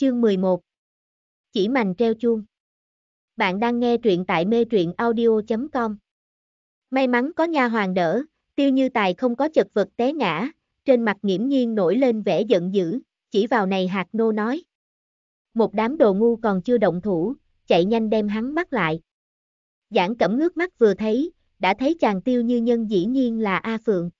Chương 11 Chỉ mành treo chuông Bạn đang nghe truyện tại mê truyện audio.com May mắn có nha hoàng đỡ, tiêu như tài không có chật vật té ngã, trên mặt nghiễm nhiên nổi lên vẻ giận dữ, chỉ vào này hạt nô nói. Một đám đồ ngu còn chưa động thủ, chạy nhanh đem hắn bắt lại. Giảng cẩm ngước mắt vừa thấy, đã thấy chàng tiêu như nhân dĩ nhiên là A Phượng.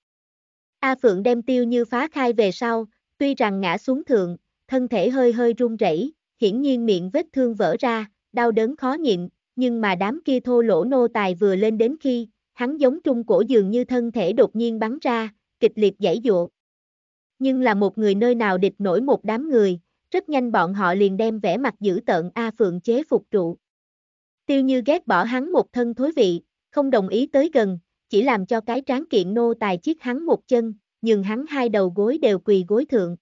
A Phượng đem tiêu như phá khai về sau, tuy rằng ngã xuống thượng, thân thể hơi hơi run rẩy, hiển nhiên miệng vết thương vỡ ra, đau đớn khó nhịn, nhưng mà đám kia thô lỗ nô tài vừa lên đến khi, hắn giống trung cổ dường như thân thể đột nhiên bắn ra, kịch liệt giải dụa. Nhưng là một người nơi nào địch nổi một đám người, rất nhanh bọn họ liền đem vẻ mặt dữ tợn A Phượng chế phục trụ. Tiêu như ghét bỏ hắn một thân thối vị, không đồng ý tới gần, chỉ làm cho cái tráng kiện nô tài chiếc hắn một chân, nhường hắn hai đầu gối đều quỳ gối thượng.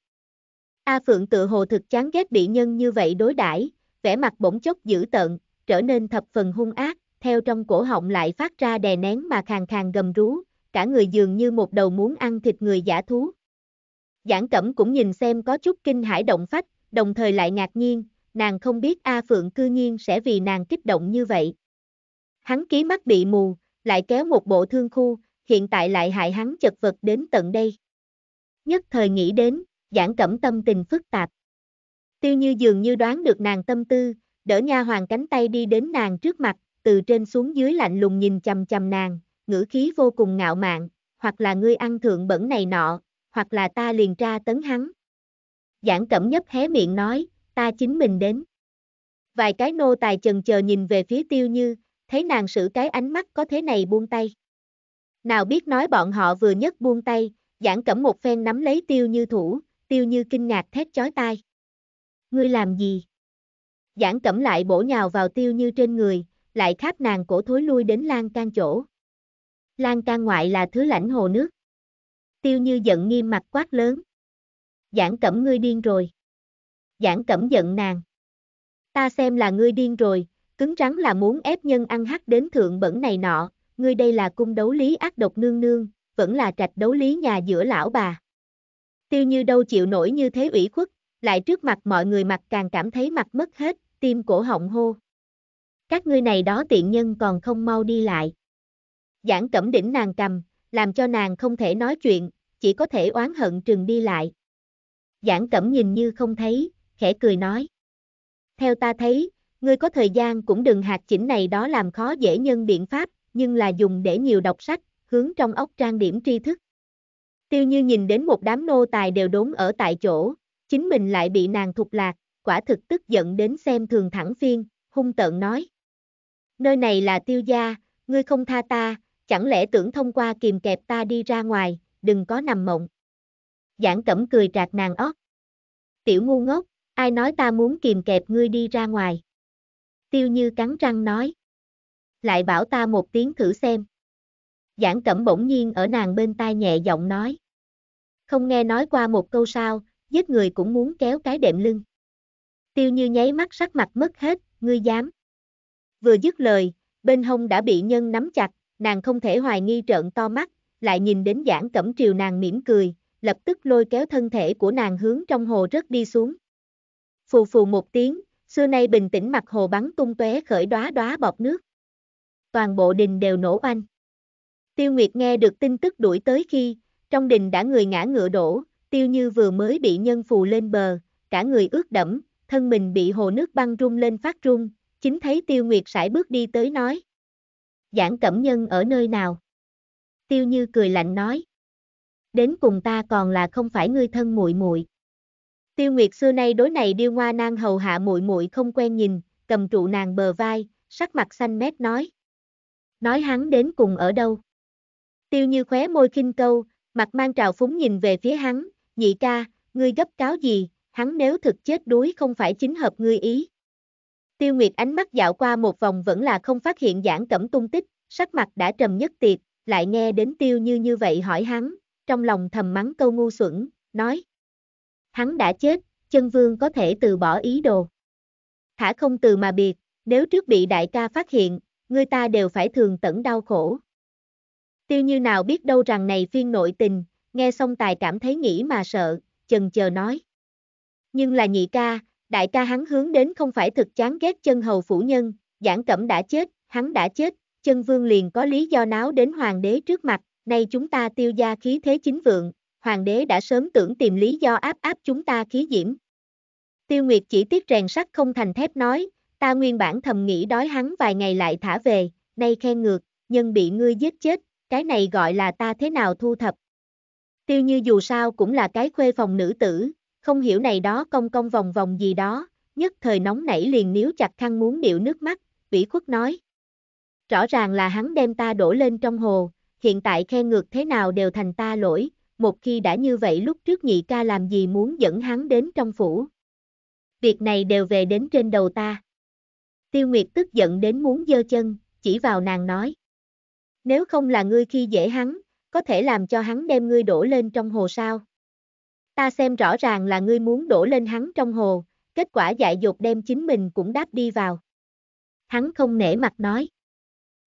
A Phượng tự hồ thực chán ghét bị nhân như vậy đối đãi, vẻ mặt bỗng chốc dữ tợn, trở nên thập phần hung ác, theo trong cổ họng lại phát ra đè nén mà khàn khàn gầm rú, cả người dường như một đầu muốn ăn thịt người giả thú. Giảng Cẩm cũng nhìn xem có chút kinh hải động phách, đồng thời lại ngạc nhiên, nàng không biết A Phượng cư nhiên sẽ vì nàng kích động như vậy. Hắn ký mắt bị mù, lại kéo một bộ thương khu, hiện tại lại hại hắn chật vật đến tận đây. Nhất thời nghĩ đến, giảng cẩm tâm tình phức tạp. Tiêu như dường như đoán được nàng tâm tư, đỡ nha hoàng cánh tay đi đến nàng trước mặt, từ trên xuống dưới lạnh lùng nhìn chầm chầm nàng, ngữ khí vô cùng ngạo mạn, hoặc là ngươi ăn thượng bẩn này nọ, hoặc là ta liền tra tấn hắn. Giảng cẩm nhấp hé miệng nói, ta chính mình đến. Vài cái nô tài chần chờ nhìn về phía tiêu như, thấy nàng sử cái ánh mắt có thế này buông tay. Nào biết nói bọn họ vừa nhất buông tay, giảng cẩm một phen nắm lấy tiêu như thủ, tiêu như kinh ngạc thét chói tai. Ngươi làm gì? Giảng cẩm lại bổ nhào vào tiêu như trên người, lại kháp nàng cổ thối lui đến lan can chỗ. Lan can ngoại là thứ lãnh hồ nước. Tiêu như giận nghiêm mặt quát lớn. Giảng cẩm ngươi điên rồi. Giảng cẩm giận nàng. Ta xem là ngươi điên rồi, cứng rắn là muốn ép nhân ăn hắc đến thượng bẩn này nọ, ngươi đây là cung đấu lý ác độc nương nương, vẫn là trạch đấu lý nhà giữa lão bà. Tiêu như đâu chịu nổi như thế ủy khuất, lại trước mặt mọi người mặt càng cảm thấy mặt mất hết, tim cổ họng hô. Các ngươi này đó tiện nhân còn không mau đi lại. Giảng cẩm đỉnh nàng cầm, làm cho nàng không thể nói chuyện, chỉ có thể oán hận trừng đi lại. Giảng cẩm nhìn như không thấy, khẽ cười nói. Theo ta thấy, ngươi có thời gian cũng đừng hạt chỉnh này đó làm khó dễ nhân biện pháp, nhưng là dùng để nhiều đọc sách, hướng trong ốc trang điểm tri thức. Tiêu như nhìn đến một đám nô tài đều đốn ở tại chỗ, chính mình lại bị nàng thục lạc, quả thực tức giận đến xem thường thẳng phiên, hung tợn nói. Nơi này là tiêu gia, ngươi không tha ta, chẳng lẽ tưởng thông qua kìm kẹp ta đi ra ngoài, đừng có nằm mộng. Giảng cẩm cười trạc nàng óc. Tiểu ngu ngốc, ai nói ta muốn kìm kẹp ngươi đi ra ngoài. Tiêu như cắn răng nói. Lại bảo ta một tiếng thử xem. Giảng cẩm bỗng nhiên ở nàng bên tai nhẹ giọng nói. Không nghe nói qua một câu sao, giết người cũng muốn kéo cái đệm lưng. Tiêu như nháy mắt sắc mặt mất hết, ngươi dám. Vừa dứt lời, bên hông đã bị nhân nắm chặt, nàng không thể hoài nghi trợn to mắt, lại nhìn đến giảng cẩm triều nàng mỉm cười, lập tức lôi kéo thân thể của nàng hướng trong hồ rất đi xuống. Phù phù một tiếng, xưa nay bình tĩnh mặt hồ bắn tung tóe khởi đóa đóa bọt nước. Toàn bộ đình đều nổ oanh. Tiêu Nguyệt nghe được tin tức đuổi tới khi, trong đình đã người ngã ngựa đổ, Tiêu Như vừa mới bị nhân phù lên bờ, cả người ướt đẫm, thân mình bị hồ nước băng rung lên phát rung, chính thấy Tiêu Nguyệt sải bước đi tới nói. Giảng Cẩm Nhân ở nơi nào? Tiêu Như cười lạnh nói. Đến cùng ta còn là không phải ngươi thân muội muội. Tiêu Nguyệt xưa nay đối này điêu ngoa nang hầu hạ muội muội không quen nhìn, cầm trụ nàng bờ vai, sắc mặt xanh mét nói. Nói hắn đến cùng ở đâu? Tiêu như khóe môi kinh câu, mặt mang trào phúng nhìn về phía hắn, nhị ca, ngươi gấp cáo gì, hắn nếu thực chết đuối không phải chính hợp ngươi ý. Tiêu Nguyệt ánh mắt dạo qua một vòng vẫn là không phát hiện giảng cẩm tung tích, sắc mặt đã trầm nhất tiệt, lại nghe đến tiêu như như vậy hỏi hắn, trong lòng thầm mắng câu ngu xuẩn, nói. Hắn đã chết, chân vương có thể từ bỏ ý đồ. Thả không từ mà biệt, nếu trước bị đại ca phát hiện, người ta đều phải thường tận đau khổ. Tiêu như nào biết đâu rằng này phiên nội tình, nghe xong tài cảm thấy nghĩ mà sợ, chần chờ nói. Nhưng là nhị ca, đại ca hắn hướng đến không phải thực chán ghét chân hầu phủ nhân, giảng cẩm đã chết, hắn đã chết, chân vương liền có lý do náo đến hoàng đế trước mặt, nay chúng ta tiêu gia khí thế chính vượng, hoàng đế đã sớm tưởng tìm lý do áp áp chúng ta khí diễm. Tiêu Nguyệt chỉ tiếc rèn sắt không thành thép nói, ta nguyên bản thầm nghĩ đói hắn vài ngày lại thả về, nay khen ngược, nhân bị ngươi giết chết, cái này gọi là ta thế nào thu thập. Tiêu như dù sao cũng là cái khuê phòng nữ tử, không hiểu này đó công công vòng vòng gì đó, nhất thời nóng nảy liền níu chặt khăn muốn điệu nước mắt, vĩ khuất nói. Rõ ràng là hắn đem ta đổ lên trong hồ, hiện tại khen ngược thế nào đều thành ta lỗi, một khi đã như vậy lúc trước nhị ca làm gì muốn dẫn hắn đến trong phủ. Việc này đều về đến trên đầu ta. Tiêu Nguyệt tức giận đến muốn dơ chân, chỉ vào nàng nói. Nếu không là ngươi khi dễ hắn, có thể làm cho hắn đem ngươi đổ lên trong hồ sao? Ta xem rõ ràng là ngươi muốn đổ lên hắn trong hồ, kết quả dại dột đem chính mình cũng đáp đi vào. Hắn không nể mặt nói.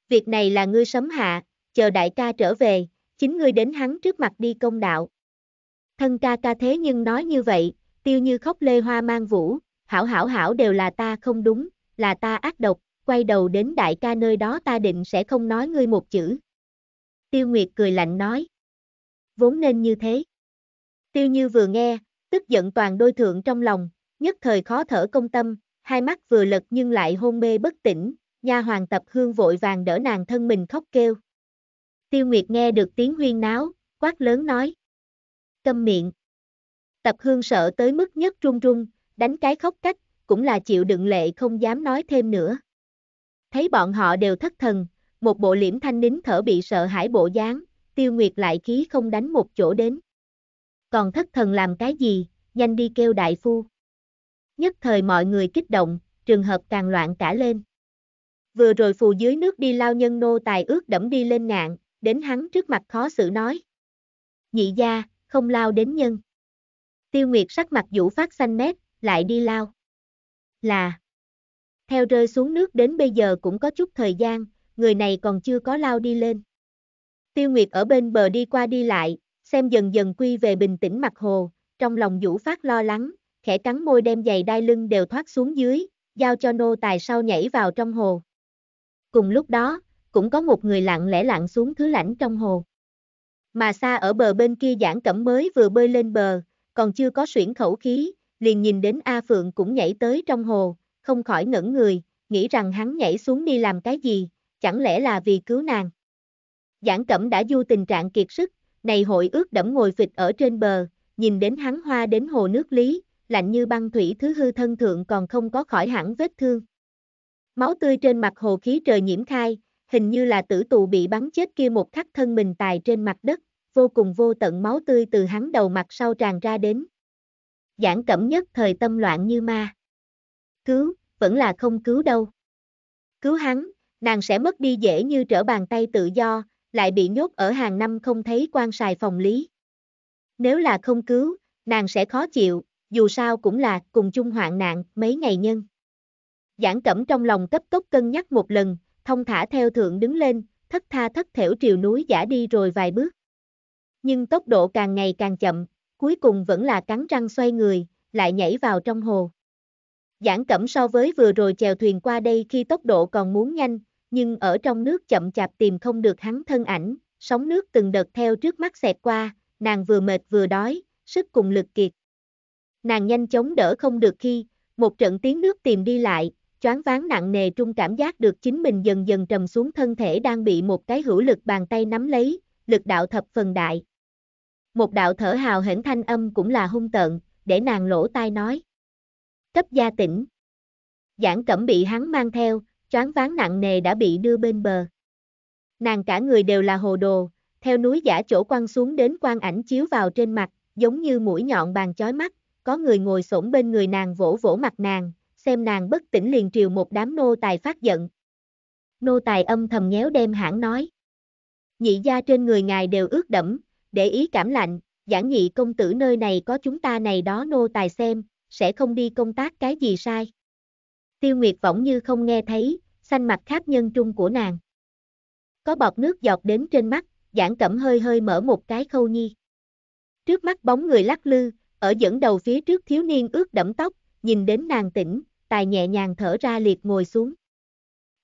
Việc này là ngươi sấm hạ, chờ đại ca trở về, chính ngươi đến hắn trước mặt đi công đạo. Thân ca ca thế nhưng nói như vậy, tiêu như khóc lê hoa mang vũ, hảo hảo hảo đều là ta không đúng, là ta ác độc, quay đầu đến đại ca nơi đó ta định sẽ không nói ngươi một chữ. Tiêu Nguyệt cười lạnh nói. Vốn nên như thế. Tiêu Như vừa nghe, tức giận toàn đôi thượng trong lòng, nhất thời khó thở công tâm, hai mắt vừa lật nhưng lại hôn mê bất tỉnh, nha hoàng tập hương vội vàng đỡ nàng thân mình khóc kêu. Tiêu Nguyệt nghe được tiếng huyên náo, quát lớn nói. Câm miệng. Tập hương sợ tới mức nhất run run, đánh cái khóc cách, cũng là chịu đựng lệ không dám nói thêm nữa. Thấy bọn họ đều thất thần, một bộ liễm thanh nín thở bị sợ hãi bộ dáng, tiêu nguyệt lại khí không đánh một chỗ đến. Còn thất thần làm cái gì, nhanh đi kêu đại phu. Nhất thời mọi người kích động, trường hợp càng loạn cả lên. Vừa rồi phù dưới nước đi lao nhân nô tài ướt đẫm đi lên ngạn, đến hắn trước mặt khó xử nói. Nhị gia, không lao đến nhân. Tiêu Nguyệt sắc mặt vũ phát xanh mét, lại đi lao. Là. Theo rơi xuống nước đến bây giờ cũng có chút thời gian, người này còn chưa có lao đi lên. Tiêu Nguyệt ở bên bờ đi qua đi lại, xem dần dần quy về bình tĩnh mặt hồ, trong lòng vũ phát lo lắng, khẽ cắn môi đem giày đai lưng đều thoát xuống dưới, giao cho nô tài sau nhảy vào trong hồ. Cùng lúc đó, cũng có một người lặng lẽ lặng xuống thứ lãnh trong hồ. Mà xa ở bờ bên kia giảng cẩm mới vừa bơi lên bờ, còn chưa có xuyển khẩu khí, liền nhìn đến A Phượng cũng nhảy tới trong hồ, không khỏi ngẩn người, nghĩ rằng hắn nhảy xuống đi làm cái gì, chẳng lẽ là vì cứu nàng. Giảng cẩm đã du tình trạng kiệt sức, này hội ướt đẫm ngồi phịch ở trên bờ, nhìn đến hắn hoa đến hồ nước lý, lạnh như băng thủy thứ hư thân thượng còn không có khỏi hẳn vết thương. Máu tươi trên mặt hồ khí trời nhiễm khai, hình như là tử tù bị bắn chết kia một khắc thân mình tài trên mặt đất, vô cùng vô tận máu tươi từ hắn đầu mặt sau tràn ra đến. Giảng cẩm nhất thời tâm loạn như ma cứu, vẫn là không cứu đâu. Cứu hắn, nàng sẽ mất đi dễ như trở bàn tay tự do, lại bị nhốt ở hàng năm không thấy quan xài phòng lý. Nếu là không cứu, nàng sẽ khó chịu, dù sao cũng là cùng chung hoạn nạn mấy ngày nhân. Giảng cẩm trong lòng cấp tốc cân nhắc một lần, thông thả theo thượng đứng lên, thất tha thất thểu triều núi giả đi rồi vài bước. Nhưng tốc độ càng ngày càng chậm, cuối cùng vẫn là cắn răng xoay người, lại nhảy vào trong hồ. Giảng cẩm so với vừa rồi chèo thuyền qua đây khi tốc độ còn muốn nhanh, nhưng ở trong nước chậm chạp tìm không được hắn thân ảnh, sóng nước từng đợt theo trước mắt xẹt qua, nàng vừa mệt vừa đói, sức cùng lực kiệt. Nàng nhanh chóng đỡ không được khi, một trận tiếng nước tìm đi lại, choáng ván nặng nề trung cảm giác được chính mình dần dần trầm xuống thân thể đang bị một cái hữu lực bàn tay nắm lấy, lực đạo thập phần đại. Một đạo thở hào hển thanh âm cũng là hung tận, để nàng lỗ tai nói cấp gia tỉnh. Giảng cẩm bị hắn mang theo, choáng ván nặng nề đã bị đưa bên bờ. Nàng cả người đều là hồ đồ, theo núi giả chỗ quăng xuống đến quang ảnh chiếu vào trên mặt, giống như mũi nhọn bàn chói mắt, có người ngồi xổm bên người nàng vỗ vỗ mặt nàng, xem nàng bất tỉnh liền triều một đám nô tài phát giận. Nô tài âm thầm nhéo đem hãng nói. Nhị gia trên người ngài đều ướt đẫm, để ý cảm lạnh, giảng nhị công tử nơi này có chúng ta này đó nô tài xem, sẽ không đi công tác cái gì sai. Tiêu Nguyệt võng như không nghe thấy, xanh mặt khác nhân trung của nàng. Có bọt nước giọt đến trên mắt, giảng cẩm hơi hơi mở một cái khâu nhi. Trước mắt bóng người lắc lư, ở dẫn đầu phía trước thiếu niên ướt đẫm tóc, nhìn đến nàng tỉnh, tài nhẹ nhàng thở ra liệt ngồi xuống.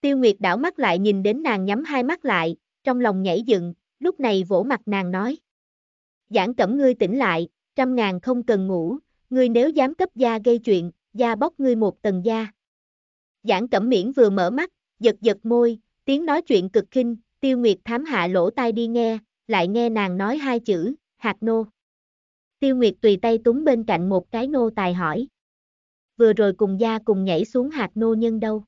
Tiêu Nguyệt đảo mắt lại nhìn đến nàng nhắm hai mắt lại, trong lòng nhảy dựng, lúc này vỗ mặt nàng nói. Giảng cẩm ngươi tỉnh lại, trăm ngàn không cần ngủ, Ngươi nếu dám cấp gia gây chuyện, gia bóc ngươi một tầng gia. Giảng cẩm miễn vừa mở mắt, giật giật môi, tiếng nói chuyện cực khinh, tiêu nguyệt thám hạ lỗ tai đi nghe, lại nghe nàng nói hai chữ, hạt nô. Tiêu nguyệt tùy tay túng bên cạnh một cái nô tài hỏi. Vừa rồi cùng gia cùng nhảy xuống hạt nô nhân đâu?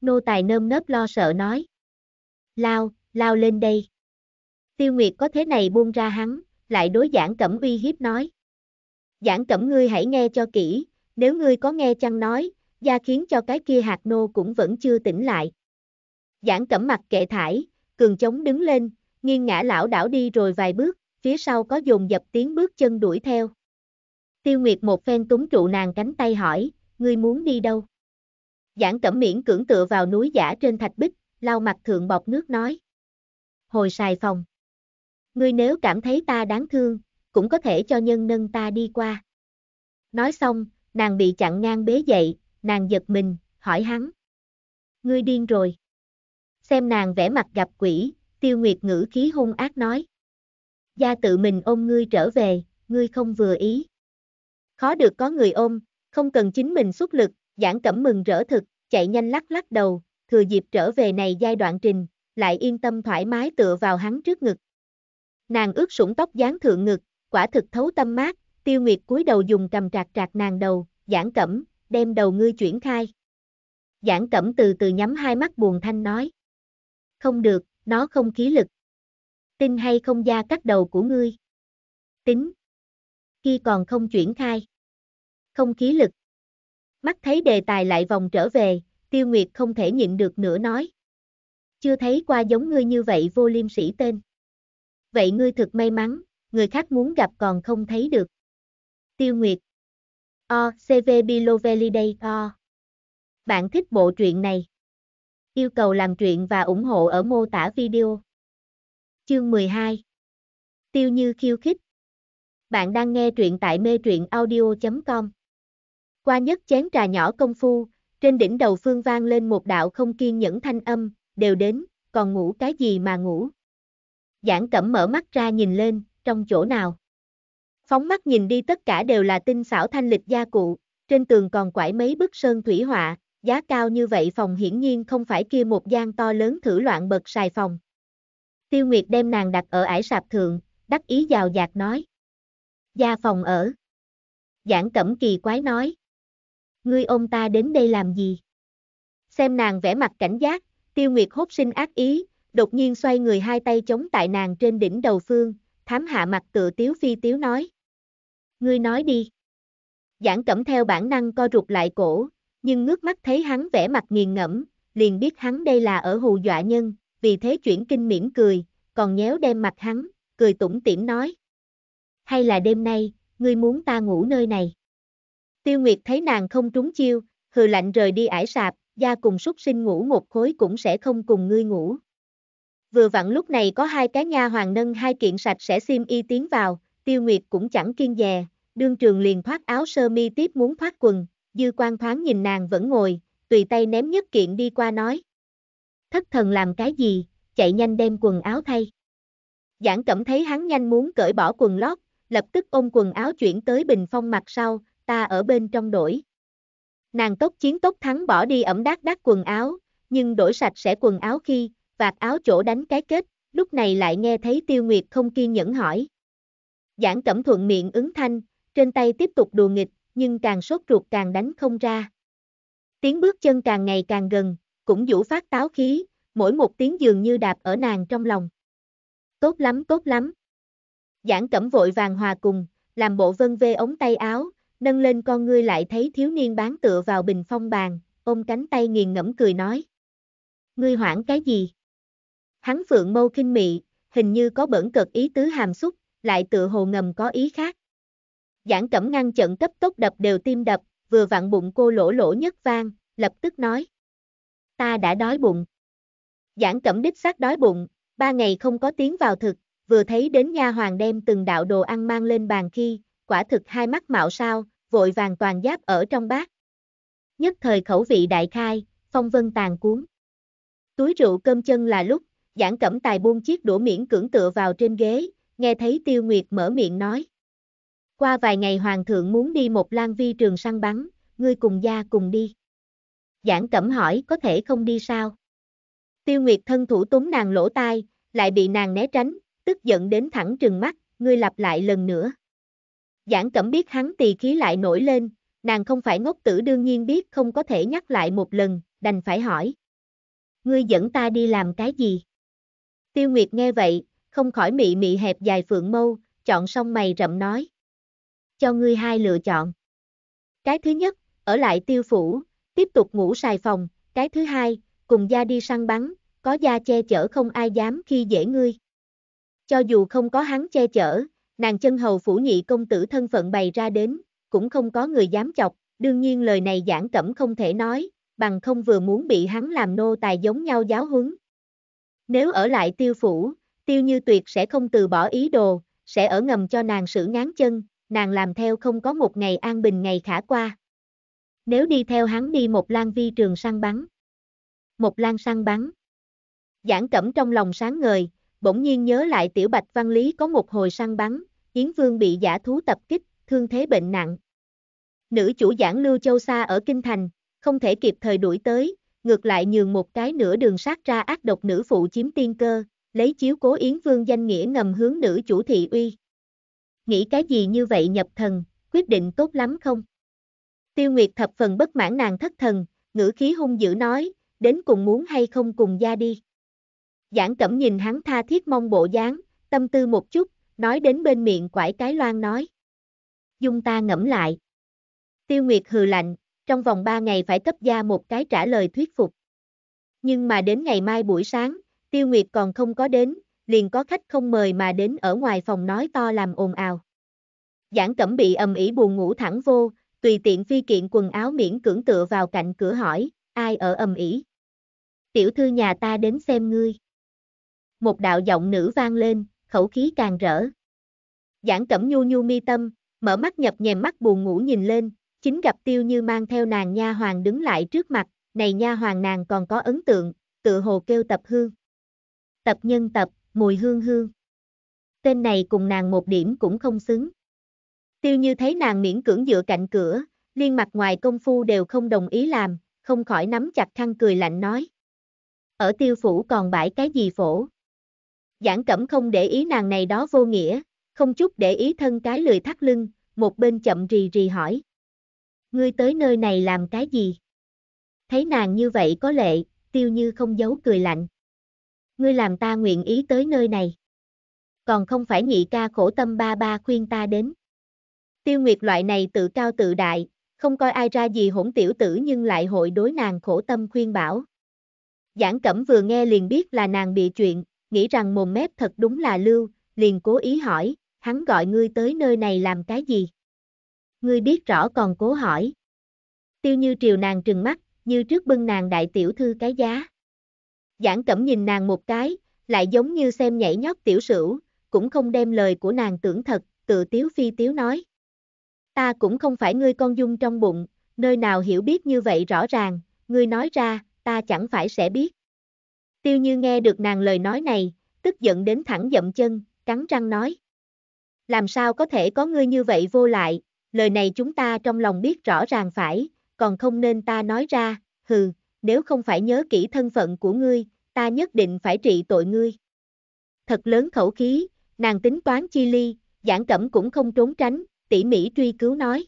Nô tài nơm nớp lo sợ nói. Lao, lao lên đây. Tiêu nguyệt có thế này buông ra hắn, lại đối giảng cẩm uy hiếp nói. Giảng cẩm ngươi hãy nghe cho kỹ, nếu ngươi có nghe chăng nói, gia khiến cho cái kia hạt nô cũng vẫn chưa tỉnh lại. Giảng cẩm mặt kệ thải, cường chống đứng lên, nghiêng ngã lão đảo đi rồi vài bước, phía sau có dồn dập tiếng bước chân đuổi theo. Tiêu Nguyệt một phen túng trụ nàng cánh tay hỏi, ngươi muốn đi đâu? Giảng cẩm miễn cưỡng tựa vào núi giả trên thạch bích, lau mặt thượng bọc nước nói. Hồi xài phòng. Ngươi nếu cảm thấy ta đáng thương, cũng có thể cho nhân nâng ta đi qua. Nói xong, nàng bị chặn ngang bế dậy, nàng giật mình, hỏi hắn. Ngươi điên rồi. Xem nàng vẽ mặt gặp quỷ, tiêu nguyệt ngữ khí hung ác nói. Gia tự mình ôm ngươi trở về, ngươi không vừa ý. Khó được có người ôm, không cần chính mình xuất lực, giảng cẩm mừng rỡ thực, chạy nhanh lắc lắc đầu, thừa dịp trở về này giai đoạn trình, lại yên tâm thoải mái tựa vào hắn trước ngực. Nàng ướt sũng tóc dán thượng ngực, quả thực thấu tâm mát, tiêu nguyệt cúi đầu dùng cầm trạc trạc nàng đầu, giảng cẩm, đem đầu ngươi chuyển khai. Giảng cẩm từ từ nhắm hai mắt buồn thanh nói. Không được, nó không khí lực. Tin hay không ra cắt đầu của ngươi. Tính. Khi còn không chuyển khai. Không khí lực. Mắt thấy đề tài lại vòng trở về, tiêu nguyệt không thể nhịn được nữa nói. Chưa thấy qua giống ngươi như vậy vô liêm sĩ tên. Vậy ngươi thực may mắn, người khác muốn gặp còn không thấy được. Tiêu Nguyệt O, CV Biloveliday O Bạn thích bộ truyện này? Yêu cầu làm truyện và ủng hộ ở mô tả video. Chương 12 Tiêu Như khiêu khích Bạn đang nghe truyện tại mê truyện audio.com Qua nhất chén trà nhỏ công phu, trên đỉnh đầu phương vang lên một đạo không kiên nhẫn thanh âm, đều đến, còn ngủ cái gì mà ngủ. Giảng cẩm mở mắt ra nhìn lên, trong chỗ nào. Phóng mắt nhìn đi tất cả đều là tinh xảo thanh lịch gia cụ, trên tường còn quải mấy bức sơn thủy họa, giá cao như vậy phòng hiển nhiên không phải kia một gian to lớn thử loạn bật xài phòng. Tiêu Nguyệt đem nàng đặt ở ải sạp thượng, đắc ý giàu dạt nói. Gia phòng ở. Giảng cẩm kỳ quái nói. Ngươi ôm ta đến đây làm gì? Xem nàng vẽ mặt cảnh giác, tiêu nguyệt hốt sinh ác ý, đột nhiên xoay người hai tay chống tại nàng trên đỉnh đầu phương, thám hạ mặt tựa tiếu phi tiếu nói. Ngươi nói đi. Giảng cẩm theo bản năng co rụt lại cổ, nhưng ngước mắt thấy hắn vẻ mặt nghiền ngẫm, liền biết hắn đây là ở hù dọa nhân, vì thế chuyển kinh mỉm cười, còn nhéo đem mặt hắn, cười tủm tỉm nói. Hay là đêm nay, ngươi muốn ta ngủ nơi này? Tiêu Nguyệt thấy nàng không trúng chiêu, hừ lạnh rời đi ải sạp, gia cùng súc sinh ngủ một khối cũng sẽ không cùng ngươi ngủ. Vừa vặn lúc này có hai cái nha hoàng nâng hai kiện sạch sẽ sim y tiến vào, tiêu nguyệt cũng chẳng kiên dè, đương trường liền thoát áo sơ mi tiếp muốn thoát quần, dư quan thoáng nhìn nàng vẫn ngồi, tùy tay ném nhất kiện đi qua nói. Thất thần làm cái gì, chạy nhanh đem quần áo thay. Giảng cẩm thấy hắn nhanh muốn cởi bỏ quần lót, lập tức ôm quần áo chuyển tới bình phong mặt sau, ta ở bên trong đổi. Nàng tốt chiến tốt thắng bỏ đi ẩm đát đát quần áo, nhưng đổi sạch sẽ quần áo khi, vạt áo chỗ đánh cái kết, lúc này lại nghe thấy tiêu nguyệt không kiên nhẫn hỏi. Giảng cẩm thuận miệng ứng thanh, trên tay tiếp tục đùa nghịch, nhưng càng sốt ruột càng đánh không ra. Tiếng bước chân càng ngày càng gần, cũng vũ phát táo khí, mỗi một tiếng dường như đạp ở nàng trong lòng. Tốt lắm tốt lắm. Giảng cẩm vội vàng hòa cùng, làm bộ vân vê ống tay áo, nâng lên con ngươi lại thấy thiếu niên bán tựa vào bình phong bàn, ôm cánh tay nghiền ngẫm cười nói. Ngươi hoảng cái gì? Hắn phượng mâu kinh mị, hình như có bẩn cực ý tứ hàm xúc, lại tự hồ ngầm có ý khác. Giảng cẩm ngăn trận cấp tốc đập đều tim đập, vừa vặn bụng cô lỗ lỗ nhất vang, lập tức nói. Ta đã đói bụng. Giảng cẩm đích xác đói bụng, ba ngày không có tiếng vào thực, vừa thấy đến nha hoàng đem từng đạo đồ ăn mang lên bàn khi, quả thực hai mắt mạo sao, vội vàng toàn giáp ở trong bát. Nhất thời khẩu vị đại khai, phong vân tàn cuốn. Túi rượu cơm chân là lúc Giảng cẩm tài buông chiếc đũa miễn cưỡng tựa vào trên ghế, nghe thấy Tiêu Nguyệt mở miệng nói. Qua vài ngày hoàng thượng muốn đi một lan vi trường săn bắn, ngươi cùng gia cùng đi. Giảng cẩm hỏi có thể không đi sao? Tiêu Nguyệt thân thủ túng nàng lỗ tai, lại bị nàng né tránh, tức giận đến thẳng trừng mắt, ngươi lặp lại lần nữa. Giảng cẩm biết hắn tỳ khí lại nổi lên, nàng không phải ngốc tử đương nhiên biết không có thể nhắc lại một lần, đành phải hỏi. Ngươi dẫn ta đi làm cái gì? Tiêu Nguyệt nghe vậy, không khỏi mị mị hẹp dài phượng mâu, chọn xong mày rậm nói. Cho ngươi hai lựa chọn. Cái thứ nhất, ở lại tiêu phủ, tiếp tục ngủ xài phòng, cái thứ hai, cùng gia đi săn bắn, có gia che chở không ai dám khi dễ ngươi. Cho dù không có hắn che chở, nàng chân hầu phủ nhị công tử thân phận bày ra đến, cũng không có người dám chọc, đương nhiên lời này giảng cẩm không thể nói, bằng không vừa muốn bị hắn làm nô tài giống nhau giáo huấn, nếu ở lại tiêu phủ, tiêu như tuyệt sẽ không từ bỏ ý đồ, sẽ ở ngầm cho nàng sử ngán chân, nàng làm theo không có một ngày an bình ngày khả qua. Nếu đi theo hắn đi một lan vi trường săn bắn. Một lan săn bắn. Giảng cẩm trong lòng sáng ngời, bỗng nhiên nhớ lại tiểu bạch văn lý có một hồi săn bắn, Yến Vương bị giả thú tập kích, thương thế bệnh nặng. Nữ chủ giảng Lưu Châu Sa ở Kinh Thành, không thể kịp thời đuổi tới, ngược lại nhường một cái nửa đường sát ra ác độc nữ phụ chiếm tiên cơ, lấy chiếu cố Yến Vương danh nghĩa ngầm hướng nữ chủ thị uy. Nghĩ cái gì như vậy nhập thần, quyết định tốt lắm không? Tiêu Nguyệt thập phần bất mãn nàng thất thần, ngữ khí hung dữ nói, đến cùng muốn hay không cùng ra đi. Giảng cẩm nhìn hắn tha thiết mong bộ dáng, tâm tư một chút, nói đến bên miệng quải cái loan nói. Dung ta ngẫm lại. Tiêu Nguyệt hừ lạnh, trong vòng 3 ngày phải cấp ra một cái trả lời thuyết phục. Nhưng mà đến ngày mai buổi sáng, Tiêu Nguyệt còn không có đến, liền có khách không mời mà đến ở ngoài phòng nói to làm ồn ào. Giảng cẩm bị ầm ĩ buồn ngủ thẳng vô, tùy tiện phi kiện quần áo miễn cưỡng tựa vào cạnh cửa hỏi, ai ở ầm ĩ? Tiểu thư nhà ta đến xem ngươi. Một đạo giọng nữ vang lên, khẩu khí càng rỡ. Giảng cẩm nhu nhu mi tâm, mở mắt nhập nhèm mắt buồn ngủ nhìn lên, chính gặp tiêu như mang theo nàng nha hoàng đứng lại trước mặt, này nha hoàng nàng còn có ấn tượng, tự hồ kêu tập hương. Tập nhân tập, mùi hương hương. Tên này cùng nàng một điểm cũng không xứng. Tiêu như thấy nàng miễn cưỡng dựa cạnh cửa, liên mặt ngoài công phu đều không đồng ý làm, không khỏi nắm chặt khăn cười lạnh nói. Ở tiêu phủ còn bãi cái gì phổ? Giảng cẩm không để ý nàng này đó vô nghĩa, không chút để ý thân cái lười thắt lưng, một bên chậm rì rì hỏi ngươi tới nơi này làm cái gì? Thấy nàng như vậy có lệ, tiêu như không giấu cười lạnh. Ngươi làm ta nguyện ý tới nơi này. Còn không phải nhị ca khổ tâm ba ba khuyên ta đến. Tiêu nguyệt loại này tự cao tự đại, không coi ai ra gì hỗn tiểu tử nhưng lại hội đối nàng khổ tâm khuyên bảo. Giảng cẩm vừa nghe liền biết là nàng bị chuyện, nghĩ rằng mồm mép thật đúng là lưu, liền cố ý hỏi, hắn gọi ngươi tới nơi này làm cái gì? Ngươi biết rõ còn cố hỏi. Tiêu như triều nàng trừng mắt, như trước bưng nàng đại tiểu thư cái giá. Giảng cẩm nhìn nàng một cái, lại giống như xem nhảy nhót tiểu sửu, cũng không đem lời của nàng tưởng thật, tự tiếu phi tiếu nói. Ta cũng không phải ngươi con dung trong bụng, nơi nào hiểu biết như vậy rõ ràng, ngươi nói ra, ta chẳng phải sẽ biết. Tiêu như nghe được nàng lời nói này, tức giận đến thẳng dậm chân, cắn răng nói. Làm sao có thể có ngươi như vậy vô lại, lời này chúng ta trong lòng biết rõ ràng phải, còn không nên ta nói ra, hừ, nếu không phải nhớ kỹ thân phận của ngươi, ta nhất định phải trị tội ngươi. Thật lớn khẩu khí, nàng tính toán chi ly, giảng cẩm cũng không trốn tránh, tỉ mỉ truy cứu nói.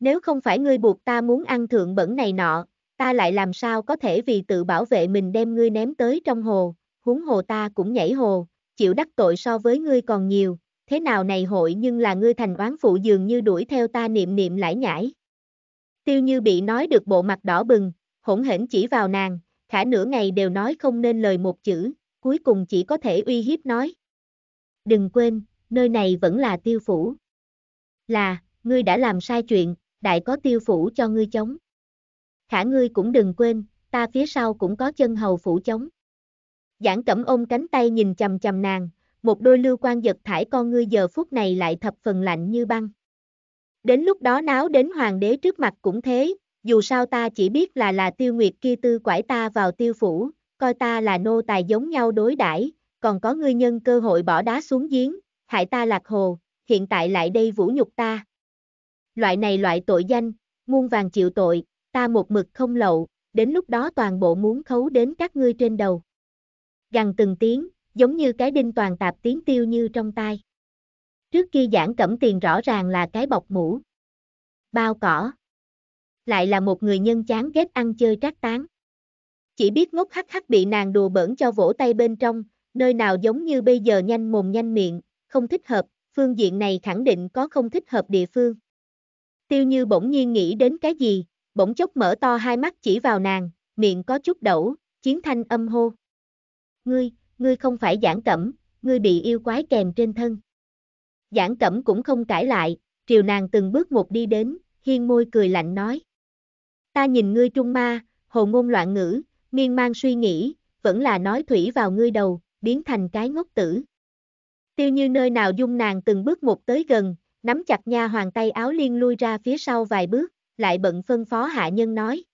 Nếu không phải ngươi buộc ta muốn ăn thượng bẩn này nọ, ta lại làm sao có thể vì tự bảo vệ mình đem ngươi ném tới trong hồ, huống hồ ta cũng nhảy hồ, chịu đắc tội so với ngươi còn nhiều, thế nào này hội nhưng là ngươi thành oán phụ dường như đuổi theo ta niệm niệm lải nhải. Tiêu như bị nói được bộ mặt đỏ bừng, hỗn hển chỉ vào nàng, khả nửa ngày đều nói không nên lời một chữ, cuối cùng chỉ có thể uy hiếp nói. Đừng quên, nơi này vẫn là tiêu phủ. Là, ngươi đã làm sai chuyện, đại có tiêu phủ cho ngươi chống. Khả ngươi cũng đừng quên, ta phía sau cũng có chân hầu phủ chống. Giảng cẩm ôm cánh tay nhìn chầm chầm nàng, một đôi lưu quan giật thải con ngươi giờ phút này lại thập phần lạnh như băng. Đến lúc đó náo đến hoàng đế trước mặt cũng thế, dù sao ta chỉ biết là là tiêu nguyệt kia tư quải ta vào tiêu phủ, coi ta là nô tài giống nhau đối đãi, còn có ngươi nhân cơ hội bỏ đá xuống giếng, hại ta lạc hồ, hiện tại lại đây vũ nhục ta. Loại này loại tội danh, muôn vàng chịu tội, ta một mực không lậu, đến lúc đó toàn bộ muốn khấu đến các ngươi trên đầu. Gằn từng tiếng, giống như cái đinh toàn tạp tiếng tiêu như trong tai. Trước kia giảng cẩm tiền rõ ràng là cái bọc mũ. Bao cỏ. Lại là một người nhân chán ghét ăn chơi trác tán. Chỉ biết ngốc hắc hắc bị nàng đùa bỡn cho vỗ tay bên trong, nơi nào giống như bây giờ nhanh mồm nhanh miệng, không thích hợp, phương diện này khẳng định có không thích hợp địa phương. Tiêu như bỗng nhiên nghĩ đến cái gì, bỗng chốc mở to hai mắt chỉ vào nàng, miệng có chút đẩu, chiến thanh âm hô. Ngươi, ngươi không phải giảng cẩm, ngươi bị yêu quái kèm trên thân. Giảng cẩm cũng không cãi lại, triều nàng từng bước một đi đến, hiên môi cười lạnh nói. Ta nhìn ngươi trung ma, hồ ngôn loạn ngữ, miên man suy nghĩ, vẫn là nói thủy vào ngươi đầu, biến thành cái ngốc tử. Tiêu như nơi nào dung nàng từng bước một tới gần, nắm chặt nha hoàng tay áo liên lui ra phía sau vài bước, lại bận phân phó hạ nhân nói.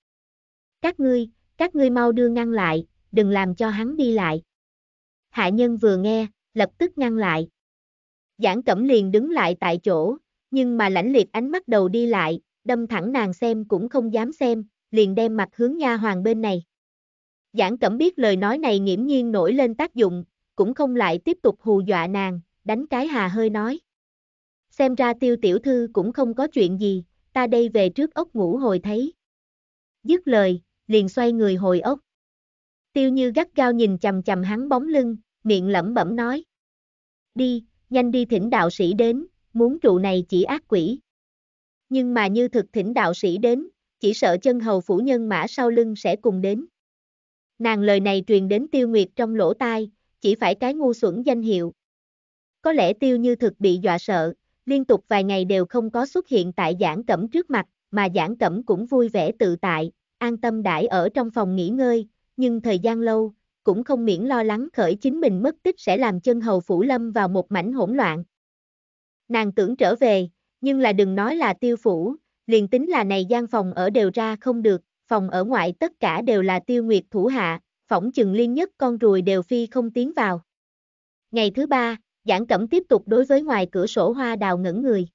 Các ngươi, các ngươi mau đưa ngăn lại, đừng làm cho hắn đi lại hạ nhân vừa nghe, lập tức ngăn lại. Giảng cẩm liền đứng lại tại chỗ, nhưng mà lãnh liệt ánh mắt đầu đi lại, đâm thẳng nàng xem cũng không dám xem, liền đem mặt hướng nha hoàng bên này. Giảng cẩm biết lời nói này nghiễm nhiên nổi lên tác dụng, cũng không lại tiếp tục hù dọa nàng, đánh cái hà hơi nói. Xem ra tiêu tiểu thư cũng không có chuyện gì, ta đây về trước ốc ngủ hồi thấy. Dứt lời, liền xoay người hồi ốc. Tiêu như gắt gao nhìn chầm chầm hắn bóng lưng, miệng lẩm bẩm nói. Đi, nhanh đi thỉnh đạo sĩ đến, muốn trụ này chỉ ác quỷ. Nhưng mà như thực thỉnh đạo sĩ đến, chỉ sợ chân hầu phủ nhân mã sau lưng sẽ cùng đến. Nàng lời này truyền đến tiêu nguyệt trong lỗ tai, chỉ phải cái ngu xuẩn danh hiệu. Có lẽ tiêu như thực bị dọa sợ, liên tục vài ngày đều không có xuất hiện tại giảng cẩm trước mặt, mà giảng cẩm cũng vui vẻ tự tại, an tâm đãi ở trong phòng nghỉ ngơi, nhưng thời gian lâu, cũng không miễn lo lắng khởi chính mình mất tích sẽ làm chân hầu phủ lâm vào một mảnh hỗn loạn. Nàng tưởng trở về, nhưng là đừng nói là tiêu phủ, liền tính là này gian phòng ở đều ra không được, phòng ở ngoại tất cả đều là tiêu nguyệt thủ hạ, phỏng chừng liên nhất con ruồi đều phi không tiến vào. Ngày thứ ba, giảng cẩm tiếp tục đối với ngoài cửa sổ hoa đào ngẩn người.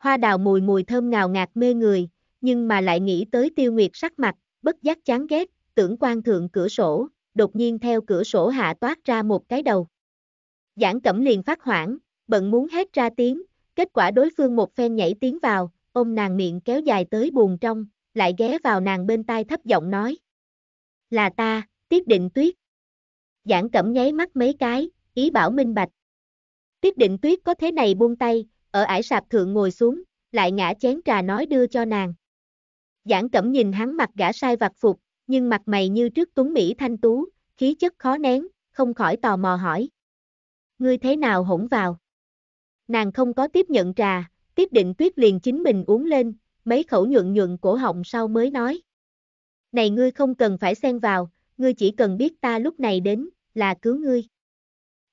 Hoa đào mùi mùi thơm ngào ngạt mê người, nhưng mà lại nghĩ tới tiêu nguyệt sắc mặt, bất giác chán ghét, tưởng quan thượng cửa sổ, đột nhiên theo cửa sổ hạ toát ra một cái đầu. Giảng cẩm liền phát hoảng, bận muốn hét ra tiếng, kết quả đối phương một phen nhảy tiếng vào, ôm nàng miệng kéo dài tới buồn trong, lại ghé vào nàng bên tai thấp giọng nói. Là ta, tiết định tuyết. Giảng cẩm nháy mắt mấy cái, ý bảo minh bạch. Tiết định tuyết có thế này buông tay, ở ải sạp thượng ngồi xuống, lại ngã chén trà nói đưa cho nàng. Giảng cẩm nhìn hắn mặt gã sai vặt phục, nhưng mặt mày như trước tuấn Mỹ thanh tú, khí chất khó nén, không khỏi tò mò hỏi. Ngươi thế nào hỗn vào? Nàng không có tiếp nhận trà, tiếp định tuyết liền chính mình uống lên, mấy khẩu nhuận nhuận cổ họng sau mới nói. Này ngươi không cần phải xen vào, ngươi chỉ cần biết ta lúc này đến, là cứu ngươi.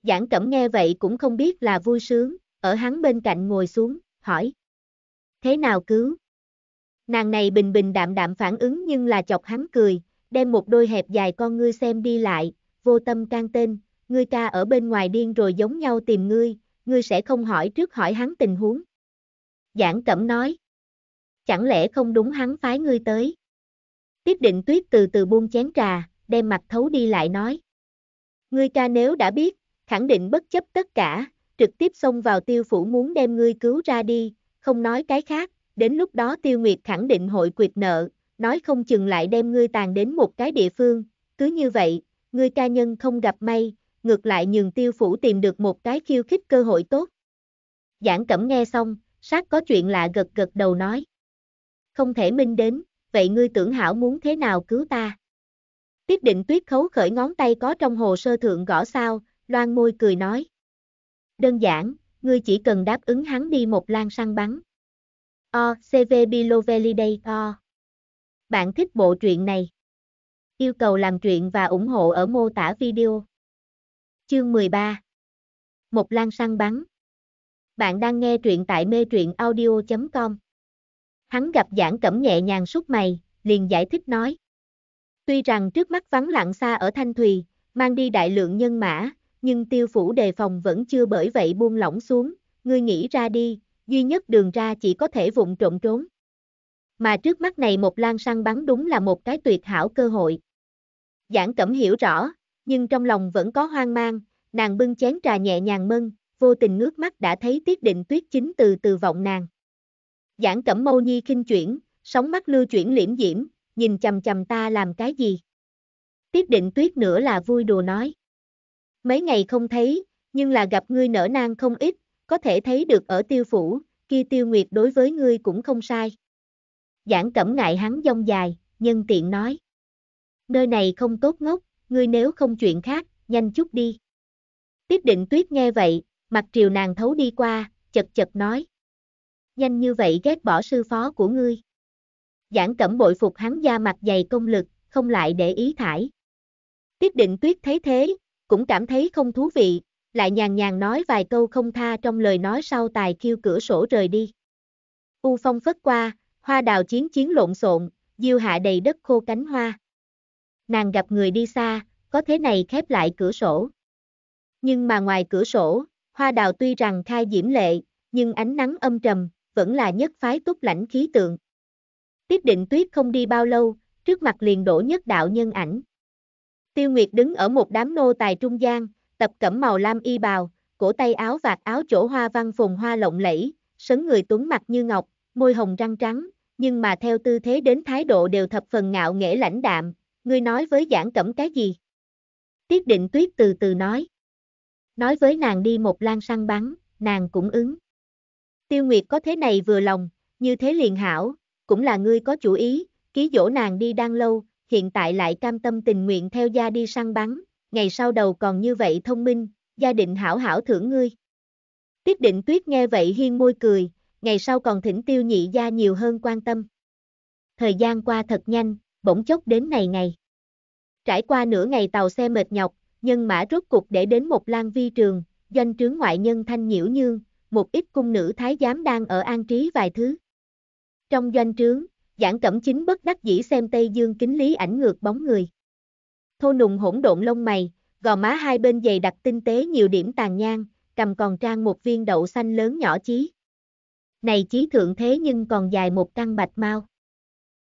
Giảng cẩm nghe vậy cũng không biết là vui sướng, ở hắn bên cạnh ngồi xuống, hỏi. Thế nào cứu? Nàng này bình bình đạm đạm phản ứng nhưng là chọc hắn cười, đem một đôi hẹp dài con ngươi xem đi lại, vô tâm can tên, ngươi ca ở bên ngoài điên rồi giống nhau tìm ngươi, ngươi sẽ không hỏi trước hỏi hắn tình huống. Giảng cẩm nói, chẳng lẽ không đúng hắn phái ngươi tới. Tiếp định tuyết từ từ buông chén trà, đem mặt thấu đi lại nói. Ngươi ca nếu đã biết, khẳng định bất chấp tất cả, trực tiếp xông vào tiêu phủ muốn đem ngươi cứu ra đi, không nói cái khác, đến lúc đó tiêu nguyệt khẳng định hội quyệt nợ, nói không chừng lại đem ngươi tàn đến một cái địa phương, cứ như vậy, ngươi ca nhân không gặp may, ngược lại nhường tiêu phủ tìm được một cái khiêu khích cơ hội tốt. Giảng cẩm nghe xong, sát có chuyện lạ gật gật đầu nói. Không thể minh đến, vậy ngươi tưởng hảo muốn thế nào cứu ta? Tiết định tuyết khấu khởi ngón tay có trong hồ sơ thượng gõ sao, loan môi cười nói. Đơn giản, ngươi chỉ cần đáp ứng hắn đi một lan săn bắn, O, CV Biloveliday O. Bạn thích bộ truyện này? Yêu cầu làm truyện và ủng hộ ở mô tả video. Chương 13 Một lan săn bắn Bạn đang nghe truyện tại mê truyện audio.com Hắn gặp giảng cẩm nhẹ nhàng suốt mày, liền giải thích nói. Tuy rằng trước mắt vắng lặng xa ở Thanh Thùy, mang đi đại lượng nhân mã, nhưng tiêu phủ đề phòng vẫn chưa bởi vậy buông lỏng xuống, ngươi nghĩ ra đi, duy nhất đường ra chỉ có thể vụng trộn trốn. Mà trước mắt này một lan săn bắn đúng là một cái tuyệt hảo cơ hội. Giảng Cẩm hiểu rõ, nhưng trong lòng vẫn có hoang mang, nàng bưng chén trà nhẹ nhàng mân, vô tình ngước mắt đã thấy tiết định tuyết chính từ từ vọng nàng. Giảng Cẩm mâu nhi kinh chuyển, sóng mắt lưu chuyển liễm diễm, nhìn chầm chầm ta làm cái gì. Tiết định tuyết nữa là vui đùa nói. Mấy ngày không thấy, nhưng là gặp ngươi nở nang không ít, có thể thấy được ở tiêu phủ, kia tiêu nguyệt đối với ngươi cũng không sai. Giảng cẩm ngại hắn dông dài, nhân tiện nói. Nơi này không tốt ngốc, ngươi nếu không chuyện khác, nhanh chút đi. tiếp định tuyết nghe vậy, mặt triều nàng thấu đi qua, chật chật nói. Nhanh như vậy ghét bỏ sư phó của ngươi. Giảng cẩm bội phục hắn da mặt dày công lực, không lại để ý thải. tiếp định tuyết thấy thế, cũng cảm thấy không thú vị, lại nhàn nhàn nói vài câu không tha trong lời nói sau tài kêu cửa sổ rời đi. U phong phất qua, hoa đào chiến chiến lộn xộn, diêu hạ đầy đất khô cánh hoa. Nàng gặp người đi xa, có thế này khép lại cửa sổ. Nhưng mà ngoài cửa sổ, hoa đào tuy rằng khai diễm lệ, nhưng ánh nắng âm trầm, vẫn là nhất phái túc lãnh khí tượng. tiếp định tuyết không đi bao lâu, trước mặt liền đổ nhất đạo nhân ảnh. Tiêu Nguyệt đứng ở một đám nô tài trung gian, tập cẩm màu lam y bào, cổ tay áo vạt áo chỗ hoa văn phồn hoa lộng lẫy, sấn người tuấn mặt như ngọc, môi hồng răng trắng, nhưng mà theo tư thế đến thái độ đều thập phần ngạo nghễ lãnh đạm, ngươi nói với giảng cẩm cái gì? Tiết định tuyết từ từ nói. Nói với nàng đi một lan săn bắn, nàng cũng ứng. Tiêu Nguyệt có thế này vừa lòng, như thế liền hảo, cũng là ngươi có chủ ý, ký dỗ nàng đi đang lâu, hiện tại lại cam tâm tình nguyện theo gia đi săn bắn, ngày sau đầu còn như vậy thông minh, gia định hảo hảo thưởng ngươi. Tiết định tuyết nghe vậy hiên môi cười, ngày sau còn thỉnh tiêu nhị gia nhiều hơn quan tâm. Thời gian qua thật nhanh, bỗng chốc đến này ngày. Trải qua nửa ngày tàu xe mệt nhọc, nhân mã rốt cục để đến một lan vi trường, doanh trướng ngoại nhân thanh nhiễu nhương, một ít cung nữ thái giám đang ở an trí vài thứ. Trong doanh trướng, giảng cẩm chính bất đắc dĩ xem Tây Dương kính lý ảnh ngược bóng người thô nùng hỗn độn lông mày, gò má hai bên dày đặc tinh tế nhiều điểm tàn nhang, cầm còn trang một viên đậu xanh lớn nhỏ chí. Này chí thượng thế nhưng còn dài một căn bạch mau.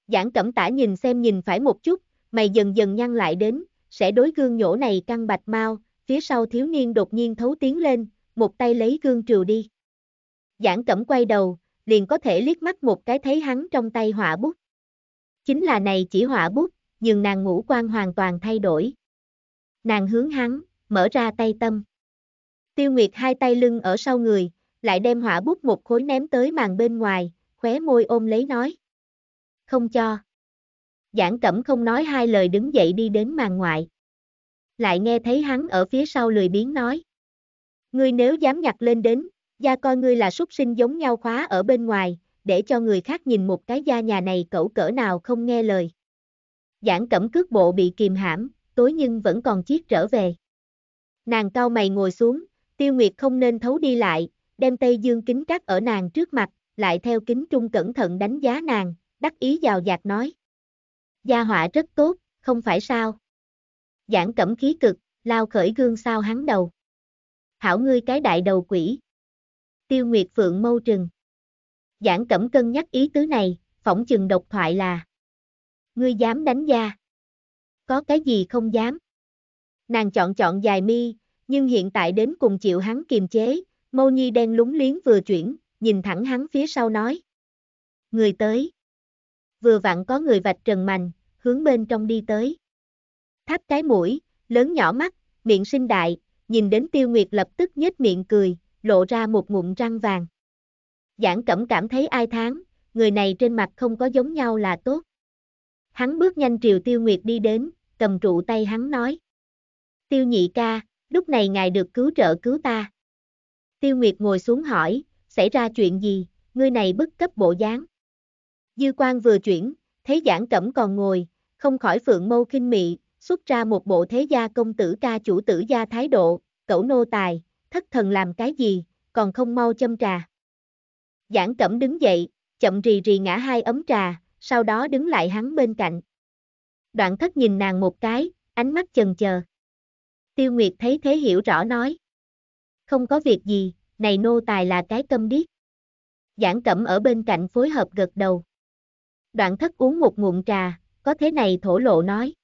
Giảng cẩm tả nhìn xem nhìn phải một chút, mày dần dần nhăn lại đến, sẽ đối gương nhổ này căn bạch mau, phía sau thiếu niên đột nhiên thấu tiếng lên, một tay lấy gương trừ đi. Giảng cẩm quay đầu, liền có thể liếc mắt một cái thấy hắn trong tay họa bút. Chính là này chỉ họa bút, nhưng nàng ngũ quan hoàn toàn thay đổi. Nàng hướng hắn, mở ra tay tâm. Tiêu Nguyệt hai tay lưng ở sau người, lại đem hỏa bút một khối ném tới màn bên ngoài, khóe môi ôm lấy nói. Không cho. Giảng cẩm không nói hai lời đứng dậy đi đến màn ngoại. Lại nghe thấy hắn ở phía sau lười biếng nói. Ngươi nếu dám nhặt lên đến, gia coi ngươi là súc sinh giống nhau khóa ở bên ngoài, để cho người khác nhìn một cái gia nhà này cẩu cỡ nào không nghe lời giảng cẩm cước bộ bị kìm hãm, tối nhưng vẫn còn chiếc trở về. Nàng cao mày ngồi xuống, tiêu nguyệt không nên thấu đi lại, đem tay dương kính cắt ở nàng trước mặt, lại theo kính trung cẩn thận đánh giá nàng, đắc ý giàu dạt nói. Gia họa rất tốt, không phải sao. Giảng cẩm khí cực, lao khởi gương sao hắn đầu. Hảo ngươi cái đại đầu quỷ. Tiêu Nguyệt Phượng mâu trừng. Giảng cẩm cân nhắc ý tứ này, phỏng chừng độc thoại là ngươi dám đánh gia. Có cái gì không dám? Nàng chọn chọn dài mi, nhưng hiện tại đến cùng chịu hắn kiềm chế, mâu nhi đen lúng liếng vừa chuyển, nhìn thẳng hắn phía sau nói. Người tới. Vừa vặn có người vạch trần mành, hướng bên trong đi tới. Thắp cái mũi, lớn nhỏ mắt, miệng sinh đại, nhìn đến tiêu nguyệt lập tức nhếch miệng cười, lộ ra một ngụm răng vàng. Giảng cẩm cảm thấy ai tháng, người này trên mặt không có giống nhau là tốt. Hắn bước nhanh triều Tiêu Nguyệt đi đến, cầm trụ tay hắn nói. Tiêu nhị ca, lúc này ngài được cứu trợ cứu ta. Tiêu Nguyệt ngồi xuống hỏi, xảy ra chuyện gì, ngươi này bất cấp bộ dáng. Dư quan vừa chuyển, thấy giảng cẩm còn ngồi, không khỏi phượng mâu khinh mị, xuất ra một bộ thế gia công tử ca chủ tử gia thái độ, cẩu nô tài, thất thần làm cái gì, còn không mau châm trà. Giảng cẩm đứng dậy, chậm rì rì ngã hai ấm trà, sau đó đứng lại hắn bên cạnh. Đoạn thất nhìn nàng một cái, ánh mắt chần chờ. Tiêu Nguyệt thấy thế hiểu rõ nói. Không có việc gì, này nô tài là cái câm điếc. Giảng cẩm ở bên cạnh phối hợp gật đầu. Đoạn thất uống một ngụm trà, có thế này thổ lộ nói.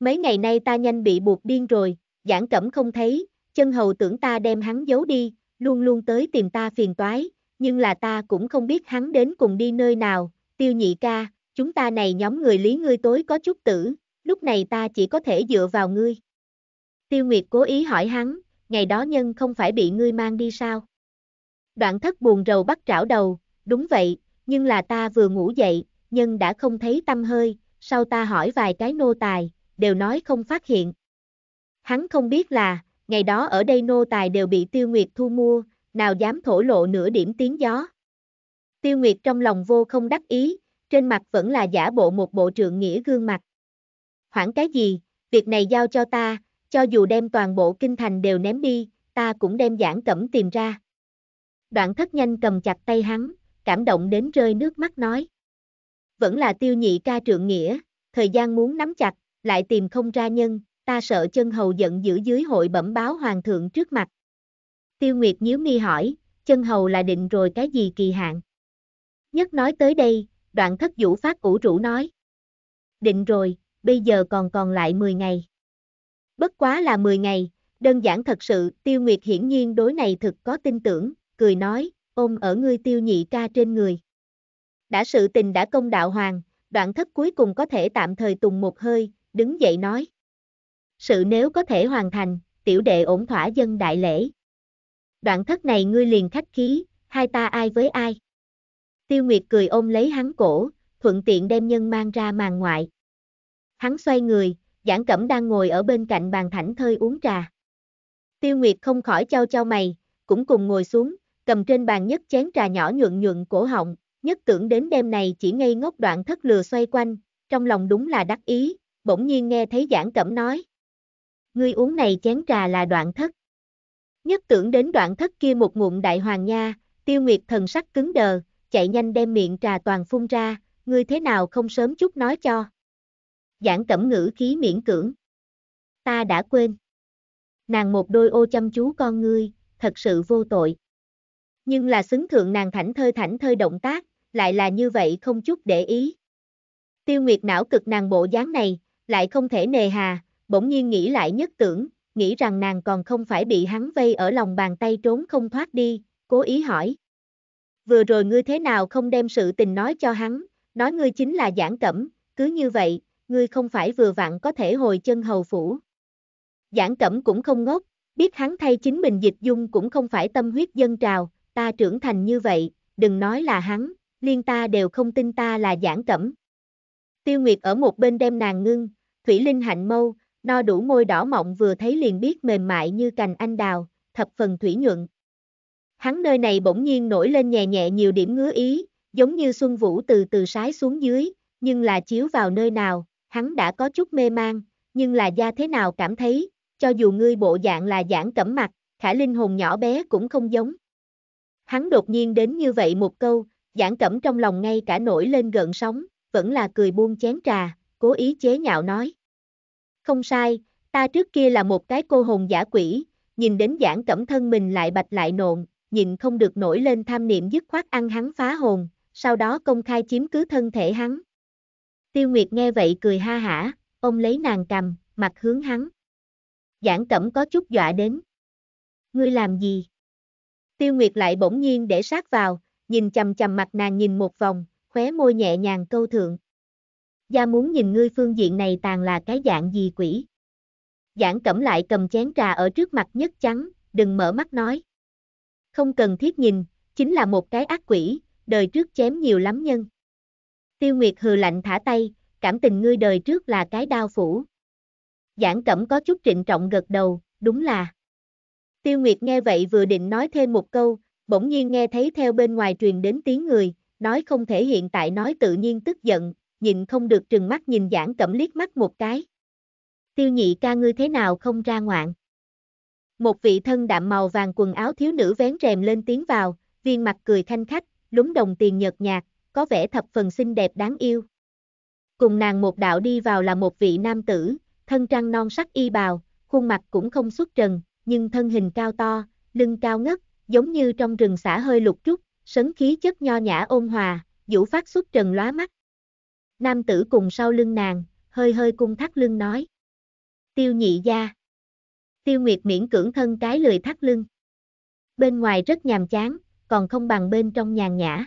Mấy ngày nay ta nhanh bị buộc điên rồi, giảng cẩm không thấy, chân hầu tưởng ta đem hắn giấu đi, luôn luôn tới tìm ta phiền toái, nhưng là ta cũng không biết hắn đến cùng đi nơi nào, tiêu nhị ca, chúng ta này nhóm người lý ngươi tối có chút tử, lúc này ta chỉ có thể dựa vào ngươi. Tiêu Nguyệt cố ý hỏi hắn, ngày đó nhân không phải bị ngươi mang đi sao? Đoạn thất buồn rầu bắt trảo đầu, đúng vậy, nhưng là ta vừa ngủ dậy, nhân đã không thấy tâm hơi, sau ta hỏi vài cái nô tài, đều nói không phát hiện. Hắn không biết là, ngày đó ở đây nô tài đều bị tiêu nguyệt thu mua, nào dám thổ lộ nửa điểm tiếng gió. Tiêu Nguyệt trong lòng vô không đắc ý, trên mặt vẫn là giả bộ một bộ trưởng nghĩa gương mặt. Hoảng cái gì, việc này giao cho ta, cho dù đem toàn bộ kinh thành đều ném đi, ta cũng đem giảng cẩm tìm ra. Đoạn thất nhanh cầm chặt tay hắn, cảm động đến rơi nước mắt nói. Vẫn là tiêu nhị ca trượng nghĩa, thời gian muốn nắm chặt, lại tìm không ra nhân, ta sợ chân hầu giận dữ dưới hội bẩm báo hoàng thượng trước mặt. Tiêu Nguyệt nhíu mi hỏi, chân hầu là định rồi cái gì kỳ hạn? Nhất nói tới đây, đoạn thất vũ phát ủ rũ nói. Định rồi, bây giờ còn còn lại 10 ngày. Bất quá là 10 ngày, đơn giản thật sự, tiêu nguyệt hiển nhiên đối này thực có tin tưởng, cười nói, ôm ở ngươi tiêu nhị ca trên người. Đã sự tình đã công đạo hoàng, đoạn thất cuối cùng có thể tạm thời tùng một hơi, đứng dậy nói. Sự nếu có thể hoàn thành, tiểu đệ ổn thỏa dân đại lễ. Đoạn thất này ngươi liền khách khí, hai ta ai với ai. Tiêu Nguyệt cười ôm lấy hắn cổ, thuận tiện đem nhân mang ra màn ngoại. Hắn xoay người, Giảng Cẩm đang ngồi ở bên cạnh bàn thảnh thơi uống trà. Tiêu Nguyệt không khỏi trao trao mày, cũng cùng ngồi xuống, cầm trên bàn nhất chén trà nhỏ nhuận nhuận cổ họng, nhất tưởng đến đêm này chỉ ngây ngốc đoạn thất lừa xoay quanh, trong lòng đúng là đắc ý, bỗng nhiên nghe thấy Giảng Cẩm nói. Ngươi uống này chén trà là đoạn thất. Nhất tưởng đến đoạn thất kia một ngụm đại hoàng nha, Tiêu Nguyệt thần sắc cứng đờ, chạy nhanh đem miệng trà toàn phun ra, ngươi thế nào không sớm chút nói cho. Giảng cẩm ngữ khí miễn cưỡng. Ta đã quên. Nàng một đôi ô chăm chú con ngươi, thật sự vô tội. Nhưng là xứng thượng nàng thảnh thơi thảnh thơi động tác, lại là như vậy không chút để ý. Tiêu Nguyệt não cực nàng bộ dáng này, lại không thể nề hà, bỗng nhiên nghĩ lại nhất tưởng, nghĩ rằng nàng còn không phải bị hắn vây ở lòng bàn tay trốn không thoát đi, cố ý hỏi vừa rồi ngươi thế nào không đem sự tình nói cho hắn, nói ngươi chính là giảng cẩm, cứ như vậy, ngươi không phải vừa vặn có thể hồi chân hầu phủ. Giảng cẩm cũng không ngốc, biết hắn thay chính mình dịch dung cũng không phải tâm huyết dân trào, ta trưởng thành như vậy, đừng nói là hắn, liên ta đều không tin ta là giảng cẩm. Tiêu Nguyệt ở một bên đem nàng ngưng, Thủy Linh hạnh mâu, no đủ môi đỏ mọng vừa thấy liền biết mềm mại như cành anh đào, thập phần thủy nhuận, hắn nơi này bỗng nhiên nổi lên nhẹ nhẹ nhiều điểm ngứa ý, giống như Xuân Vũ từ từ sái xuống dưới, nhưng là chiếu vào nơi nào, hắn đã có chút mê mang, nhưng là da thế nào cảm thấy, cho dù ngươi bộ dạng là giảng cẩm mặt, khả linh hồn nhỏ bé cũng không giống. Hắn đột nhiên đến như vậy một câu, giảng cẩm trong lòng ngay cả nổi lên gợn sóng, vẫn là cười buông chén trà, cố ý chế nhạo nói. Không sai, ta trước kia là một cái cô hồn giả quỷ, nhìn đến giảng cẩm thân mình lại bạch lại nộn, nhịn không được nổi lên tham niệm dứt khoát ăn hắn phá hồn, sau đó công khai chiếm cứ thân thể hắn. Tiêu Nguyệt nghe vậy cười ha hả, ông lấy nàng cầm, mặt hướng hắn. Giảng cẩm có chút dọa đến. Ngươi làm gì? Tiêu Nguyệt lại bỗng nhiên để sát vào, nhìn chầm chầm mặt nàng nhìn một vòng, khóe môi nhẹ nhàng câu thượng. Gia muốn nhìn ngươi phương diện này tàn là cái dạng gì quỷ. Giảng cẩm lại cầm chén trà ở trước mặt nhất trắng, đừng mở mắt nói không cần thiết nhìn, chính là một cái ác quỷ, đời trước chém nhiều lắm nhân. Tiêu Nguyệt hừ lạnh thả tay, cảm tình ngươi đời trước là cái đao phủ. Giảng cẩm có chút trịnh trọng gật đầu, đúng là. Tiêu Nguyệt nghe vậy vừa định nói thêm một câu, bỗng nhiên nghe thấy theo bên ngoài truyền đến tiếng người, nói không thể hiện tại nói tự nhiên tức giận, nhìn không được trừng mắt nhìn giảng cẩm liếc mắt một cái. Tiêu nhị ca ngươi thế nào không ra ngoạn. Một vị thân đạm màu vàng quần áo thiếu nữ vén rèm lên tiếng vào, viên mặt cười thanh khách, lúng đồng tiền nhợt nhạt, có vẻ thập phần xinh đẹp đáng yêu. Cùng nàng một đạo đi vào là một vị nam tử, thân trăng non sắc y bào, khuôn mặt cũng không xuất trần, nhưng thân hình cao to, lưng cao ngất, giống như trong rừng xả hơi lục trúc, sấn khí chất nho nhã ôn hòa, vũ phát xuất trần lóa mắt. Nam tử cùng sau lưng nàng, hơi hơi cung thắt lưng nói. Tiêu nhị gia. Tiêu Nguyệt miễn cưỡng thân cái lười thắt lưng. Bên ngoài rất nhàm chán, còn không bằng bên trong nhàn nhã.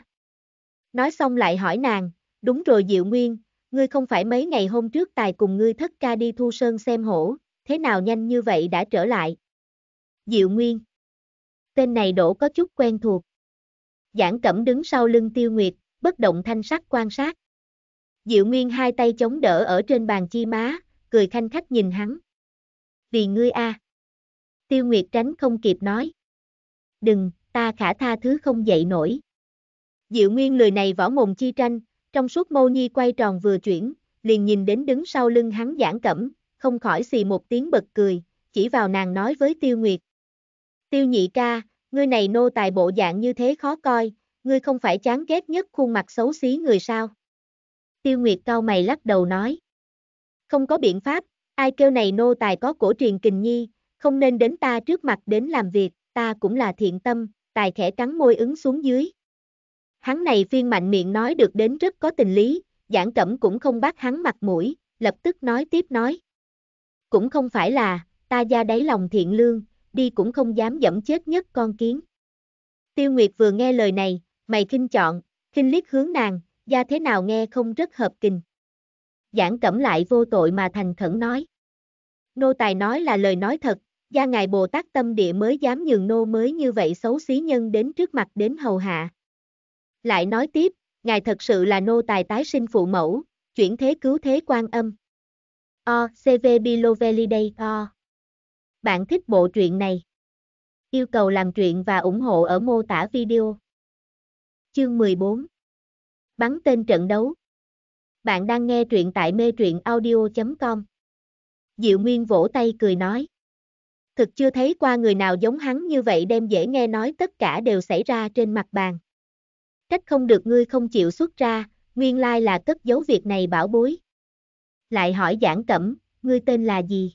Nói xong lại hỏi nàng, đúng rồi Diệu Nguyên, ngươi không phải mấy ngày hôm trước tài cùng ngươi thất ca đi thu sơn xem hổ, thế nào nhanh như vậy đã trở lại. Diệu Nguyên Tên này đổ có chút quen thuộc. Giảng cẩm đứng sau lưng Tiêu Nguyệt, bất động thanh sắc quan sát. Diệu Nguyên hai tay chống đỡ ở trên bàn chi má, cười khanh khách nhìn hắn. Vì ngươi a. À. Tiêu Nguyệt tránh không kịp nói. Đừng, ta khả tha thứ không dậy nổi. Diệu Nguyên lời này võ mồm chi tranh, trong suốt mâu nhi quay tròn vừa chuyển, liền nhìn đến đứng sau lưng hắn giảng cẩm, không khỏi xì một tiếng bật cười, chỉ vào nàng nói với Tiêu Nguyệt. Tiêu nhị ca, ngươi này nô tài bộ dạng như thế khó coi, ngươi không phải chán ghét nhất khuôn mặt xấu xí người sao. Tiêu Nguyệt cau mày lắc đầu nói. Không có biện pháp, ai kêu này nô tài có cổ truyền kình nhi, không nên đến ta trước mặt đến làm việc, ta cũng là thiện tâm, tài khẽ cắn môi ứng xuống dưới. Hắn này phiên mạnh miệng nói được đến rất có tình lý, giảng cẩm cũng không bắt hắn mặt mũi, lập tức nói tiếp nói. Cũng không phải là, ta ra đáy lòng thiện lương, đi cũng không dám dẫm chết nhất con kiến. Tiêu Nguyệt vừa nghe lời này, mày khinh chọn, khinh liếc hướng nàng, ra thế nào nghe không rất hợp kình. Giảng cẩm lại vô tội mà thành khẩn nói. Nô tài nói là lời nói thật, gia ngài Bồ Tát tâm địa mới dám nhường nô mới như vậy xấu xí nhân đến trước mặt đến hầu hạ. Lại nói tiếp, ngài thật sự là nô tài tái sinh phụ mẫu, chuyển thế cứu thế quan âm. O, CV Biloveliday O. Bạn thích bộ truyện này? Yêu cầu làm truyện và ủng hộ ở mô tả video. Chương 14 Bắn tên trận đấu Bạn đang nghe truyện tại mê truyện audio.com Diệu Nguyên vỗ tay cười nói thực chưa thấy qua người nào giống hắn như vậy đem dễ nghe nói tất cả đều xảy ra trên mặt bàn. Trách không được ngươi không chịu xuất ra, nguyên lai là cất giấu việc này bảo bối. Lại hỏi giảng cẩm, ngươi tên là gì?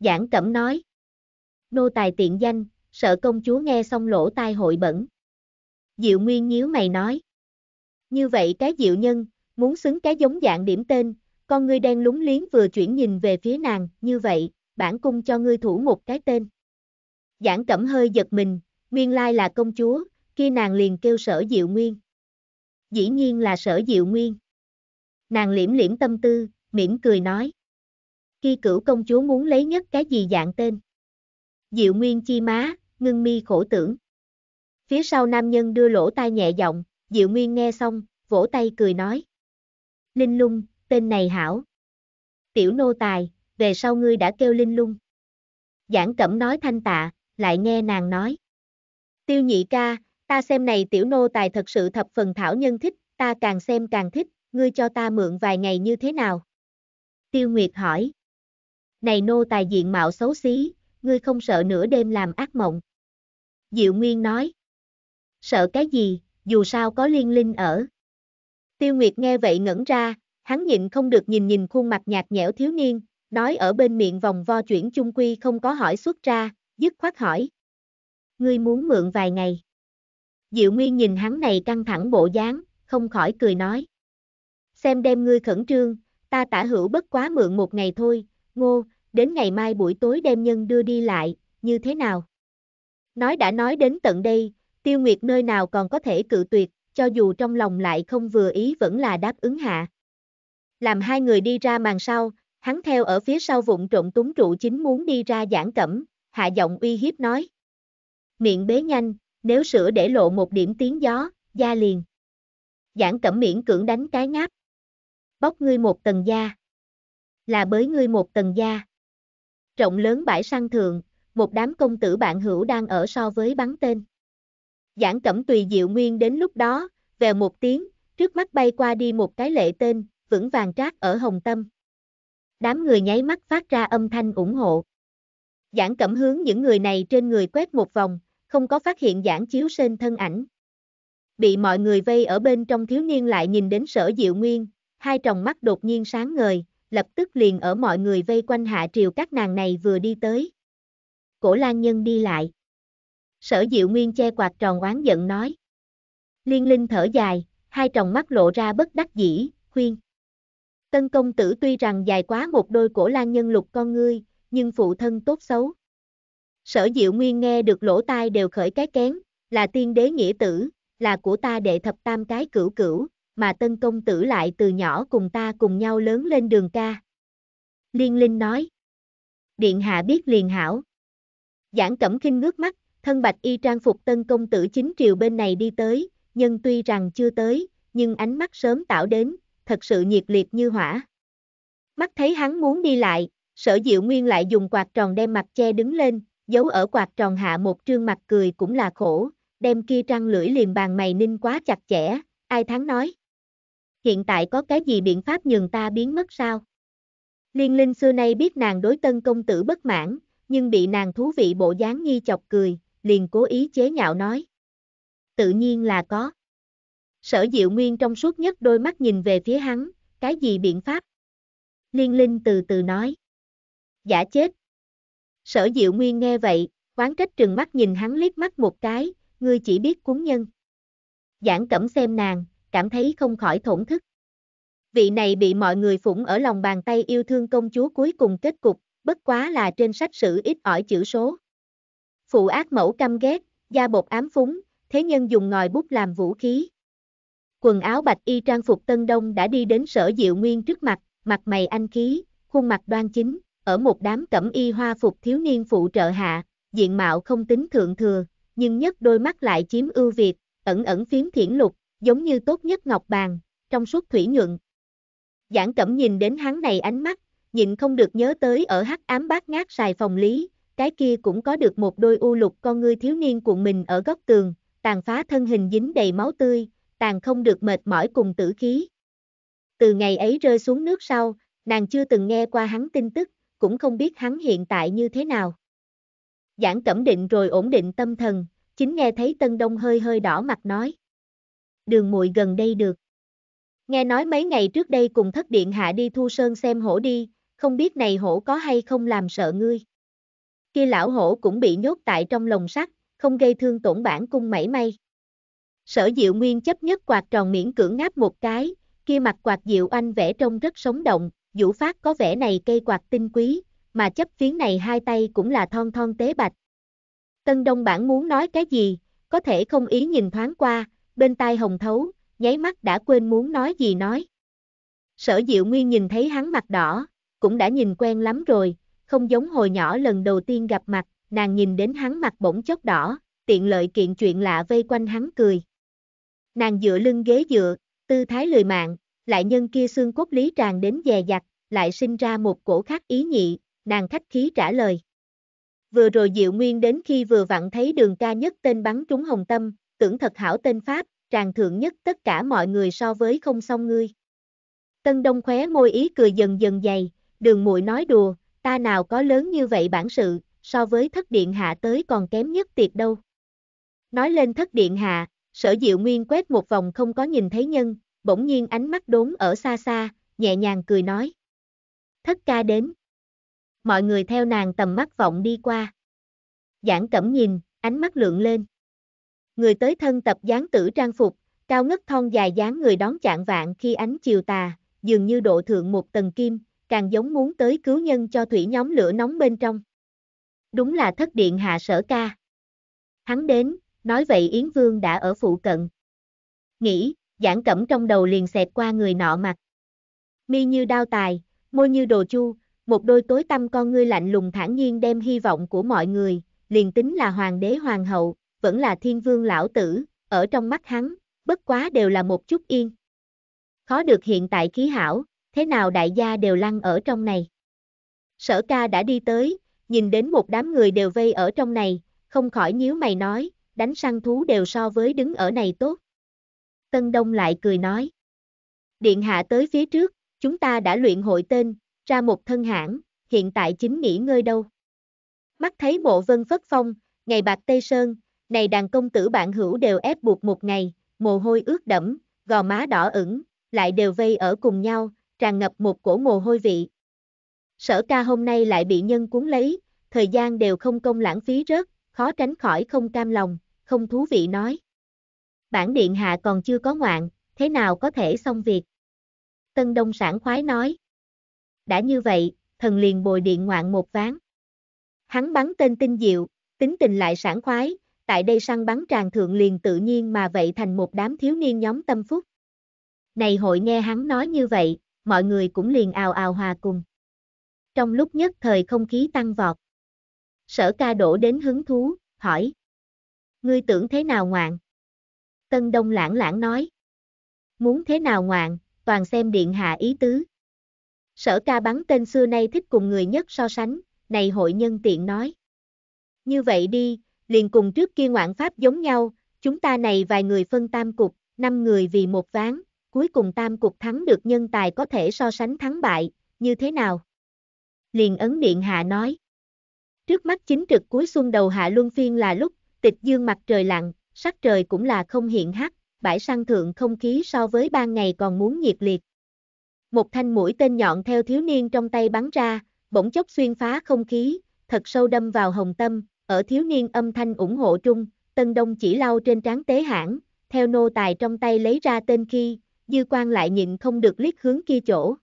Giảng cẩm nói. Nô tài tiện danh, sợ công chúa nghe xong lỗ tai hội bẩn. Diệu Nguyên nhíu mày nói. Như vậy cái diệu nhân, muốn xứng cái giống dạng điểm tên, con ngươi đen lúng liếng vừa chuyển nhìn về phía nàng, như vậy, bản cung cho ngươi thủ một cái tên. Giảng cẩm hơi giật mình, nguyên lai là công chúa, kia nàng liền kêu sở diệu nguyên. Dĩ nhiên là sở diệu nguyên. Nàng liễm liễm tâm tư, mỉm cười nói. Khi cửu công chúa muốn lấy nhất cái gì dạng tên. Diệu nguyên chi má, ngưng mi khổ tưởng. Phía sau nam nhân đưa lỗ tai nhẹ giọng, Diệu Nguyên nghe xong, vỗ tay cười nói. Linh lung, tên này hảo. Tiểu nô tài, về sau ngươi đã kêu linh lung. Giảng cẩm nói thanh tạ, lại nghe nàng nói. Tiêu nhị ca, ta xem này tiểu nô tài thật sự thập phần thảo nhân thích, ta càng xem càng thích, ngươi cho ta mượn vài ngày như thế nào? Tiêu Nguyệt hỏi. Này nô tài diện mạo xấu xí, ngươi không sợ nửa đêm làm ác mộng. Diệu Nguyên nói. Sợ cái gì, dù sao có liên linh ở. Tiêu Nguyệt nghe vậy ngẩn ra, hắn nhịn không được nhìn nhìn khuôn mặt nhạt nhẽo thiếu niên, nói ở bên miệng vòng vo chuyển chung quy không có hỏi xuất ra, dứt khoát hỏi. Ngươi muốn mượn vài ngày. Diệu Nguyên nhìn hắn này căng thẳng bộ dáng, không khỏi cười nói. Xem đem ngươi khẩn trương, ta tả hữu bất quá mượn một ngày thôi, ngô, đến ngày mai buổi tối đem nhân đưa đi lại, như thế nào? Nói đã nói đến tận đây, tiêu nguyệt nơi nào còn có thể cự tuyệt, cho dù trong lòng lại không vừa ý vẫn là đáp ứng hạ. Làm hai người đi ra màn sau, Hắn theo ở phía sau vụn trộn túng trụ chính muốn đi ra giảng cẩm, hạ giọng uy hiếp nói. Miệng bế nhanh, nếu sửa để lộ một điểm tiếng gió, da liền. Giảng cẩm miễn cưỡng đánh cái ngáp. Bóc ngươi một tầng da. Là bới ngươi một tầng da. Rộng lớn bãi săn thường, một đám công tử bạn hữu đang ở so với bắn tên. Giảng cẩm tùy diệu nguyên đến lúc đó, vèo một tiếng, trước mắt bay qua đi một cái lệ tên, vững vàng trát ở hồng tâm. Đám người nháy mắt phát ra âm thanh ủng hộ. Giảng cẩm hướng những người này trên người quét một vòng, không có phát hiện giảng chiếu sên thân ảnh. Bị mọi người vây ở bên trong thiếu niên lại nhìn đến sở diệu nguyên, hai tròng mắt đột nhiên sáng ngời, lập tức liền ở mọi người vây quanh hạ triều các nàng này vừa đi tới. Cổ lan nhân đi lại. Sở diệu nguyên che quạt tròn oán giận nói. Liên linh thở dài, hai tròng mắt lộ ra bất đắc dĩ, khuyên. Tân công tử tuy rằng dài quá một đôi cổ lan nhân lục con ngươi, nhưng phụ thân tốt xấu. Sở diệu nguyên nghe được lỗ tai đều khởi cái kén, là tiên đế nghĩa tử, là của ta đệ thập tam cái cửu cửu, mà tân công tử lại từ nhỏ cùng ta cùng nhau lớn lên đường ca. Liên Linh nói. Điện hạ biết liền hảo. Giảng cẩm khinh ngước mắt, thân bạch y trang phục tân công tử chính triều bên này đi tới, nhân tuy rằng chưa tới, nhưng ánh mắt sớm tạo đến, thật sự nhiệt liệt như hỏa. Mắt thấy hắn muốn đi lại, sở diệu nguyên lại dùng quạt tròn đem mặt che đứng lên, giấu ở quạt tròn hạ một trương mặt cười cũng là khổ, đem kia trăng lưỡi liềm bàn mày ninh quá chặt chẽ, ai thắng nói. Hiện tại có cái gì biện pháp nhường ta biến mất sao? Liên linh xưa nay biết nàng đối tân công tử bất mãn, nhưng bị nàng thú vị bộ dáng nhi chọc cười, liền cố ý chế nhạo nói. Tự nhiên là có. Sở Diệu Nguyên trong suốt nhất đôi mắt nhìn về phía hắn, cái gì biện pháp? Liên Linh từ từ nói. Giả chết. Sở Diệu Nguyên nghe vậy, quán trách trừng mắt nhìn hắn liếc mắt một cái, ngươi chỉ biết cúng nhân. Giảng cẩm xem nàng, cảm thấy không khỏi thổn thức. Vị này bị mọi người phụng ở lòng bàn tay yêu thương công chúa cuối cùng kết cục, bất quá là trên sách sử ít ỏi chữ số. Phụ ác mẫu căm ghét, da bột ám phúng, thế nhân dùng ngòi bút làm vũ khí. Quần áo bạch y trang phục Tân Đông đã đi đến sở Diệu Nguyên trước mặt, mặt mày anh khí, khuôn mặt đoan chính, ở một đám cẩm y hoa phục thiếu niên phụ trợ hạ, diện mạo không tính thượng thừa, nhưng nhất đôi mắt lại chiếm ưu việt, ẩn ẩn phiếm thiển lục, giống như tốt nhất ngọc bàn, trong suốt thủy nhuận. Giảng cẩm nhìn đến hắn này ánh mắt, nhịn không được nhớ tới ở hắc ám bát ngát xài phòng lý, cái kia cũng có được một đôi u lục con ngươi thiếu niên cuộn mình ở góc tường, tàn phá thân hình dính đầy máu tươi, tàn không được mệt mỏi cùng tử khí. Từ ngày ấy rơi xuống nước sau, nàng chưa từng nghe qua hắn tin tức, cũng không biết hắn hiện tại như thế nào. Giảng cẩm định rồi ổn định tâm thần, chính nghe thấy Tân Đông hơi hơi đỏ mặt nói. Đường muội gần đây được. Nghe nói mấy ngày trước đây cùng thất điện hạ đi thu sơn xem hổ đi, không biết này hổ có hay không làm sợ ngươi. Kia lão hổ cũng bị nhốt tại trong lồng sắt, không gây thương tổn bản cung mảy may. Sở Diệu Nguyên chấp nhất quạt tròn miễn cưỡng ngáp một cái, kia mặt quạt Diệu Anh vẽ trông rất sống động, Vũ Phát có vẻ này cây quạt tinh quý, mà chấp phiến này hai tay cũng là thon thon tế bạch. Tân Đông Bản muốn nói cái gì, có thể không ý nhìn thoáng qua, bên tai hồng thấu, nháy mắt đã quên muốn nói gì nói. Sở Diệu Nguyên nhìn thấy hắn mặt đỏ, cũng đã nhìn quen lắm rồi, không giống hồi nhỏ lần đầu tiên gặp mặt, nàng nhìn đến hắn mặt bỗng chốc đỏ, tiện lợi kiện chuyện lạ vây quanh hắn cười. Nàng dựa lưng ghế dựa, tư thái lười mạng, lại nhân kia xương cốt lý tràn đến dè dặt, lại sinh ra một cổ khác ý nhị, nàng khách khí trả lời. Vừa rồi Diệu Nguyên đến khi vừa vặn thấy đường ca nhất tên bắn trúng hồng tâm, tưởng thật hảo tên Pháp, tràn thượng nhất tất cả mọi người so với không song ngươi. Tân Đông khóe môi ý cười dần dần dày, đường muội nói đùa, ta nào có lớn như vậy bản sự, so với thất điện hạ tới còn kém nhất tiệt đâu. Nói lên thất điện hạ, Sở Diệu Nguyên quét một vòng không có nhìn thấy nhân, bỗng nhiên ánh mắt đốn ở xa xa, nhẹ nhàng cười nói. Thất ca đến. Mọi người theo nàng tầm mắt vọng đi qua. Giảng cẩm nhìn, ánh mắt lượng lên. Người tới thân tập dáng tử trang phục, cao ngất thon dài dáng người đón chạng vạn khi ánh chiều tà, dường như độ thượng một tầng kim, càng giống muốn tới cứu nhân cho thủy nhóm lửa nóng bên trong. Đúng là thất điện hạ sở ca. Hắn đến, nói vậy Yến Vương đã ở phụ cận. Nghĩ, giảng cẩm trong đầu liền xẹt qua người nọ mặt. Mi như đao tài, môi như đồ chu, một đôi tối tâm con ngươi lạnh lùng thản nhiên đem hy vọng của mọi người, liền tính là hoàng đế hoàng hậu, vẫn là thiên vương lão tử, ở trong mắt hắn, bất quá đều là một chút yên. Khó được hiện tại khí hảo, thế nào đại gia đều lăn ở trong này. Sở ca đã đi tới, nhìn đến một đám người đều vây ở trong này, không khỏi nhíu mày nói, đánh săn thú đều so với đứng ở này tốt. Tân Đông lại cười nói. Điện hạ tới phía trước, chúng ta đã luyện hội tên, ra một thân hãng, hiện tại chính nghỉ ngơi đâu. Mắt thấy mộ vân phất phong, ngày bạc Tây Sơn, này đàn công tử bạn hữu đều ép buộc một ngày, mồ hôi ướt đẫm, gò má đỏ ửng, lại đều vây ở cùng nhau, tràn ngập một cổ mồ hôi vị. Sở ca hôm nay lại bị nhân cuốn lấy, thời gian đều không công lãng phí rớt, khó tránh khỏi không cam lòng, không thú vị nói. Bản điện hạ còn chưa có ngoạn, thế nào có thể xong việc? Tân Đông sản khoái nói. Đã như vậy, thần liền bồi điện ngoạn một ván. Hắn bắn tên tinh diệu, tính tình lại sản khoái, tại đây săn bắn tràn thượng liền tự nhiên mà vậy thành một đám thiếu niên nhóm tâm phúc. Này hội nghe hắn nói như vậy, mọi người cũng liền ào ào hòa cùng. Trong lúc nhất thời không khí tăng vọt. Sở ca đổ đến hứng thú, hỏi. Ngươi tưởng thế nào ngoạn? Tân Đông lãng lãng nói. Muốn thế nào ngoạn, toàn xem điện hạ ý tứ. Sở ca bắn tên xưa nay thích cùng người nhất so sánh, này hội nhân tiện nói. Như vậy đi, liền cùng trước kia ngoạn pháp giống nhau, chúng ta này vài người phân tam cục, năm người vì một ván, cuối cùng tam cục thắng được nhân tài có thể so sánh thắng bại, như thế nào? Liền ấn điện hạ nói. Trước mắt chính trực cuối xuân đầu hạ Luân Phiên là lúc tịch dương mặt trời lặn, sắc trời cũng là không hiện hắc, bãi săn thượng không khí so với ban ngày còn muốn nhiệt liệt. Một thanh mũi tên nhọn theo thiếu niên trong tay bắn ra, bỗng chốc xuyên phá không khí, thật sâu đâm vào hồng tâm, ở thiếu niên âm thanh ủng hộ trung, tân đông chỉ lau trên trán tế hãng, theo nô tài trong tay lấy ra tên khi, dư quan lại nhịn không được liếc hướng kia chỗ.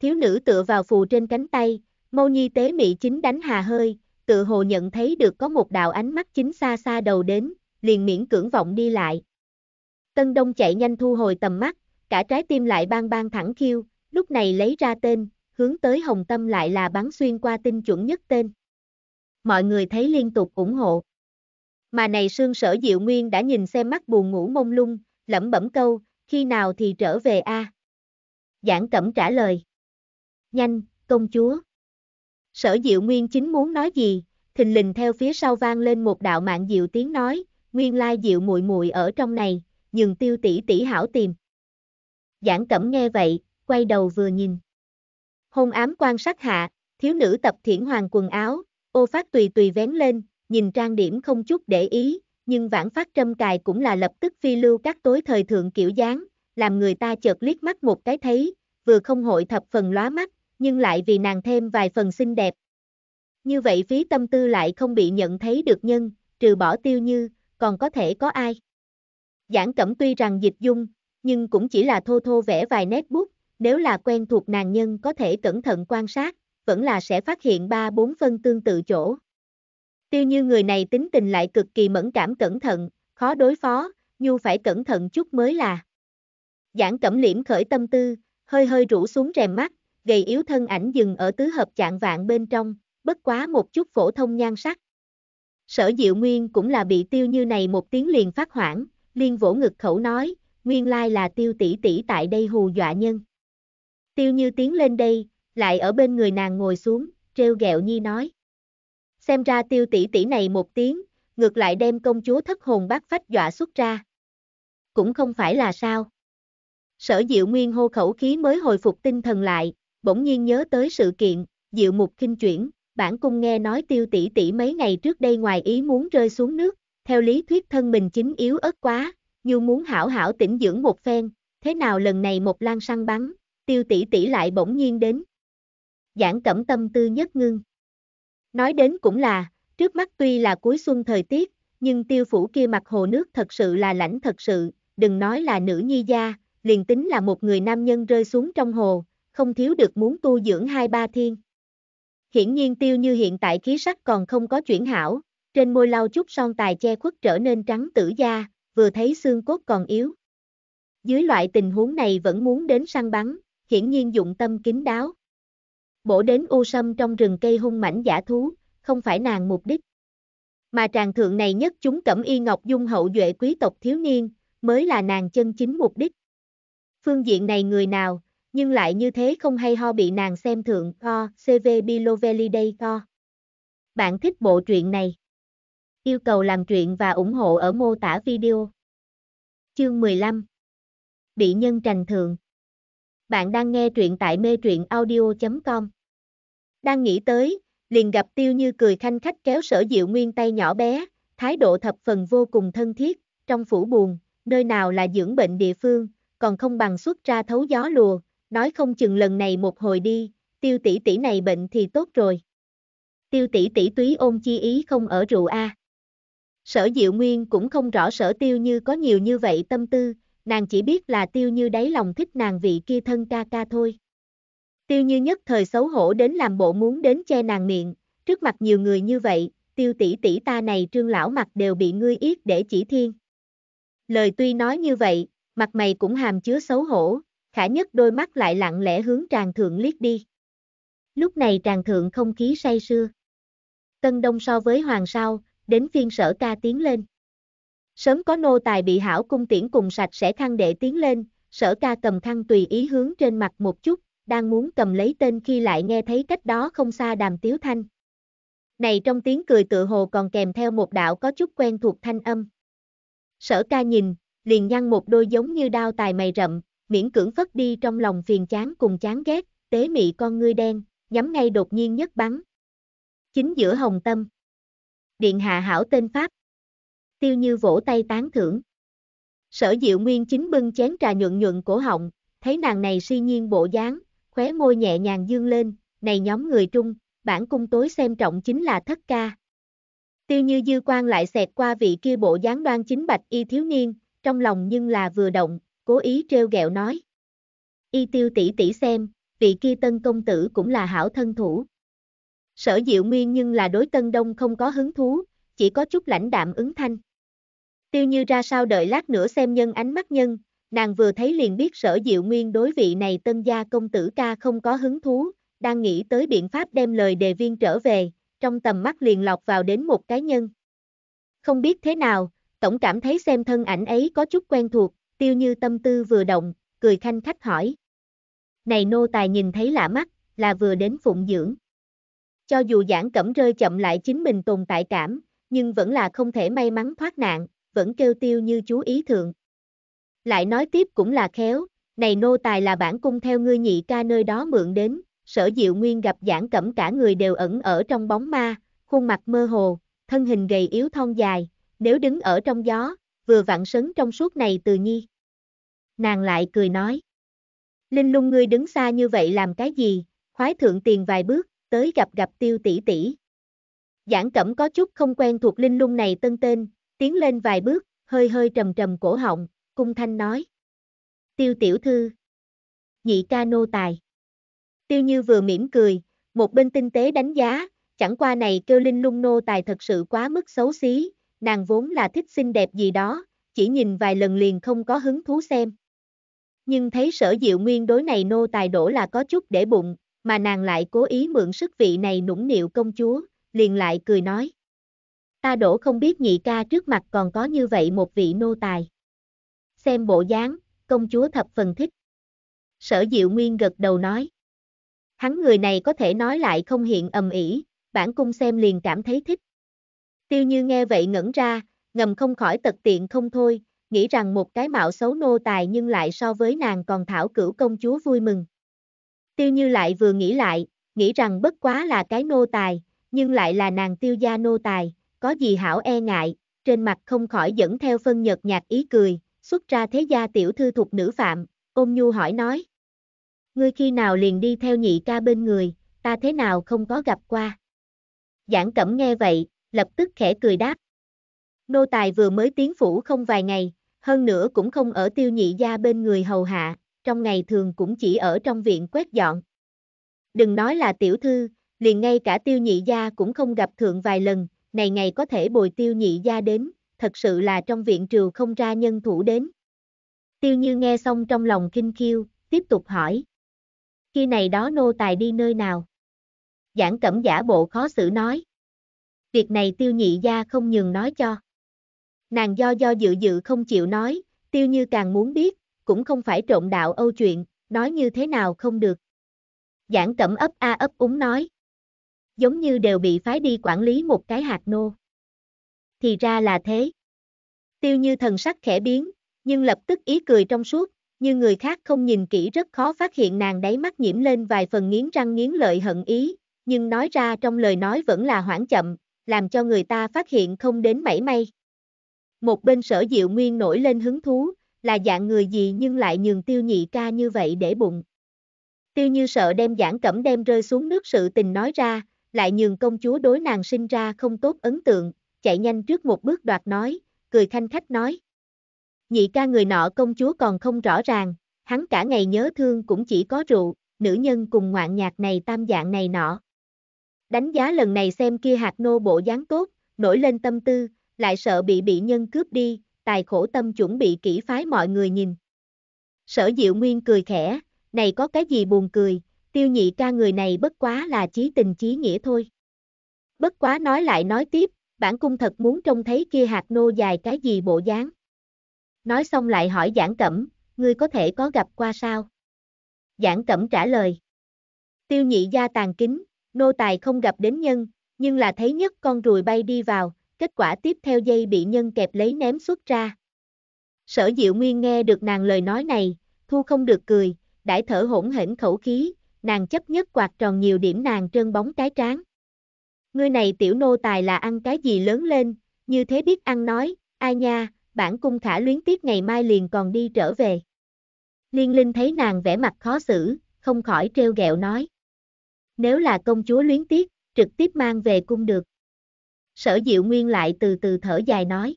Thiếu nữ tựa vào phù trên cánh tay, mâu nhi tế mị chính đánh hà hơi, tự hồ nhận thấy được có một đạo ánh mắt chính xa xa đầu đến, liền miễn cưỡng vọng đi lại. Tân Đông chạy nhanh thu hồi tầm mắt, cả trái tim lại bang bang thẳng khiêu, lúc này lấy ra tên, hướng tới Hồng Tâm lại là bắn xuyên qua tinh chuẩn nhất tên. Mọi người thấy liên tục ủng hộ. Mà này sương sở diệu nguyên đã nhìn xem mắt buồn ngủ mông lung, lẩm bẩm câu, khi nào thì trở về a à? Giảng cẩm trả lời. Nhanh, công chúa. Sở Diệu Nguyên chính muốn nói gì, thình lình theo phía sau vang lên một đạo mạng Diệu tiếng nói, nguyên lai Diệu muội muội ở trong này, nhường tiêu tỷ tỷ hảo tìm. Giảng cẩm nghe vậy, quay đầu vừa nhìn. Hôn ám quan sát hạ, thiếu nữ tập thiển hoàng quần áo, ô phát tùy tùy vén lên, nhìn trang điểm không chút để ý, nhưng vãn phát trâm cài cũng là lập tức phi lưu các tối thời thượng kiểu dáng, làm người ta chợt liếc mắt một cái thấy, vừa không hội thập phần lóa mắt, nhưng lại vì nàng thêm vài phần xinh đẹp. Như vậy phí tâm tư lại không bị nhận thấy được nhân, trừ bỏ tiêu như, còn có thể có ai. Giảng cẩm tuy rằng dịch dung, nhưng cũng chỉ là thô thô vẽ vài nét bút, nếu là quen thuộc nàng nhân có thể cẩn thận quan sát, vẫn là sẽ phát hiện ba bốn phân tương tự chỗ. Tiêu như người này tính tình lại cực kỳ mẫn cảm cẩn thận, khó đối phó, nhu phải cẩn thận chút mới là. Giảng cẩm liễm khởi tâm tư, hơi hơi rũ xuống rèm mắt, gầy yếu thân ảnh dừng ở tứ hợp chạng vạn bên trong, bất quá một chút phổ thông nhan sắc. Sở Diệu Nguyên cũng là bị tiêu như này một tiếng liền phát hoảng, liên vỗ ngực khẩu nói, nguyên lai là tiêu tỷ tỷ tại đây hù dọa nhân. Tiêu như tiến lên đây, lại ở bên người nàng ngồi xuống, treo gẹo nhi nói. Xem ra tiêu tỷ tỷ này một tiếng, ngược lại đem công chúa thất hồn bát phách dọa xuất ra. Cũng không phải là sao. Sở Diệu Nguyên hô khẩu khí mới hồi phục tinh thần lại, bỗng nhiên nhớ tới sự kiện, diệu mục kinh chuyển, bản cung nghe nói tiêu tỷ tỷ mấy ngày trước đây ngoài ý muốn rơi xuống nước, theo lý thuyết thân mình chính yếu ớt quá, như muốn hảo hảo tĩnh dưỡng một phen, thế nào lần này một lan săn bắn, tiêu tỷ tỷ lại bỗng nhiên đến. Giảng cẩm tâm tư nhất ngưng. Nói đến cũng là, trước mắt tuy là cuối xuân thời tiết, nhưng tiêu phủ kia mặt hồ nước thật sự là lãnh thật sự, đừng nói là nữ nhi gia, liền tính là một người nam nhân rơi xuống trong hồ, không thiếu được muốn tu dưỡng hai ba thiên. Hiển nhiên tiêu như hiện tại khí sắc còn không có chuyển hảo, trên môi lau chút son tài che khuất trở nên trắng tử da, vừa thấy xương cốt còn yếu. Dưới loại tình huống này vẫn muốn đến săn bắn, hiển nhiên dụng tâm kín đáo. Bổ đến u sâm trong rừng cây hung mảnh giả thú, không phải nàng mục đích. Mà tràng thượng này nhất chúng cẩm y ngọc dung hậu duệ quý tộc thiếu niên, mới là nàng chân chính mục đích. Phương diện này người nào, nhưng lại như thế không hay ho bị nàng xem thượng co CV Biloveliday co. Bạn thích bộ truyện này? Yêu cầu làm truyện và ủng hộ ở mô tả video. Chương 15 Bị nhân trành thượng Bạn đang nghe truyện tại mê truyện audio.com Đang nghĩ tới, liền gặp tiêu như cười khanh khách kéo sở diệu nguyên tay nhỏ bé, thái độ thập phần vô cùng thân thiết, trong phủ buồn, nơi nào là dưỡng bệnh địa phương, còn không bằng xuất ra thấu gió lùa, nói không chừng lần này một hồi đi, tiêu tỷ tỷ này bệnh thì tốt rồi. Tiêu tỷ tỷ túy ôn chi ý không ở rượu A. Sở Diệu Nguyên cũng không rõ sở tiêu như có nhiều như vậy tâm tư, nàng chỉ biết là tiêu như đáy lòng thích nàng vị kia thân ca ca thôi. Tiêu như nhất thời xấu hổ đến làm bộ muốn đến che nàng miệng, trước mặt nhiều người như vậy, tiêu tỷ tỷ ta này trương lão mặt đều bị ngươi yết để chỉ thiên. Lời tuy nói như vậy, mặt mày cũng hàm chứa xấu hổ, khả nhất đôi mắt lại lặng lẽ hướng tràng thượng liếc đi. Lúc này tràng thượng không khí say sưa. Tân đông so với hoàng sao, đến phiên sở ca tiến lên. Sớm có nô tài bị hảo cung tiễn cùng sạch sẽ khăn đệ tiến lên, sở ca cầm khăn tùy ý hướng trên mặt một chút, đang muốn cầm lấy tên khi lại nghe thấy cách đó không xa đàm tiếu thanh. Này trong tiếng cười tự hồ còn kèm theo một đạo có chút quen thuộc thanh âm. Sở ca nhìn, liền nhăn một đôi giống như đao tài mày rậm, miễn cưỡng phất đi trong lòng phiền chán cùng chán ghét, tế mị con ngươi đen, nhắm ngay đột nhiên nhất bắn. Chính giữa hồng tâm. Điện hạ hảo tên Pháp. Tiêu như vỗ tay tán thưởng. Sở diệu nguyên chính bưng chén trà nhuận nhuận cổ họng, thấy nàng này suy nhiên bộ dáng, khóe môi nhẹ nhàng dương lên, này nhóm người trung, bản cung tối xem trọng chính là thất ca. Tiêu như dư quan lại xẹt qua vị kia bộ dáng đoan chính bạch y thiếu niên, trong lòng nhưng là vừa động, cố ý trêu ghẹo nói. Y tiêu tỷ tỷ xem, vị kia tân công tử cũng là hảo thân thủ. Sở diệu nguyên nhưng là đối tân đông không có hứng thú, chỉ có chút lãnh đạm ứng thanh. Tiêu như ra sao đợi lát nữa xem nhân ánh mắt nhân, nàng vừa thấy liền biết sở diệu nguyên đối vị này tân gia công tử ca không có hứng thú, đang nghĩ tới biện pháp đem lời đề viên trở về, trong tầm mắt liền lọc vào đến một cái nhân. Không biết thế nào, tổng cảm thấy xem thân ảnh ấy có chút quen thuộc, Tiêu như tâm tư vừa động, cười khanh khách hỏi. Này nô tài nhìn thấy lạ mắt, là vừa đến phụng dưỡng. Cho dù giảng cẩm rơi chậm lại chính mình tồn tại cảm, nhưng vẫn là không thể may mắn thoát nạn, vẫn kêu tiêu như chú ý thượng. Lại nói tiếp cũng là khéo, này nô tài là bản cung theo ngươi nhị ca nơi đó mượn đến, sở diệu nguyên gặp giảng cẩm cả người đều ẩn ở trong bóng ma, khuôn mặt mơ hồ, thân hình gầy yếu thon dài, nếu đứng ở trong gió, vừa vặn sấn trong suốt này từ nhi. Nàng lại cười nói. Linh lung ngươi đứng xa như vậy làm cái gì, khoái thượng tiền vài bước, tới gặp gặp tiêu tỷ tỷ. Giảng cẩm có chút không quen thuộc linh lung này tân tên, tiến lên vài bước, hơi hơi trầm trầm cổ họng, cung thanh nói. Tiêu tiểu thư. Nhị ca nô tài. Tiêu như vừa mỉm cười, một bên tinh tế đánh giá, chẳng qua này kêu linh lung nô tài thật sự quá mức xấu xí, nàng vốn là thích xinh đẹp gì đó, chỉ nhìn vài lần liền không có hứng thú xem. Nhưng thấy sở diệu nguyên đối này nô tài đổ là có chút để bụng, mà nàng lại cố ý mượn sức vị này nũng nịu công chúa, liền lại cười nói. Ta đổ không biết nhị ca trước mặt còn có như vậy một vị nô tài. Xem bộ dáng, công chúa thập phần thích. Sở Diệu Nguyên gật đầu nói. Hắn người này có thể nói lại không hiện ầm ĩ, bản cung xem liền cảm thấy thích. Tiêu như nghe vậy ngẩn ra, ngầm không khỏi tật tiện không thôi, nghĩ rằng một cái mạo xấu nô tài nhưng lại so với nàng còn thảo cửu công chúa vui mừng. Tiêu như lại vừa nghĩ lại, nghĩ rằng bất quá là cái nô tài, nhưng lại là nàng tiêu gia nô tài, có gì hảo e ngại, trên mặt không khỏi dẫn theo phân nhật nhạt ý cười, xuất ra thế gia tiểu thư thuộc nữ phạm, ôm nhu hỏi nói. Ngươi khi nào liền đi theo nhị ca bên người, ta thế nào không có gặp qua. Giảng cẩm nghe vậy, lập tức khẽ cười đáp. Nô tài vừa mới tiến phủ không vài ngày, hơn nữa cũng không ở tiêu nhị gia bên người hầu hạ, trong ngày thường cũng chỉ ở trong viện quét dọn. Đừng nói là tiểu thư, liền ngay cả tiêu nhị gia cũng không gặp thượng vài lần, này ngày có thể bồi tiêu nhị gia đến, thật sự là trong viện triều không ra nhân thủ đến. Tiêu như nghe xong trong lòng kinh khiêu, tiếp tục hỏi. Khi này đó nô tài đi nơi nào? Giảng cẩm giả bộ khó xử nói việc này tiêu nhị gia không nhường nói cho. Nàng do do dự dự không chịu nói, tiêu như càng muốn biết, cũng không phải trộn đạo âu chuyện, nói như thế nào không được. Giảng cẩm ấp a ấp úng nói. Giống như đều bị phái đi quản lý một cái hạt nô. Thì ra là thế. Tiêu như thần sắc khẽ biến, nhưng lập tức ý cười trong suốt, như người khác không nhìn kỹ rất khó phát hiện nàng đáy mắt nhiễm lên vài phần nghiến răng nghiến lợi hận ý, nhưng nói ra trong lời nói vẫn là hoảng chậm, làm cho người ta phát hiện không đến mảy may. Một bên sở diệu nguyên nổi lên hứng thú, là dạng người gì nhưng lại nhường tiêu nhị ca như vậy để bụng. Tiêu như sợ đem giảng cẩm đem rơi xuống nước sự tình nói ra, lại nhường công chúa đối nàng sinh ra không tốt ấn tượng, chạy nhanh trước một bước đoạt nói, cười thanh khách nói. Nhị ca người nọ công chúa còn không rõ ràng, hắn cả ngày nhớ thương cũng chỉ có rượu, nữ nhân cùng ngoạn nhạc này tam dạng này nọ. Đánh giá lần này xem kia hạt nô bộ dáng tốt, nổi lên tâm tư, lại sợ bị bị nhân cướp đi, tài khổ tâm chuẩn bị kỹ phái mọi người nhìn. Sở Diệu Nguyên cười khẽ, này có cái gì buồn cười, tiêu nhị ca người này bất quá là chí tình chí nghĩa thôi. Bất quá nói lại nói tiếp, bản cung thật muốn trông thấy kia hạt nô dài cái gì bộ dáng. Nói xong lại hỏi giảng cẩm, ngươi có thể có gặp qua sao? Giảng cẩm trả lời. Tiêu nhị gia tàn kính, nô tài không gặp đến nhân, nhưng là thấy nhất con ruồi bay đi vào, kết quả tiếp theo dây bị nhân kẹp lấy ném xuất ra. Sở Diệu Nguyên nghe được nàng lời nói này, thu không được cười, đãi thở hỗn hển khẩu khí, nàng chấp nhất quạt tròn nhiều điểm nàng trơn bóng cái trán. Ngươi này tiểu nô tài là ăn cái gì lớn lên, như thế biết ăn nói, ai nha, bản cung khả luyến tiếp ngày mai liền còn đi trở về. Liên Linh thấy nàng vẻ mặt khó xử, không khỏi trêu ghẹo nói. Nếu là công chúa luyến tiếc, trực tiếp mang về cung được. Sở Diệu Nguyên lại từ từ thở dài nói.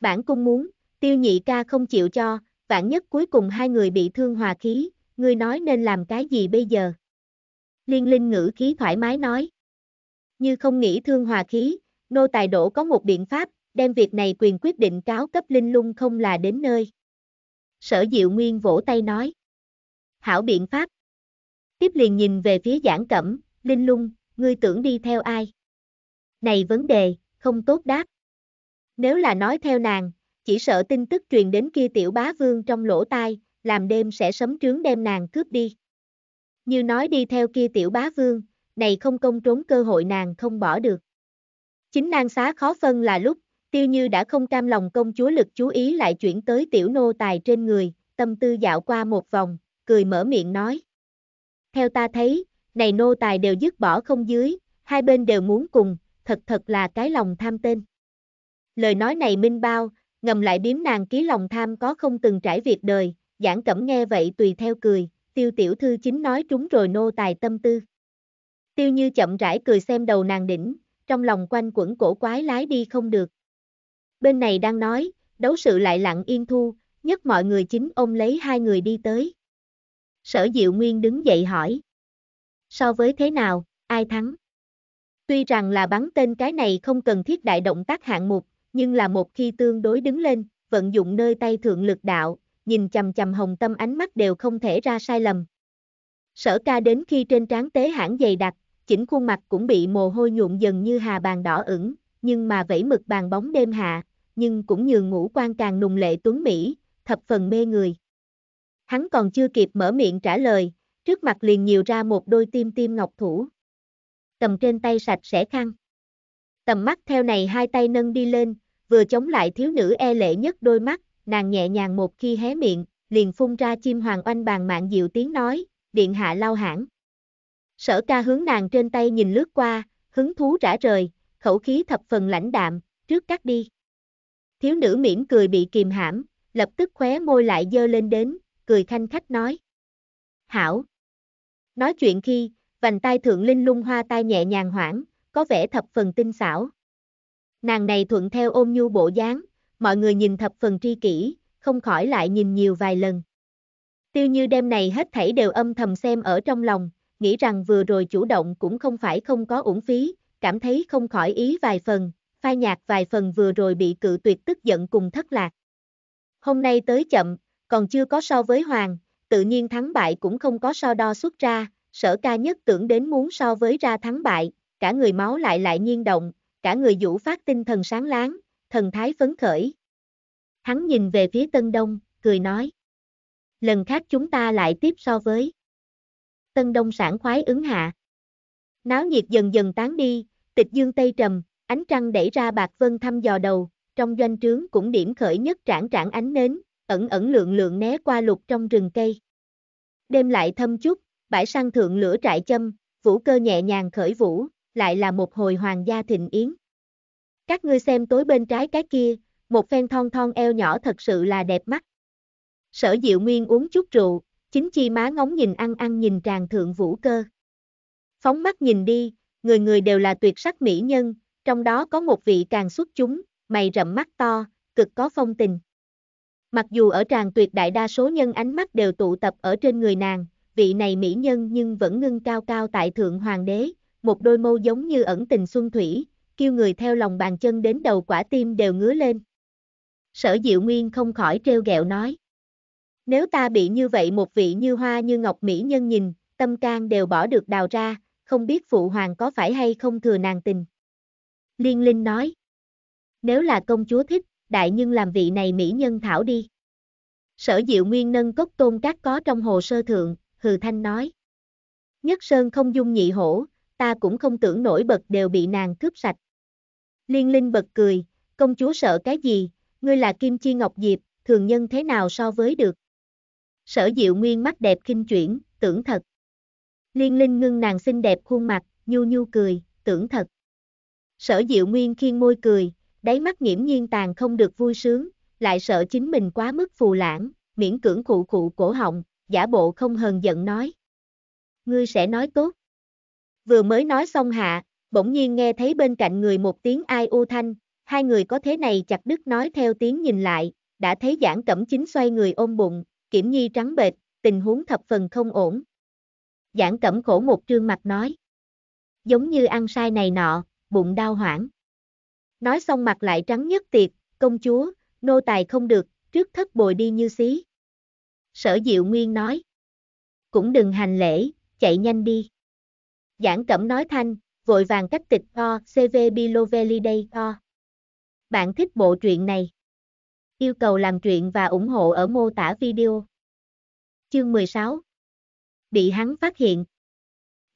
Bản cung muốn, tiêu nhị ca không chịu cho, vạn nhất cuối cùng hai người bị thương hòa khí, ngươi nói nên làm cái gì bây giờ? Liên linh ngữ khí thoải mái nói. Như không nghĩ thương hòa khí, nô tài đổ có một biện pháp, đem việc này quyền quyết định cáo cấp linh lung không là đến nơi. Sở Diệu Nguyên vỗ tay nói. Hảo biện pháp tiếp liền nhìn về phía giảng cẩm, linh lung, ngươi tưởng đi theo ai? Này vấn đề, không tốt đáp. Nếu là nói theo nàng, chỉ sợ tin tức truyền đến kia tiểu bá vương trong lỗ tai, làm đêm sẽ sấm trướng đem nàng cướp đi. Như nói đi theo kia tiểu bá vương, này không công trốn cơ hội nàng không bỏ được. Chính nàng xá khó phân là lúc, tiêu như đã không cam lòng công chúa lực chú ý lại chuyển tới tiểu nô tài trên người, tâm tư dạo qua một vòng, cười mở miệng nói. Theo ta thấy, này nô tài đều dứt bỏ không dưới, hai bên đều muốn cùng, thật thật là cái lòng tham tên. Lời nói này minh bao, ngầm lại biếm nàng ký lòng tham có không từng trải việc đời, giảng cẩm nghe vậy tùy theo cười, tiêu tiểu thư chính nói trúng rồi nô tài tâm tư. Tiêu như chậm rãi cười xem đầu nàng đỉnh, trong lòng quanh quẩn cổ quái lái đi không được. Bên này đang nói, đấu sự lại lặng yên thu, nhất mọi người chính ôm lấy hai người đi tới sở diệu nguyên đứng dậy hỏi. So với thế nào, ai thắng? Tuy rằng là bắn tên cái này không cần thiết đại động tác hạng mục, nhưng là một khi tương đối đứng lên, vận dụng nơi tay thượng lực đạo, nhìn chầm chầm hồng tâm ánh mắt đều không thể ra sai lầm. Sở ca đến khi trên trán tế hãng dày đặc, chỉnh khuôn mặt cũng bị mồ hôi nhuộm dần như hà bàn đỏ ửng, nhưng mà vẫy mực bàn bóng đêm hạ, nhưng cũng nhường ngũ quan càng nùng lệ tuấn Mỹ, thập phần mê người hắn còn chưa kịp mở miệng trả lời, trước mặt liền nhiều ra một đôi tim tim ngọc thủ. Cầm trên tay sạch sẽ khăn. Tầm mắt theo này hai tay nâng đi lên, vừa chống lại thiếu nữ e lệ nhất đôi mắt, nàng nhẹ nhàng một khi hé miệng, liền phun ra chim hoàng oanh bàn mạng dịu tiếng nói, điện hạ lao hãng. Sở ca hướng nàng trên tay nhìn lướt qua, hứng thú rã rời, khẩu khí thập phần lãnh đạm, trước cắt đi. Thiếu nữ mỉm cười bị kìm hãm, lập tức khóe môi lại dơ lên đến, cười khanh khách nói. Hảo. Nói chuyện khi, vành tai thượng linh lung hoa tai nhẹ nhàng hoảng, có vẻ thập phần tinh xảo. Nàng này thuận theo ôm nhu bộ dáng, mọi người nhìn thập phần tri kỷ, không khỏi lại nhìn nhiều vài lần. Tiêu như đêm này hết thảy đều âm thầm xem ở trong lòng, nghĩ rằng vừa rồi chủ động cũng không phải không có uổng phí, cảm thấy không khỏi ý vài phần, phai nhạc vài phần vừa rồi bị cự tuyệt tức giận cùng thất lạc. Hôm nay tới chậm, còn chưa có so với Hoàng, tự nhiên thắng bại cũng không có so đo xuất ra, sở ca nhất tưởng đến muốn so với ra thắng bại, cả người máu lại lại nhiên động, cả người vũ phát tinh thần sáng láng, thần thái phấn khởi. Hắn nhìn về phía Tân Đông, cười nói. Lần khác chúng ta lại tiếp so với. Tân Đông sản khoái ứng hạ. Náo nhiệt dần dần tán đi, tịch dương tây trầm, ánh trăng đẩy ra bạc vân thăm dò đầu, trong doanh trướng cũng điểm khởi nhất trảng trảng ánh nến, ẩn ẩn lượng lượng né qua lục trong rừng cây. Đêm lại thâm chút, bãi săn thượng lửa trại châm, vũ cơ nhẹ nhàng khởi vũ, lại là một hồi hoàng gia thịnh yến. Các ngươi xem tối bên trái cái kia, một phen thon thon eo nhỏ thật sự là đẹp mắt. Sở Diệu Nguyên uống chút rượu, chính chi má ngóng nhìn ăn ăn nhìn tràng thượng vũ cơ. Phóng mắt nhìn đi, người người đều là tuyệt sắc mỹ nhân, trong đó có một vị càng xuất chúng, mày rậm mắt to, cực có phong tình. Mặc dù ở tràng tuyệt đại đa số nhân ánh mắt đều tụ tập ở trên người nàng, vị này mỹ nhân nhưng vẫn ngưng cao cao tại thượng hoàng đế, một đôi mâu giống như ẩn tình xuân thủy, kêu người theo lòng bàn chân đến đầu quả tim đều ngứa lên. Sở Diệu Nguyên không khỏi treo gẹo nói. Nếu ta bị như vậy một vị như hoa như ngọc mỹ nhân nhìn, tâm can đều bỏ được đào ra, không biết phụ hoàng có phải hay không thừa nàng tình. Liên Linh nói. Nếu là công chúa thích, đại nhưng làm vị này mỹ nhân thảo đi. Sở diệu nguyên nâng cốc tôn các có trong hồ sơ thượng, hừ thanh nói. Nhất sơn không dung nhị hổ, ta cũng không tưởng nổi bật đều bị nàng cướp sạch. Liên linh bật cười, công chúa sợ cái gì, ngươi là kim chi ngọc diệp, thường nhân thế nào so với được. Sở diệu nguyên mắt đẹp kinh chuyển, tưởng thật. Liên linh ngưng nàng xinh đẹp khuôn mặt, nhu nhu cười, tưởng thật. Sở diệu nguyên khiên môi cười, đáy mắt nghiễm nhiên tàn không được vui sướng, lại sợ chính mình quá mức phù lãng, miễn cưỡng cụ cụ cổ họng, giả bộ không hờn giận nói. Ngươi sẽ nói tốt. Vừa mới nói xong hạ, bỗng nhiên nghe thấy bên cạnh người một tiếng ai u thanh, hai người có thế này chặt đứt nói theo tiếng nhìn lại, đã thấy giảng cẩm chính xoay người ôm bụng, kiểm nhi trắng bệt, tình huống thập phần không ổn. Giảng cẩm khổ một trương mặt nói. Giống như ăn sai này nọ, bụng đau hoảng. Nói xong mặt lại trắng nhất tiệt, công chúa, nô tài không được, trước thất bồi đi như xí. Sở Diệu Nguyên nói. Cũng đừng hành lễ, chạy nhanh đi. Giảng cẩm nói thanh, vội vàng cách tịch o CV Biloveliday o. Bạn thích bộ truyện này? Yêu cầu làm truyện và ủng hộ ở mô tả video. Chương 16 Bị hắn phát hiện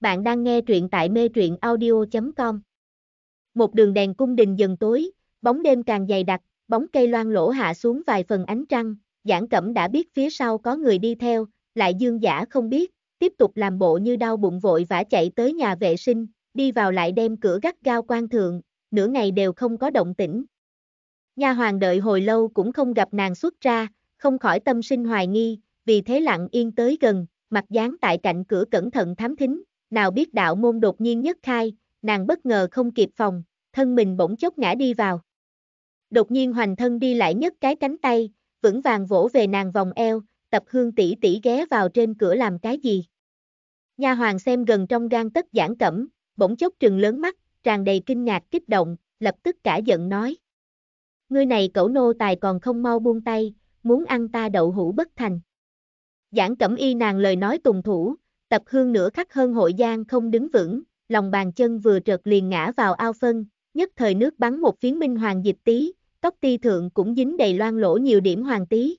Bạn đang nghe truyện tại mê truyện audio.com một đường đèn cung đình dần tối, bóng đêm càng dày đặc, bóng cây loan lỗ hạ xuống vài phần ánh trăng, giảng cẩm đã biết phía sau có người đi theo, lại dương giả không biết, tiếp tục làm bộ như đau bụng vội vã chạy tới nhà vệ sinh, đi vào lại đem cửa gắt gao quan thượng, nửa ngày đều không có động tĩnh. Nhà hoàng đợi hồi lâu cũng không gặp nàng xuất ra, không khỏi tâm sinh hoài nghi, vì thế lặng yên tới gần, mặt dán tại cạnh cửa cẩn thận thám thính, nào biết đạo môn đột nhiên nhất khai, nàng bất ngờ không kịp phòng, thân mình bỗng chốc ngã đi vào. Đột nhiên hoành thân đi lại nhấc cái cánh tay, vững vàng vỗ về nàng vòng eo, tập hương tỷ tỷ ghé vào trên cửa làm cái gì. Nha hoàng xem gần trong gan tất giãn cẩm, bỗng chốc trừng lớn mắt, tràn đầy kinh ngạc kích động, lập tức cả giận nói. Ngươi này cẩu nô tài còn không mau buông tay, muốn ăn ta đậu hũ bất thành. Giảng cẩm y nàng lời nói tùng thủ, tập hương nửa khắc hơn hội gian không đứng vững, lòng bàn chân vừa trượt liền ngã vào ao phân, nhất thời nước bắn một phiến minh hoàng dịch tí, tóc ti thượng cũng dính đầy loang lỗ nhiều điểm hoàng tí.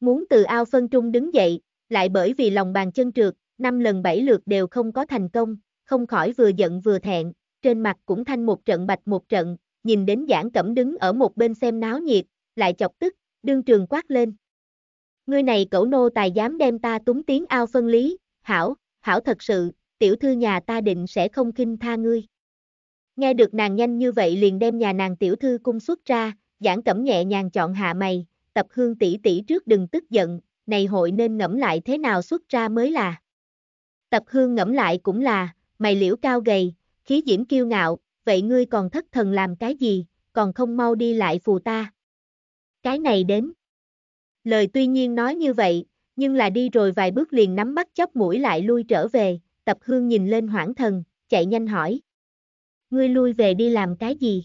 Muốn từ ao phân trung đứng dậy, lại bởi vì lòng bàn chân trượt, năm lần bảy lượt đều không có thành công, không khỏi vừa giận vừa thẹn, trên mặt cũng thanh một trận bạch một trận, nhìn đến giảng cẩm đứng ở một bên xem náo nhiệt, lại chọc tức, đương trường quát lên. Ngươi này cẩu nô tài dám đem ta túng tiếng ao phân lý, hảo, hảo thật sự, tiểu thư nhà ta định sẽ không kinh tha ngươi. Nghe được nàng nhanh như vậy liền đem nhà nàng tiểu thư cung xuất ra, giảng cẩm nhẹ nhàng chọn hạ mày, tập hương tỷ tỷ trước đừng tức giận, này hội nên ngẫm lại thế nào xuất ra mới là. Tập hương ngẫm lại cũng là, mày liễu cao gầy, khí diễm kiêu ngạo, vậy ngươi còn thất thần làm cái gì, còn không mau đi lại phù ta. Cái này đến. Lời tuy nhiên nói như vậy, nhưng là đi rồi vài bước liền nắm bắt chóp mũi lại lui trở về, Tập Hương nhìn lên hoảng thần, chạy nhanh hỏi. Ngươi lui về đi làm cái gì?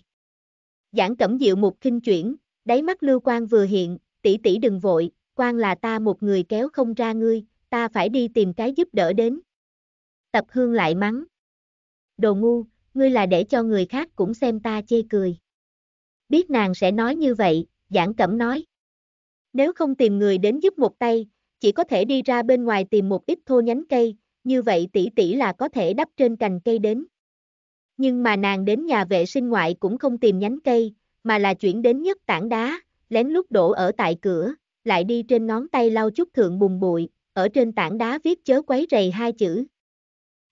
Giảng cẩm diệu một kinh chuyển, đáy mắt lưu quan vừa hiện, tỷ tỷ đừng vội, quan là ta một người kéo không ra ngươi, ta phải đi tìm cái giúp đỡ đến. Tập Hương lại mắng. Đồ ngu, ngươi là để cho người khác cũng xem ta chê cười. Biết nàng sẽ nói như vậy, giảng cẩm nói. Nếu không tìm người đến giúp một tay, chỉ có thể đi ra bên ngoài tìm một ít thô nhánh cây, như vậy tỷ tỷ là có thể đắp trên cành cây đến. Nhưng mà nàng đến nhà vệ sinh ngoại cũng không tìm nhánh cây, mà là chuyển đến nhất tảng đá, lén lút đổ ở tại cửa, lại đi trên ngón tay lau chút thượng bùn bụi, ở trên tảng đá viết chớ quấy rầy hai chữ.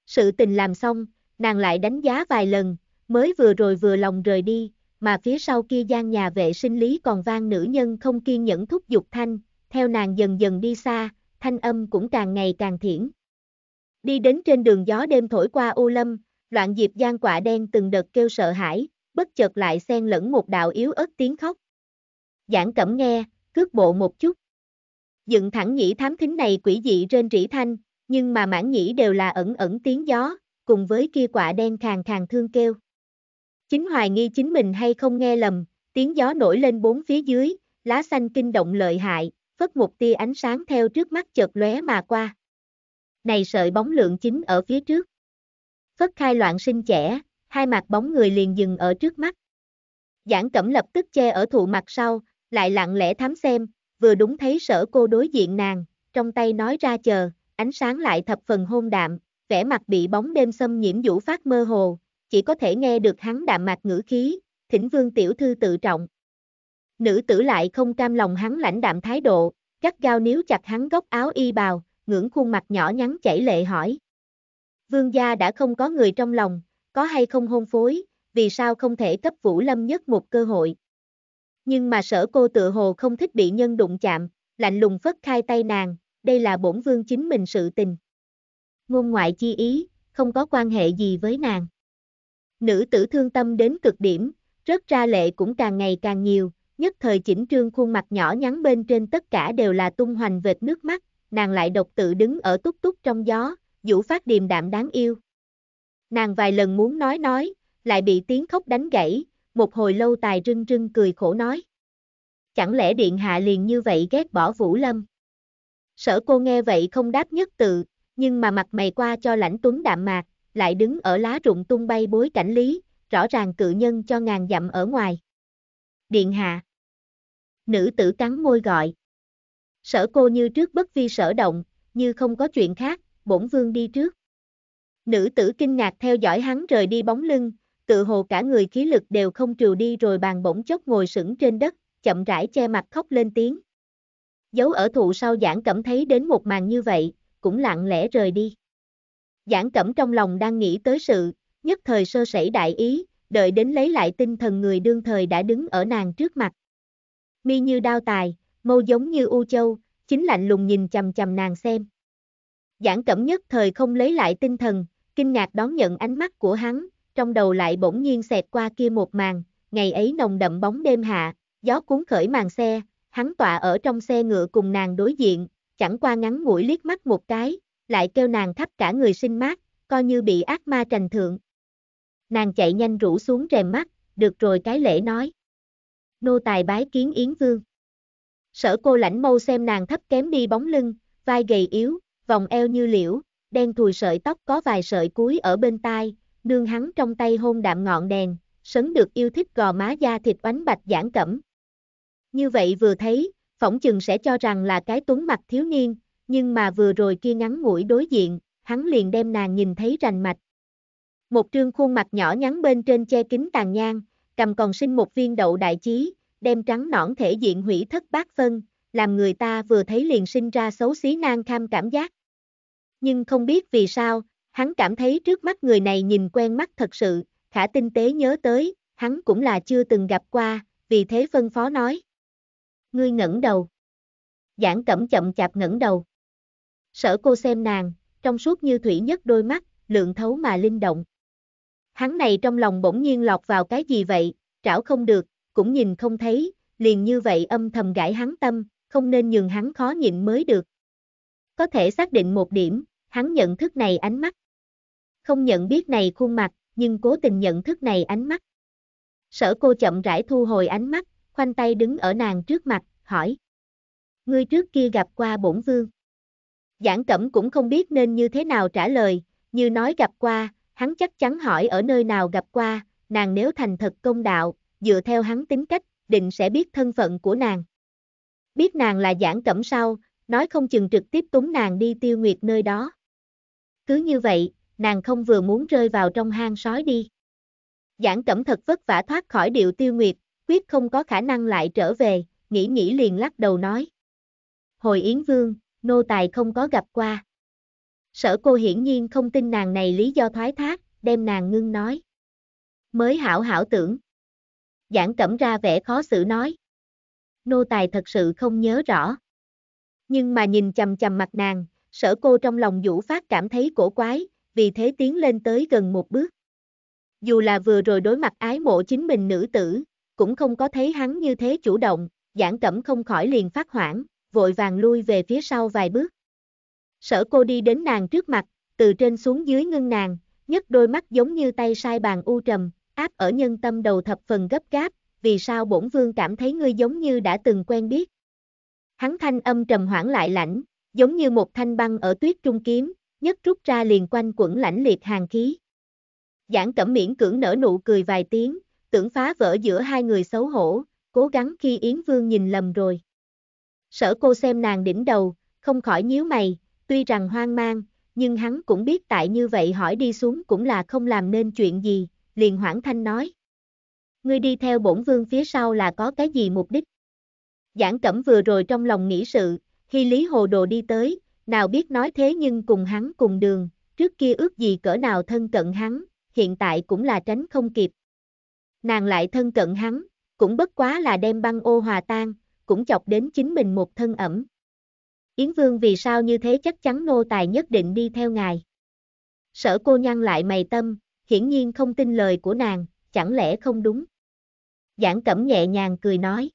Sự tình làm xong, nàng lại đánh giá vài lần, mới vừa rồi vừa lòng rời đi, mà phía sau kia gian nhà vệ sinh lý còn vang nữ nhân không kiên nhẫn thúc giục thanh, theo nàng dần dần đi xa, thanh âm cũng càng ngày càng thiển. Đi đến trên đường gió đêm thổi qua u lâm, loạn diệp gian quả đen từng đợt kêu sợ hãi, bất chợt lại xen lẫn một đạo yếu ớt tiếng khóc. Giảng cẩm nghe, cước bộ một chút. Dựng thẳng nhĩ thám thính này quỷ dị trên rỉ thanh, nhưng mà mãn nhĩ đều là ẩn ẩn tiếng gió, cùng với kia quả đen khàng khàng thương kêu. Chính hoài nghi chính mình hay không nghe lầm, tiếng gió nổi lên bốn phía dưới, lá xanh kinh động lợi hại, phất một tia ánh sáng theo trước mắt chợt lóe mà qua này sợi bóng lượng chính ở phía trước. Phất khai loạn sinh trẻ, hai mặt bóng người liền dừng ở trước mắt. Giảng cẩm lập tức che ở thụ mặt sau, lại lặng lẽ thám xem, vừa đúng thấy sở cô đối diện nàng, trong tay nói ra chờ, ánh sáng lại thập phần hôn đạm, vẻ mặt bị bóng đêm xâm nhiễm vũ phát mơ hồ, chỉ có thể nghe được hắn đạm mạc ngữ khí, thỉnh vương tiểu thư tự trọng. Nữ tử lại không cam lòng hắn lãnh đạm thái độ, gắt gao níu chặt hắn góc áo y bào, ngưỡng khuôn mặt nhỏ nhắn chảy lệ hỏi. Vương gia đã không có người trong lòng, có hay không hôn phối, vì sao không thể cấp Vũ Lâm nhất một cơ hội. Nhưng mà sở cô tự hồ không thích bị nhân đụng chạm, lạnh lùng phất khai tay nàng, đây là bổn vương chính mình sự tình. Ngôn ngoại chi ý, không có quan hệ gì với nàng. Nữ tử thương tâm đến cực điểm, rớt ra lệ cũng càng ngày càng nhiều, nhất thời chỉnh trương khuôn mặt nhỏ nhắn bên trên tất cả đều là tung hoành vệt nước mắt, nàng lại độc tự đứng ở túc túc trong gió, vũ phát điềm đạm đáng yêu. Nàng vài lần muốn nói nói, lại bị tiếng khóc đánh gãy, một hồi lâu tài rưng rưng cười khổ nói. Chẳng lẽ điện hạ liền như vậy ghét bỏ Vũ Lâm? Sở cô nghe vậy không đáp nhất tự, nhưng mà mặt mày qua cho lãnh tuấn đạm mạc, lại đứng ở lá rụng tung bay bối cảnh lý, rõ ràng cự nhân cho ngàn dặm ở ngoài. Điện hạ. Nữ tử cắn môi gọi. Sở cô như trước bất vi sở động, như không có chuyện khác, bổn vương đi trước. Nữ tử kinh ngạc theo dõi hắn rời đi bóng lưng, tự hồ cả người khí lực đều không trừ đi rồi bàn bỗng chốc ngồi sững trên đất, chậm rãi che mặt khóc lên tiếng. giấu ở thụ sau giảng cẩm thấy đến một màn như vậy, cũng lặng lẽ rời đi. Giảng cẩm trong lòng đang nghĩ tới sự, nhất thời sơ sẩy đại ý, đợi đến lấy lại tinh thần người đương thời đã đứng ở nàng trước mặt. Mi như đao tài, mâu giống như u châu, chính lạnh lùng nhìn chầm chầm nàng xem. Giảng cẩm nhất thời không lấy lại tinh thần, kinh ngạc đón nhận ánh mắt của hắn, trong đầu lại bỗng nhiên xẹt qua kia một màn, ngày ấy nồng đậm bóng đêm hạ, gió cuốn khởi màn xe, hắn tọa ở trong xe ngựa cùng nàng đối diện, chẳng qua ngắn mũi liếc mắt một cái, lại kêu nàng thắp cả người sinh mát, coi như bị ác ma trành thượng. Nàng chạy nhanh rủ xuống rèm mắt, được rồi cái lễ nói. Nô tài bái kiến Yến Vương. Sở cô lãnh mâu xem nàng thấp kém đi bóng lưng, vai gầy yếu, vòng eo như liễu, đen thùi sợi tóc có vài sợi cuối ở bên tai, nương hắn trong tay hôn đạm ngọn đèn, sấn được yêu thích gò má da thịt oánh bạch giãn cẩm. Như vậy vừa thấy, phỏng chừng sẽ cho rằng là cái tuấn mặt thiếu niên, nhưng mà vừa rồi kia ngắn ngủi đối diện, hắn liền đem nàng nhìn thấy rành mạch. Một trương khuôn mặt nhỏ nhắn bên trên che kính tàn nhang, cầm còn sinh một viên đậu đại trí đem trắng nõn thể diện hủy thất bát phân, làm người ta vừa thấy liền sinh ra xấu xí nan kham cảm giác. Nhưng không biết vì sao, hắn cảm thấy trước mắt người này nhìn quen mắt thật sự, khả tinh tế nhớ tới, hắn cũng là chưa từng gặp qua, vì thế phân phó nói. Ngươi ngẩng đầu. Giảng cẩm chậm chạp ngẩng đầu. Sở cô xem nàng, trong suốt như thủy nhất đôi mắt, lượng thấu mà linh động. Hắn này trong lòng bỗng nhiên lọt vào cái gì vậy, trảo không được, cũng nhìn không thấy, liền như vậy âm thầm gãi hắn tâm, không nên nhường hắn khó nhịn mới được. Có thể xác định một điểm, hắn nhận thức này ánh mắt. Không nhận biết này khuôn mặt, nhưng cố tình nhận thức này ánh mắt. Sở cô chậm rãi thu hồi ánh mắt, khoanh tay đứng ở nàng trước mặt, hỏi. Ngươi trước kia gặp qua bổn vương. Giảng cẩm cũng không biết nên như thế nào trả lời, như nói gặp qua, hắn chắc chắn hỏi ở nơi nào gặp qua, nàng nếu thành thật công đạo, dựa theo hắn tính cách, định sẽ biết thân phận của nàng. Biết nàng là giảng cẩm sau, nói không chừng trực tiếp túng nàng đi tiêu nguyệt nơi đó. Cứ như vậy, nàng không vừa muốn rơi vào trong hang sói đi. Giảng cẩm thật vất vả thoát khỏi điệu tiêu nguyệt, quyết không có khả năng lại trở về, nghĩ nghĩ liền lắc đầu nói. Hồi Yến Vương, nô tài không có gặp qua. Sở cô hiển nhiên không tin nàng này lý do thoái thác, đem nàng ngưng nói. Mới hảo hảo tưởng. Giảng cẩm ra vẻ khó xử nói. Nô tài thật sự không nhớ rõ. Nhưng mà nhìn chầm chầm mặt nàng, sở cô trong lòng vũ phát cảm thấy cổ quái, vì thế tiến lên tới gần một bước. Dù là vừa rồi đối mặt ái mộ chính mình nữ tử, cũng không có thấy hắn như thế chủ động, giảng cẩm không khỏi liền phát hoảng, vội vàng lui về phía sau vài bước. Sở cô đi đến nàng trước mặt, từ trên xuống dưới ngưng nàng, nhấc đôi mắt giống như tay sai bàn u trầm, áp ở nhân tâm đầu thập phần gấp gáp, vì sao bổn vương cảm thấy ngươi giống như đã từng quen biết. Hắn thanh âm trầm hoảng lại lãnh, giống như một thanh băng ở tuyết trung kiếm, nhất rút ra liền quanh quẩn lãnh liệt hàng khí. Giảng cẩm miễn cưỡng nở nụ cười vài tiếng, tưởng phá vỡ giữa hai người xấu hổ, cố gắng khi Yến Vương nhìn lầm rồi. Sở cô xem nàng đỉnh đầu, không khỏi nhíu mày, tuy rằng hoang mang, nhưng hắn cũng biết tại như vậy hỏi đi xuống cũng là không làm nên chuyện gì, liền hoảng thanh nói. Ngươi đi theo bổn vương phía sau là có cái gì mục đích? Giảng cẩm vừa rồi trong lòng nghĩ sự, khi lý hồ đồ đi tới, nào biết nói thế nhưng cùng hắn cùng đường, trước kia ước gì cỡ nào thân cận hắn, hiện tại cũng là tránh không kịp. Nàng lại thân cận hắn, cũng bất quá là đem băng ô hòa tan, cũng chọc đến chính mình một thân ẩm. Yến Vương vì sao như thế chắc chắn nô tài nhất định đi theo ngài. Sở cô nhăn lại mày tâm, hiển nhiên không tin lời của nàng, chẳng lẽ không đúng. Giảng cẩm nhẹ nhàng cười nói.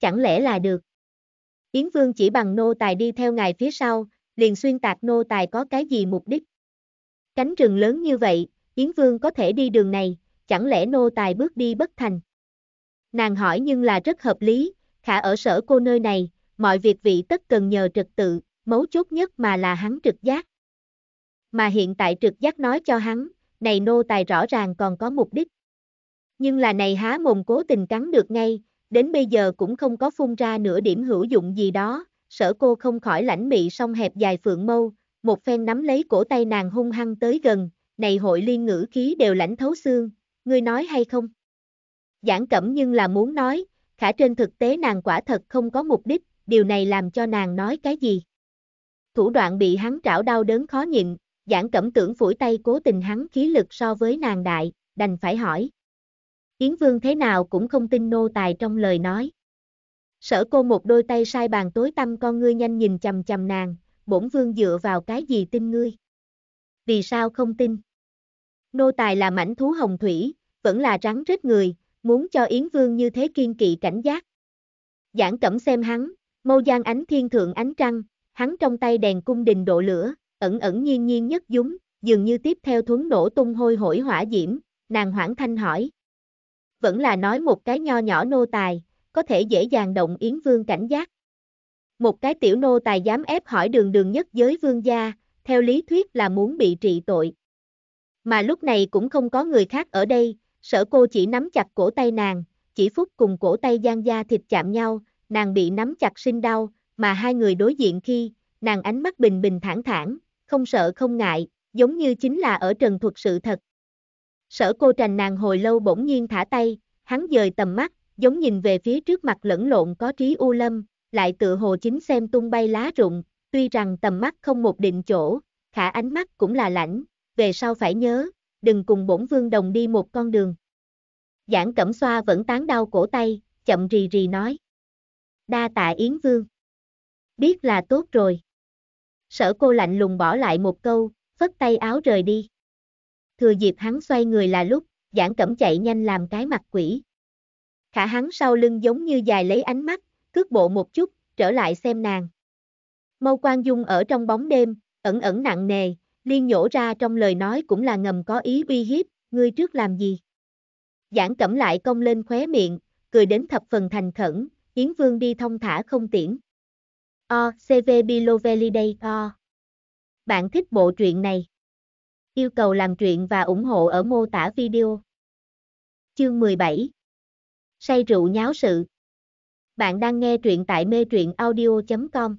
Chẳng lẽ là được. Yến Vương chỉ bằng nô tài đi theo ngài phía sau, liền xuyên tạc nô tài có cái gì mục đích. Cánh rừng lớn như vậy, Yến Vương có thể đi đường này, chẳng lẽ nô tài bước đi bất thành. Nàng hỏi nhưng là rất hợp lý, khả ở sở cô nơi này, mọi việc vị tất cần nhờ trực tự, mấu chốt nhất mà là hắn trực giác. Mà hiện tại trực giác nói cho hắn, này nô tài rõ ràng còn có mục đích. Nhưng là này há mồm cố tình cắn được ngay, đến bây giờ cũng không có phun ra nửa điểm hữu dụng gì đó, sở cô không khỏi lãnh mị song hẹp dài phượng mâu, một phen nắm lấy cổ tay nàng hung hăng tới gần, này hội liên ngữ khí đều lãnh thấu xương, ngươi nói hay không? Giảng cẩm nhưng là muốn nói, khả trên thực tế nàng quả thật không có mục đích, điều này làm cho nàng nói cái gì? Thủ đoạn bị hắn trảo đau đớn khó nhịn, Giảng cẩm tưởng phủi tay cố tình hắn khí lực so với nàng đại, đành phải hỏi. Yến Vương thế nào cũng không tin nô tài trong lời nói. Sở cô một đôi tay sai bàn tối tâm con ngươi nhanh nhìn chầm chầm nàng, bổn vương dựa vào cái gì tin ngươi. Vì sao không tin? Nô tài là mảnh thú hồng thủy, vẫn là rắn rết người, muốn cho Yến Vương như thế kiên kỵ cảnh giác. Giảng cẩm xem hắn, mâu gian ánh thiên thượng ánh trăng, hắn trong tay đèn cung đình độ lửa, ẩn ẩn nhiên nhiên nhất dúng, dường như tiếp theo thuấn nổ tung hôi hổi hỏa diễm, nàng hoảng thanh hỏi. Vẫn là nói một cái nho nhỏ nô tài, có thể dễ dàng động Yến Vương cảnh giác. Một cái tiểu nô tài dám ép hỏi đường đường nhất giới vương gia, theo lý thuyết là muốn bị trị tội. Mà lúc này cũng không có người khác ở đây, sở cô chỉ nắm chặt cổ tay nàng, chỉ phút cùng cổ tay gian da thịt chạm nhau, nàng bị nắm chặt sinh đau, mà hai người đối diện khi, nàng ánh mắt bình bình thản thản, không sợ không ngại, giống như chính là ở trần thuật sự thật. Sở cô trành nàng hồi lâu bỗng nhiên thả tay, hắn dời tầm mắt, giống nhìn về phía trước mặt lẫn lộn có trí u lâm, lại tự hồ chính xem tung bay lá rụng, tuy rằng tầm mắt không một định chỗ, khả ánh mắt cũng là lãnh, về sau phải nhớ, đừng cùng bổn vương đồng đi một con đường. Giảng cẩm xoa vẫn tán đau cổ tay, chậm rì rì nói. Đa tạ Yến Vương. Biết là tốt rồi sở cô lạnh lùng bỏ lại một câu, phất tay áo rời đi. Thừa dịp hắn xoay người là lúc, giảng cẩm chạy nhanh làm cái mặt quỷ. Khả hắn sau lưng giống như dài lấy ánh mắt, cước bộ một chút, trở lại xem nàng. Mâu Quang Dung ở trong bóng đêm, ẩn ẩn nặng nề, liên nhổ ra trong lời nói cũng là ngầm có ý uy hiếp, ngươi trước làm gì? Giảng cẩm lại công lên khóe miệng, cười đến thập phần thành khẩn, Yến Vương đi thông thả không tiễn. O, CV Biloveliday O. Bạn thích bộ truyện này? Yêu cầu làm truyện và ủng hộ ở mô tả video. Chương 17 Say rượu nháo sự Bạn đang nghe truyện tại mê truyện audio.com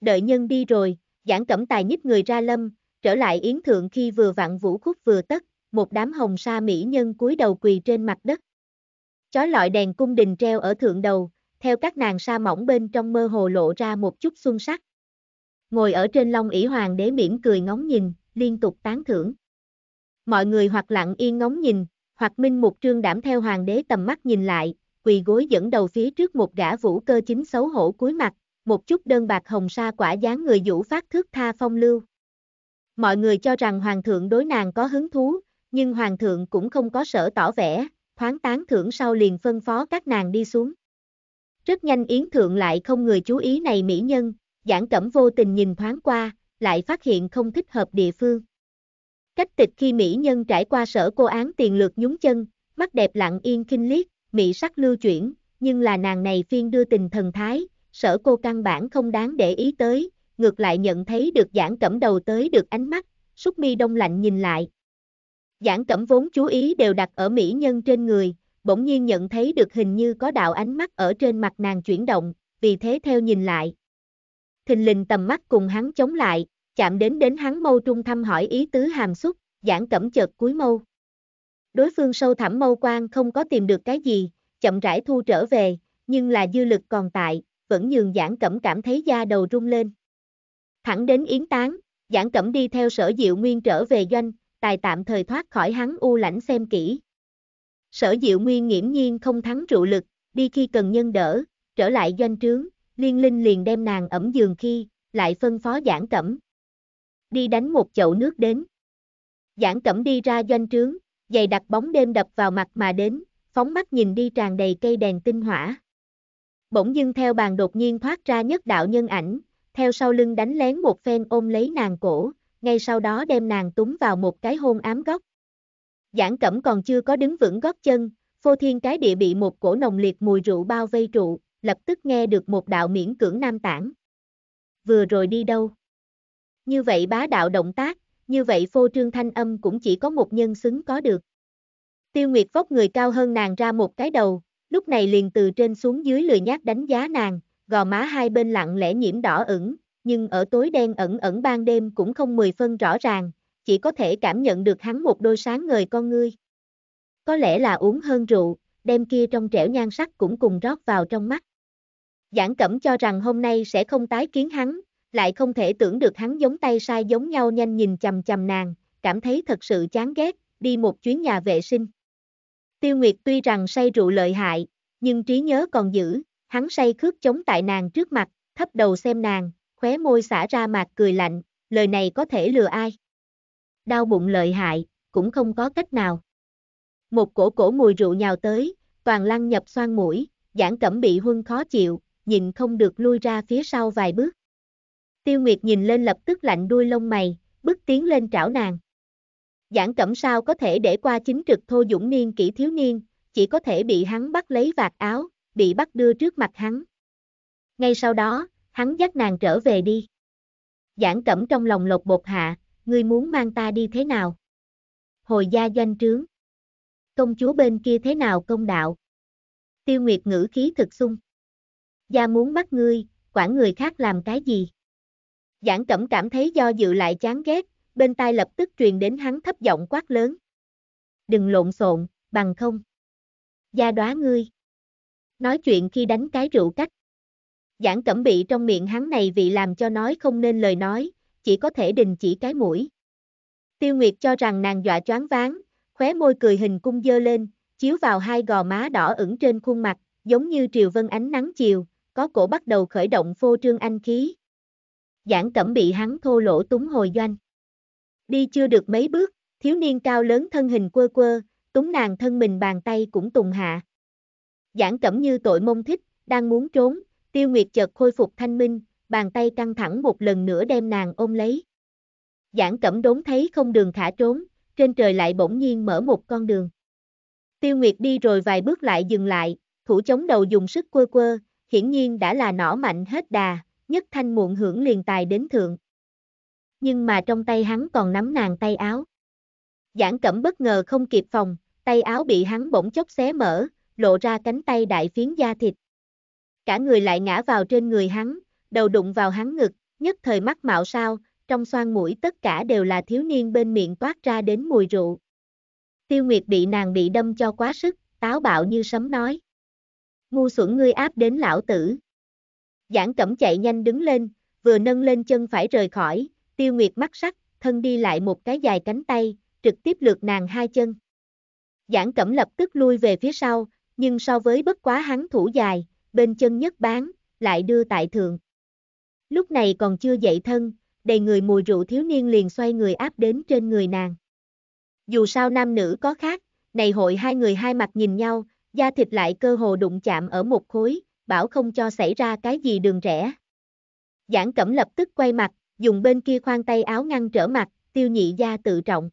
Đợi nhân đi rồi, giảng cẩm tài nhích người ra lâm, trở lại yến thượng khi vừa vặn vũ khúc vừa tất, một đám hồng sa mỹ nhân cúi đầu quỳ trên mặt đất. Chó lọi đèn cung đình treo ở thượng đầu, theo các nàng sa mỏng bên trong mơ hồ lộ ra một chút xuân sắc. Ngồi ở trên long ỷ hoàng đế mỉm cười ngóng nhìn, liên tục tán thưởng. Mọi người hoặc lặng yên ngóng nhìn, hoặc minh mục trương đảm theo hoàng đế tầm mắt nhìn lại, quỳ gối dẫn đầu phía trước một gã vũ cơ chính xấu hổ cuối mặt, một chút đơn bạc hồng sa quả dáng người vũ phát thước tha phong lưu. Mọi người cho rằng hoàng thượng đối nàng có hứng thú, nhưng hoàng thượng cũng không có sở tỏ vẻ, thoáng tán thưởng sau liền phân phó các nàng đi xuống. Rất nhanh Yến Thượng lại không người chú ý này mỹ nhân, giảng cẩm vô tình nhìn thoáng qua, lại phát hiện không thích hợp địa phương. Cách tịch khi mỹ nhân trải qua sở cô án tiền lược nhúng chân, mắt đẹp lặng yên kinh liếc, mỹ sắc lưu chuyển, nhưng là nàng này phiên đưa tình thần thái, sở cô căn bản không đáng để ý tới, ngược lại nhận thấy được giảng cẩm đầu tới được ánh mắt, súc mi đông lạnh nhìn lại. Giảng cẩm vốn chú ý đều đặt ở mỹ nhân trên người, bỗng nhiên nhận thấy được hình như có đạo ánh mắt ở trên mặt nàng chuyển động, vì thế theo nhìn lại. Thình lình tầm mắt cùng hắn chống lại, chạm đến đến hắn mâu trung thăm hỏi ý tứ hàm xúc, giảng cẩm chợt cúi mâu. Đối phương sâu thẳm mâu quan không có tìm được cái gì, chậm rãi thu trở về, nhưng là dư lực còn tại, vẫn nhường giảng cẩm cảm thấy da đầu rung lên. Thẳng đến yến tán, giảng cẩm đi theo sở diệu nguyên trở về doanh, tài tạm thời thoát khỏi hắn u lãnh xem kỹ. Sở Diệu Nguyên nghiễm nhiên không thắng trụ lực, đi khi cần nhân đỡ, trở lại doanh trướng, Liên Linh liền đem nàng ẩm giường khi, lại phân phó giảng cẩm. Đi đánh một chậu nước đến. Giảng cẩm đi ra doanh trướng, giày đặt bóng đêm đập vào mặt mà đến, phóng mắt nhìn đi tràn đầy cây đèn tinh hỏa. Bỗng dưng theo bàn đột nhiên thoát ra nhất đạo nhân ảnh, theo sau lưng đánh lén một phen ôm lấy nàng cổ, ngay sau đó đem nàng túng vào một cái hôn ám góc, Giảng cẩm còn chưa có đứng vững gót chân, phô thiên cái địa bị một cổ nồng liệt mùi rượu bao vây trụ, lập tức nghe được một đạo miễn cưỡng nam tảng. Vừa rồi đi đâu? Như vậy bá đạo động tác, như vậy phô trương thanh âm cũng chỉ có một nhân xứng có được. Tiêu Nguyệt vóc người cao hơn nàng ra một cái đầu, lúc này liền từ trên xuống dưới lười nhác đánh giá nàng, gò má hai bên lặng lẽ nhiễm đỏ ửng, nhưng ở tối đen ẩn ẩn ban đêm cũng không mười phân rõ ràng, chỉ có thể cảm nhận được hắn một đôi sáng ngời con ngươi. Có lẽ là uống hơn rượu, đem kia trong trẻo nhan sắc cũng cùng rót vào trong mắt. Giảng cẩm cho rằng hôm nay sẽ không tái kiến hắn, lại không thể tưởng được hắn giống tay sai giống nhau nhanh nhìn chầm chầm nàng, cảm thấy thật sự chán ghét, đi một chuyến nhà vệ sinh. Tiêu Nguyệt tuy rằng say rượu lợi hại, nhưng trí nhớ còn giữ, hắn say khước chống tại nàng trước mặt, thấp đầu xem nàng, khóe môi xả ra mạc cười lạnh, lời này có thể lừa ai đau bụng lợi hại, cũng không có cách nào. Một cổ cổ mùi rượu nhào tới, toàn lăn nhập xoan mũi, giảng cẩm bị huân khó chịu, nhìn không được lui ra phía sau vài bước. Tiêu Nguyệt nhìn lên lập tức lạnh đuôi lông mày, bước tiến lên trảo nàng. Giảng cẩm sao có thể để qua chính trực thô dũng niên kỹ thiếu niên, chỉ có thể bị hắn bắt lấy vạt áo, bị bắt đưa trước mặt hắn. Ngay sau đó, hắn dắt nàng trở về đi. Giảng cẩm trong lòng lột bột hạ, ngươi muốn mang ta đi thế nào? Hồi gia doanh trướng. Công chúa bên kia thế nào công đạo? Tiêu Nguyệt ngữ khí thực sung. Gia muốn bắt ngươi, quản người khác làm cái gì? Giảng cẩm cảm thấy do dự lại chán ghét, bên tai lập tức truyền đến hắn thấp giọng quát lớn. Đừng lộn xộn, bằng không. Gia đoá ngươi. Nói chuyện khi đánh cái rượu cách. Giảng cẩm bị trong miệng hắn này vị làm cho nói không nên lời nói, chỉ có thể đình chỉ cái mũi. Tiêu Nguyệt cho rằng nàng dọa choáng váng, khóe môi cười hình cung dơ lên, chiếu vào hai gò má đỏ ửng trên khuôn mặt, giống như triều vân ánh nắng chiều, có cổ bắt đầu khởi động phô trương anh khí. Giảng cẩm bị hắn thô lỗ túng hồi doanh. Đi chưa được mấy bước, thiếu niên cao lớn thân hình quơ quơ, túng nàng thân mình bàn tay cũng tùng hạ. Giảng cẩm như tội mông thích, đang muốn trốn, tiêu nguyệt chợt khôi phục thanh minh, bàn tay căng thẳng một lần nữa đem nàng ôm lấy. Giảng cẩm đốn thấy không đường thả trốn, trên trời lại bỗng nhiên mở một con đường. Tiêu Nguyệt đi rồi vài bước lại dừng lại, thủ chống đầu dùng sức quơ quơ, hiển nhiên đã là nỏ mạnh hết đà, nhất thanh muộn hưởng liền tài đến thượng. Nhưng mà trong tay hắn còn nắm nàng tay áo. Giảng cẩm bất ngờ không kịp phòng, tay áo bị hắn bỗng chốc xé mở, lộ ra cánh tay đại phiến da thịt. Cả người lại ngã vào trên người hắn, đầu đụng vào hắn ngực, nhất thời mắt mạo sao, trong xoan mũi tất cả đều là thiếu niên bên miệng toát ra đến mùi rượu. Tiêu Nguyệt bị nàng bị đâm cho quá sức, táo bạo như sấm nói. Ngu xuẩn ngươi áp đến lão tử. Giảng cẩm chạy nhanh đứng lên, vừa nâng lên chân phải rời khỏi, tiêu nguyệt mắt sắc, thân đi lại một cái dài cánh tay, trực tiếp lượt nàng hai chân. Giảng cẩm lập tức lui về phía sau, nhưng so với bất quá hắn thủ dài, bên chân nhất bán, lại đưa tại thượng. Lúc này còn chưa dậy thân, đầy người mùi rượu thiếu niên liền xoay người áp đến trên người nàng. Dù sao nam nữ có khác, này hội hai người hai mặt nhìn nhau, da thịt lại cơ hồ đụng chạm ở một khối, bảo không cho xảy ra cái gì đường rẻ. Giảng cẩm lập tức quay mặt, dùng bên kia khoan tay áo ngăn trở mặt, tiêu nhị gia tự trọng.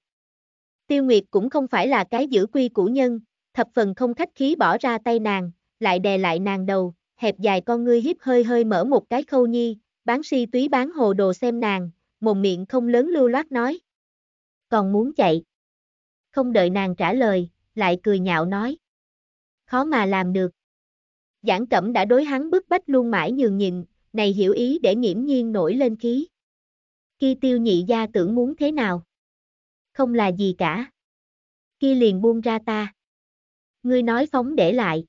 Tiêu Nguyệt cũng không phải là cái giữ quy củ nhân, thập phần không khách khí bỏ ra tay nàng, lại đè lại nàng đầu, hẹp dài con ngươi hiếp hơi hơi mở một cái khâu nhi, bán si túy bán hồ đồ xem nàng, mồm miệng không lớn lưu loát nói. Còn muốn chạy. Không đợi nàng trả lời, lại cười nhạo nói. Khó mà làm được. Giảng cẩm đã đối hắn bức bách luôn mãi nhường nhịn, này hiểu ý để nghiễm nhiên nổi lên khí. Khi tiêu nhị gia tưởng muốn thế nào? Không là gì cả. Khi liền buông ra ta. Ngươi nói phóng để lại.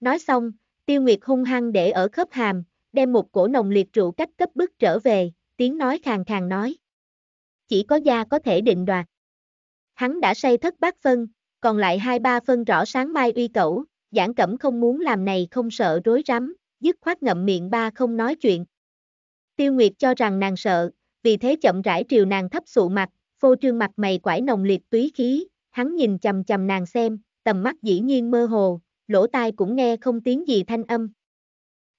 Nói xong, tiêu nguyệt hung hăng để ở khớp hàm, đem một cổ nồng liệt rượu cách cấp bức trở về, tiếng nói khàn khàn nói. Chỉ có gia có thể định đoạt. Hắn đã say thất bát phân, còn lại hai ba phân rõ sáng mai uy cẩu, giảng cẩm không muốn làm này không sợ rối rắm, dứt khoát ngậm miệng ba không nói chuyện. Tiêu Nguyệt cho rằng nàng sợ, vì thế chậm rãi triều nàng thấp sụ mặt, phô trương mặt mày quải nồng liệt túy khí, hắn nhìn chầm chầm nàng xem, tầm mắt dĩ nhiên mơ hồ, lỗ tai cũng nghe không tiếng gì thanh âm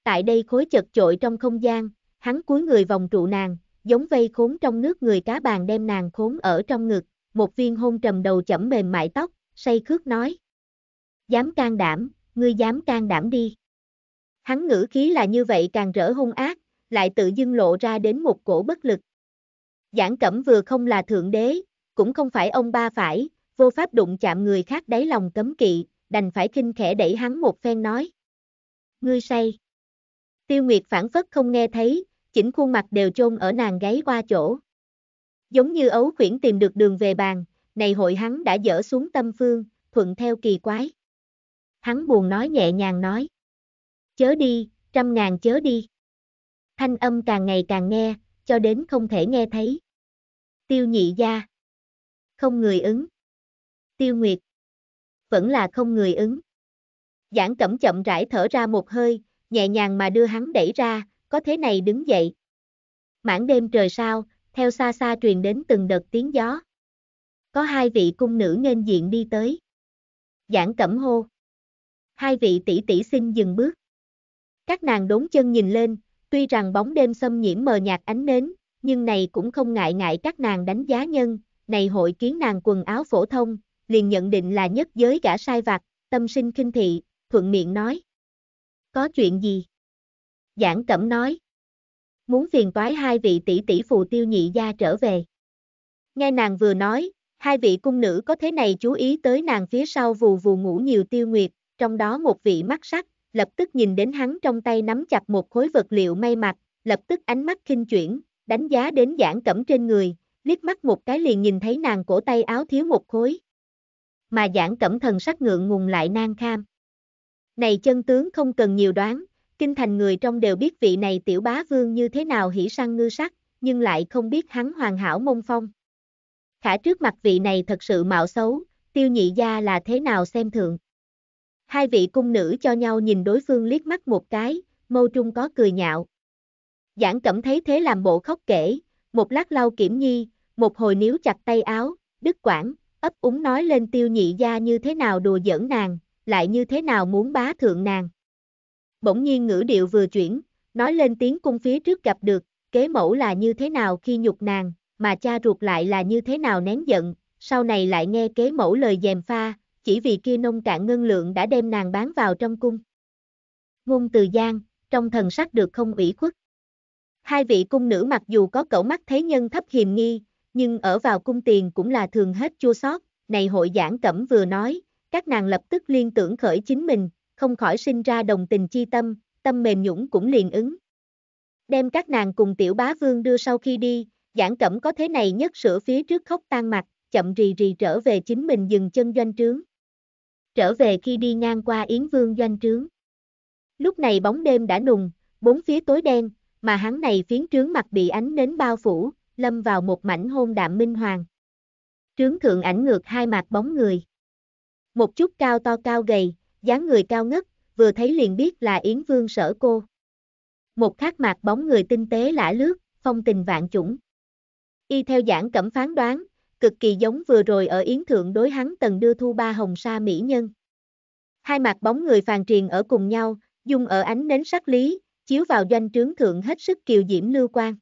tại đây khối chật chội trong không gian, hắn cúi người vòng trụ nàng, giống vây khốn trong nước người cá bàn đem nàng khốn ở trong ngực, một viên hôn trầm đầu chẩm mềm mại tóc, say khước nói. Dám can đảm, ngươi dám can đảm đi. Hắn ngữ khí là như vậy càng rỡ hung ác, lại tự dưng lộ ra đến một cổ bất lực. Giảng cẩm vừa không là thượng đế, cũng không phải ông ba phải, vô pháp đụng chạm người khác đáy lòng cấm kỵ, đành phải kinh khẽ đẩy hắn một phen nói. Ngươi say. Tiêu Nguyệt phản phất không nghe thấy, chỉnh khuôn mặt đều chôn ở nàng gáy qua chỗ. Giống như ấu khuyển tìm được đường về bàn, này hội hắn đã dở xuống tâm phương, thuận theo kỳ quái. Hắn buồn nói nhẹ nhàng nói. Chớ đi, trăm ngàn chớ đi. Thanh âm càng ngày càng nghe, cho đến không thể nghe thấy. Tiêu nhị gia. Không người ứng. Tiêu Nguyệt. Vẫn là không người ứng. Giảng cẩm chậm rãi thở ra một hơi, nhẹ nhàng mà đưa hắn đẩy ra, có thế này đứng dậy. Mảng đêm trời sao, theo xa xa truyền đến từng đợt tiếng gió. Có hai vị cung nữ nên diện đi tới. Giảng cẩm hô. Hai vị tỷ tỷ xin dừng bước. Các nàng đốn chân nhìn lên, tuy rằng bóng đêm xâm nhiễm mờ nhạt ánh nến, nhưng này cũng không ngại ngại các nàng đánh giá nhân, này hội kiến nàng quần áo phổ thông, liền nhận định là nhất giới gã sai vặt, tâm sinh kinh thị, thuận miệng nói. Có chuyện gì? Giảng cẩm nói. Muốn phiền toái hai vị tỷ tỷ phù tiêu nhị gia trở về. Nghe nàng vừa nói, hai vị cung nữ có thế này chú ý tới nàng phía sau vù vù ngủ nhiều tiêu nguyệt, trong đó một vị mắt sắc, lập tức nhìn đến hắn trong tay nắm chặt một khối vật liệu may mặc, lập tức ánh mắt khinh chuyển, đánh giá đến giảng cẩm trên người, liếc mắt một cái liền nhìn thấy nàng cổ tay áo thiếu một khối. Mà giảng cẩm thần sắc ngượng ngùng lại nang kham. Này chân tướng không cần nhiều đoán, kinh thành người trong đều biết vị này tiểu bá vương như thế nào hỉ sang ngư sắc, nhưng lại không biết hắn hoàn hảo mông phong. Khả trước mặt vị này thật sự mạo xấu, tiêu nhị gia là thế nào xem thường. Hai vị cung nữ cho nhau nhìn đối phương liếc mắt một cái, mâu trung có cười nhạo. Giảng cẩm thấy thế làm bộ khóc kể, một lát lau kiểm nhi, một hồi níu chặt tay áo, đức quảng, ấp úng nói lên tiêu nhị gia như thế nào đùa giỡn nàng, lại như thế nào muốn bá thượng nàng. Bỗng nhiên ngữ điệu vừa chuyển, nói lên tiếng cung phía trước gặp được, kế mẫu là như thế nào khi nhục nàng, mà cha ruột lại là như thế nào nén giận, sau này lại nghe kế mẫu lời dèm pha, chỉ vì kia nông cạn ngân lượng đã đem nàng bán vào trong cung. Ngôn từ gian, trong thần sắc được không ủy khuất. Hai vị cung nữ mặc dù có cẩu mắt thế nhân thấp hiềm nghi, nhưng ở vào cung tiền cũng là thường hết chua sót, này hội giảng cẩm vừa nói, các nàng lập tức liên tưởng khởi chính mình, không khỏi sinh ra đồng tình chi tâm, tâm mềm nhũng cũng liền ứng. Đem các nàng cùng tiểu bá vương đưa sau khi đi, giảng cẩm có thế này nhất sửa phía trước khóc tan mặt, chậm rì rì trở về chính mình dừng chân doanh trướng. Trở về khi đi ngang qua Yến Vương doanh trướng. Lúc này bóng đêm đã nùng, bốn phía tối đen, mà hắn này phiến trướng mặt bị ánh nến bao phủ, lâm vào một mảnh hôn đạm minh hoàng. Trướng thượng ảnh ngược hai mặt bóng người. Một chút cao to cao gầy, dáng người cao ngất, vừa thấy liền biết là Yến Vương sở cô. Một khắc mạc bóng người tinh tế lả lướt, phong tình vạn chủng. Y theo giảng cẩm phán đoán, cực kỳ giống vừa rồi ở Yến Thượng đối hắn tần đưa thu ba hồng sa mỹ nhân. Hai mặt bóng người phàn triền ở cùng nhau, dung ở ánh nến sắc lý, chiếu vào doanh trướng thượng hết sức kiều diễm lưu quan.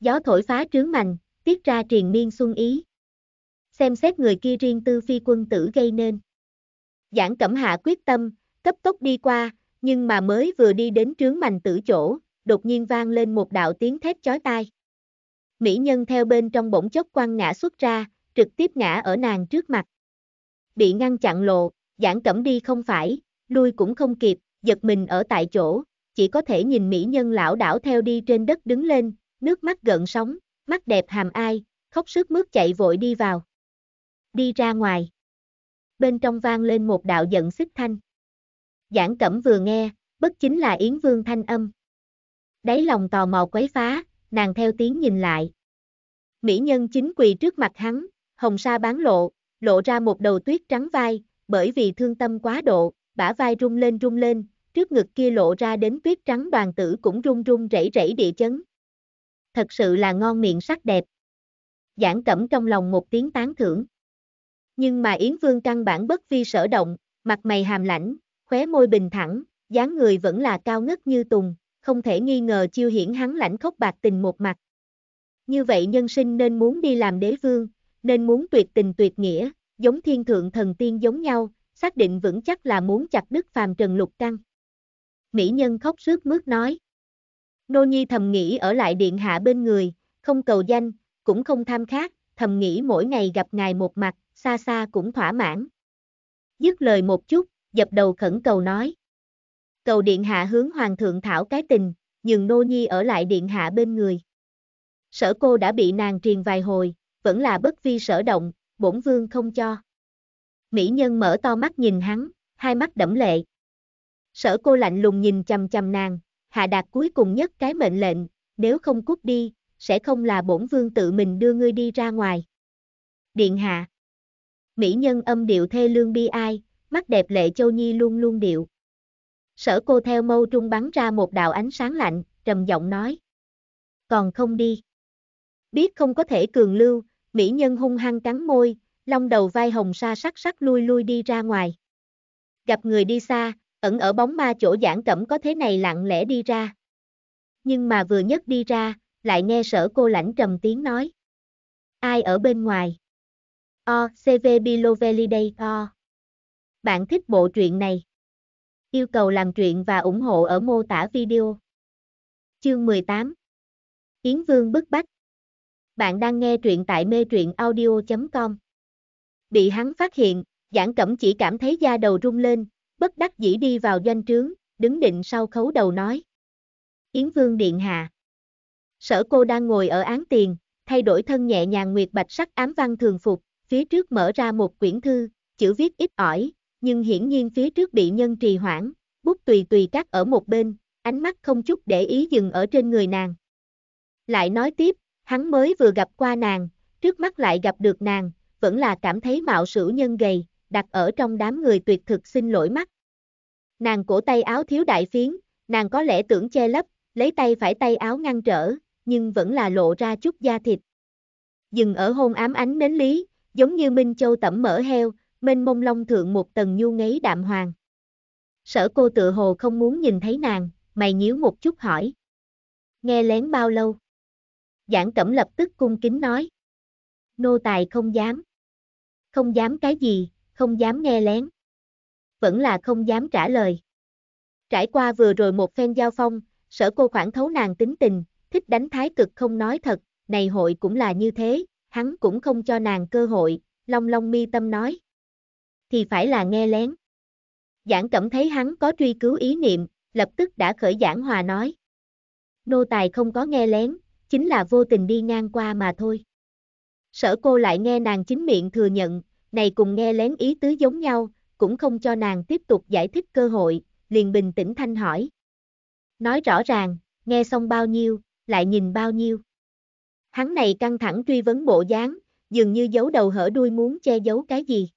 Gió thổi phá trướng mành, tiết ra triền miên xuân ý xem xét người kia riêng tư phi quân tử gây nên. Giảng Cẩm Hạ quyết tâm, cấp tốc đi qua, nhưng mà mới vừa đi đến trướng mành tử chỗ, đột nhiên vang lên một đạo tiếng thét chói tai. Mỹ nhân theo bên trong bỗng chốc quăng ngã xuất ra, trực tiếp ngã ở nàng trước mặt. Bị ngăn chặn lộ, giảng cẩm đi không phải, lui cũng không kịp, giật mình ở tại chỗ, chỉ có thể nhìn mỹ nhân lão đảo theo đi trên đất đứng lên, nước mắt gợn sóng, mắt đẹp hàm ai, khóc sức mướt chạy vội đi vào đi ra ngoài. Bên trong vang lên một đạo giận xích thanh. Giảng cẩm vừa nghe, bất chính là Yến Vương thanh âm. Đáy lòng tò mò quấy phá, nàng theo tiếng nhìn lại. Mỹ nhân chính quỳ trước mặt hắn, hồng sa bán lộ, lộ ra một đầu tuyết trắng vai, bởi vì thương tâm quá độ, bả vai rung lên rung lên, trước ngực kia lộ ra đến tuyết trắng đoàn tử cũng rung rung rẩy rẩy địa chấn. Thật sự là ngon miệng sắc đẹp. Giảng cẩm trong lòng một tiếng tán thưởng. Nhưng mà Yến Vương căn bản bất vi sở động, mặt mày hàm lãnh, khóe môi bình thẳng, dáng người vẫn là cao ngất như tùng, không thể nghi ngờ chiêu hiển hắn lãnh khốc bạc tình một mặt. Như vậy nhân sinh nên muốn đi làm đế vương, nên muốn tuyệt tình tuyệt nghĩa, giống thiên thượng thần tiên giống nhau, xác định vững chắc là muốn chặt đứt phàm trần lục căn. Mỹ nhân khóc rước mướt nói. Nô Nhi thầm nghĩ ở lại điện hạ bên người, không cầu danh, cũng không tham khác, thầm nghĩ mỗi ngày gặp ngài một mặt, xa xa cũng thỏa mãn. Dứt lời một chút, dập đầu khẩn cầu nói. Cầu điện hạ hướng hoàng thượng thảo cái tình, nhưng nô nhi ở lại điện hạ bên người. Sở cô đã bị nàng truyền vài hồi, vẫn là bất vi sở động, bổn vương không cho. Mỹ nhân mở to mắt nhìn hắn, hai mắt đẫm lệ. Sở cô lạnh lùng nhìn chầm chầm nàng, hạ đạt cuối cùng nhất cái mệnh lệnh, nếu không cút đi, sẽ không là bổn vương tự mình đưa ngươi đi ra ngoài. Điện hạ mỹ nhân âm điệu thê lương bi ai, mắt đẹp lệ châu nhi luôn luôn điệu. Sở cô theo mâu trung bắn ra một đạo ánh sáng lạnh, trầm giọng nói. Còn không đi. Biết không có thể cường lưu, mỹ nhân hung hăng cắn môi, long đầu vai hồng sa sắc sắc lui lui đi ra ngoài. Gặp người đi xa, ẩn ở bóng ma chỗ giảng cẩm có thế này lặng lẽ đi ra. Nhưng mà vừa nhất đi ra, lại nghe sở cô lãnh trầm tiếng nói. Ai ở bên ngoài? O, CV Biloveliday O. Bạn thích bộ truyện này? Yêu cầu làm truyện và ủng hộ ở mô tả video. Chương 18 Yến Vương bức bách Bạn đang nghe truyện tại mê truyện audio.com Bị hắn phát hiện, Giảng Cẩm chỉ cảm thấy da đầu rung lên, bất đắc dĩ đi vào doanh trướng, đứng định sau khấu đầu nói. Yến Vương Điện Hạ Sở cô đang ngồi ở án tiền, thay đổi thân nhẹ nhàng nguyệt bạch sắc ám văn thường phục, phía trước mở ra một quyển thư, chữ viết ít ỏi, nhưng hiển nhiên phía trước bị nhân trì hoãn, bút tùy tùy cắt ở một bên, ánh mắt không chút để ý dừng ở trên người nàng. Lại nói tiếp, hắn mới vừa gặp qua nàng, trước mắt lại gặp được nàng, vẫn là cảm thấy mạo sửu nhân gầy, đặt ở trong đám người tuyệt thực xin lỗi mắt. Nàng cổ tay áo thiếu đại phiến, nàng có lẽ tưởng che lấp, lấy tay phải tay áo ngăn trở, nhưng vẫn là lộ ra chút da thịt. Dừng ở hôn ám ánh nến lý, giống như Minh Châu tẩm mỡ heo, mênh mông long thượng một tầng nhu ngấy đạm hoàng. Sở cô tự hồ không muốn nhìn thấy nàng, mày nhíu một chút hỏi. Nghe lén bao lâu? Giảng cẩm lập tức cung kính nói. Nô tài không dám. Không dám cái gì, không dám nghe lén. Vẫn là không dám trả lời. Trải qua vừa rồi một phen giao phong, sở cô khoảng thấu nàng tính tình, thích đánh thái cực không nói thật, này hội cũng là như thế, hắn cũng không cho nàng cơ hội, long long mi tâm nói. Thì phải là nghe lén. Giảng cẩm thấy hắn có truy cứu ý niệm, lập tức đã khởi giảng hòa nói. Nô tài không có nghe lén, chính là vô tình đi ngang qua mà thôi. Sở cô lại nghe nàng chính miệng thừa nhận, này cùng nghe lén ý tứ giống nhau, cũng không cho nàng tiếp tục giải thích cơ hội, liền bình tĩnh thanh hỏi. Nói rõ ràng, nghe xong bao nhiêu, lại nhìn bao nhiêu. Hắn này căng thẳng truy vấn bộ dáng, dường như giấu đầu hở đuôi muốn che giấu cái gì.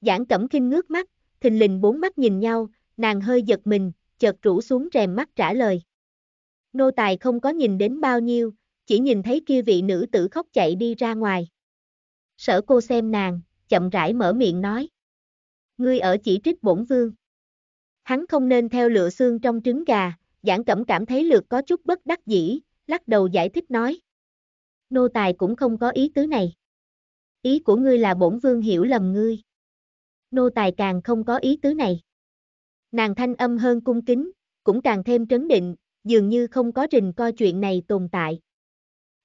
Giảng cẩm khinh ngước mắt, thình lình bốn mắt nhìn nhau, nàng hơi giật mình, chợt rủ xuống rèm mắt trả lời. Nô tài không có nhìn đến bao nhiêu, chỉ nhìn thấy kia vị nữ tử khóc chạy đi ra ngoài. Sở cô xem nàng, chậm rãi mở miệng nói. Ngươi ở chỉ trích bổn vương. Hắn không nên theo lựa xương trong trứng gà, giảng cẩm cảm thấy lược có chút bất đắc dĩ, lắc đầu giải thích nói. Nô tài cũng không có ý tứ này. Ý của ngươi là bổn vương hiểu lầm ngươi. Nô tài càng không có ý tứ này. Nàng thanh âm hơn cung kính, cũng càng thêm trấn định, dường như không có trình coi chuyện này tồn tại.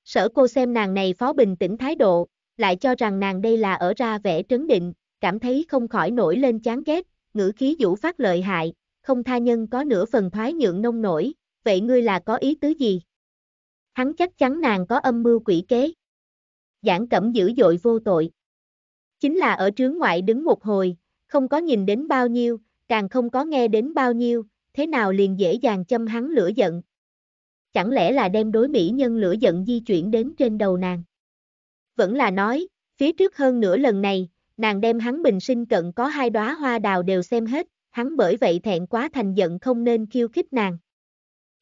Sở cô xem nàng này phó bình tĩnh thái độ, lại cho rằng nàng đây là ở ra vẻ trấn định, cảm thấy không khỏi nổi lên chán ghét, ngữ khí vũ phát lợi hại, không tha nhân có nửa phần thoái nhượng nông nổi, vậy ngươi là có ý tứ gì? Hắn chắc chắn nàng có âm mưu quỷ kế. Giảng cẩm dữ dội vô tội. Chính là ở trướng ngoại đứng một hồi, không có nhìn đến bao nhiêu, càng không có nghe đến bao nhiêu, thế nào liền dễ dàng châm hắn lửa giận. Chẳng lẽ là đem đối mỹ nhân lửa giận di chuyển đến trên đầu nàng? Vẫn là nói, phía trước hơn nửa lần này, nàng đem hắn bình sinh cận có hai đóa hoa đào đều xem hết, hắn bởi vậy thẹn quá thành giận không nên khiêu khích nàng.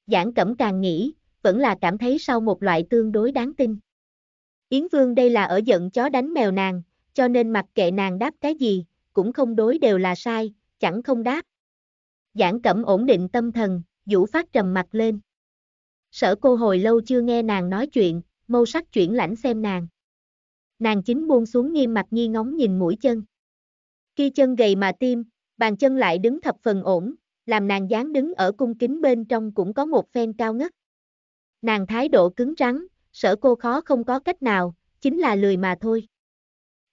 Giảng cẩm càng nghĩ, vẫn là cảm thấy sau một loại tương đối đáng tin. Yến Vương đây là ở giận chó đánh mèo nàng, cho nên mặc kệ nàng đáp cái gì, cũng không đối đều là sai, chẳng không đáp. Giảng cẩm ổn định tâm thần, vũ phát trầm mặt lên. Sở cô hồi lâu chưa nghe nàng nói chuyện, mâu sắc chuyển lãnh xem nàng. Nàng chính buông xuống nghiêm mặt nghi ngóng nhìn mũi chân. Khi chân gầy mà tim, bàn chân lại đứng thập phần ổn, làm nàng dáng đứng ở cung kính bên trong cũng có một phen cao ngất. Nàng thái độ cứng rắn, sở cô khó không có cách nào, chính là lười mà thôi.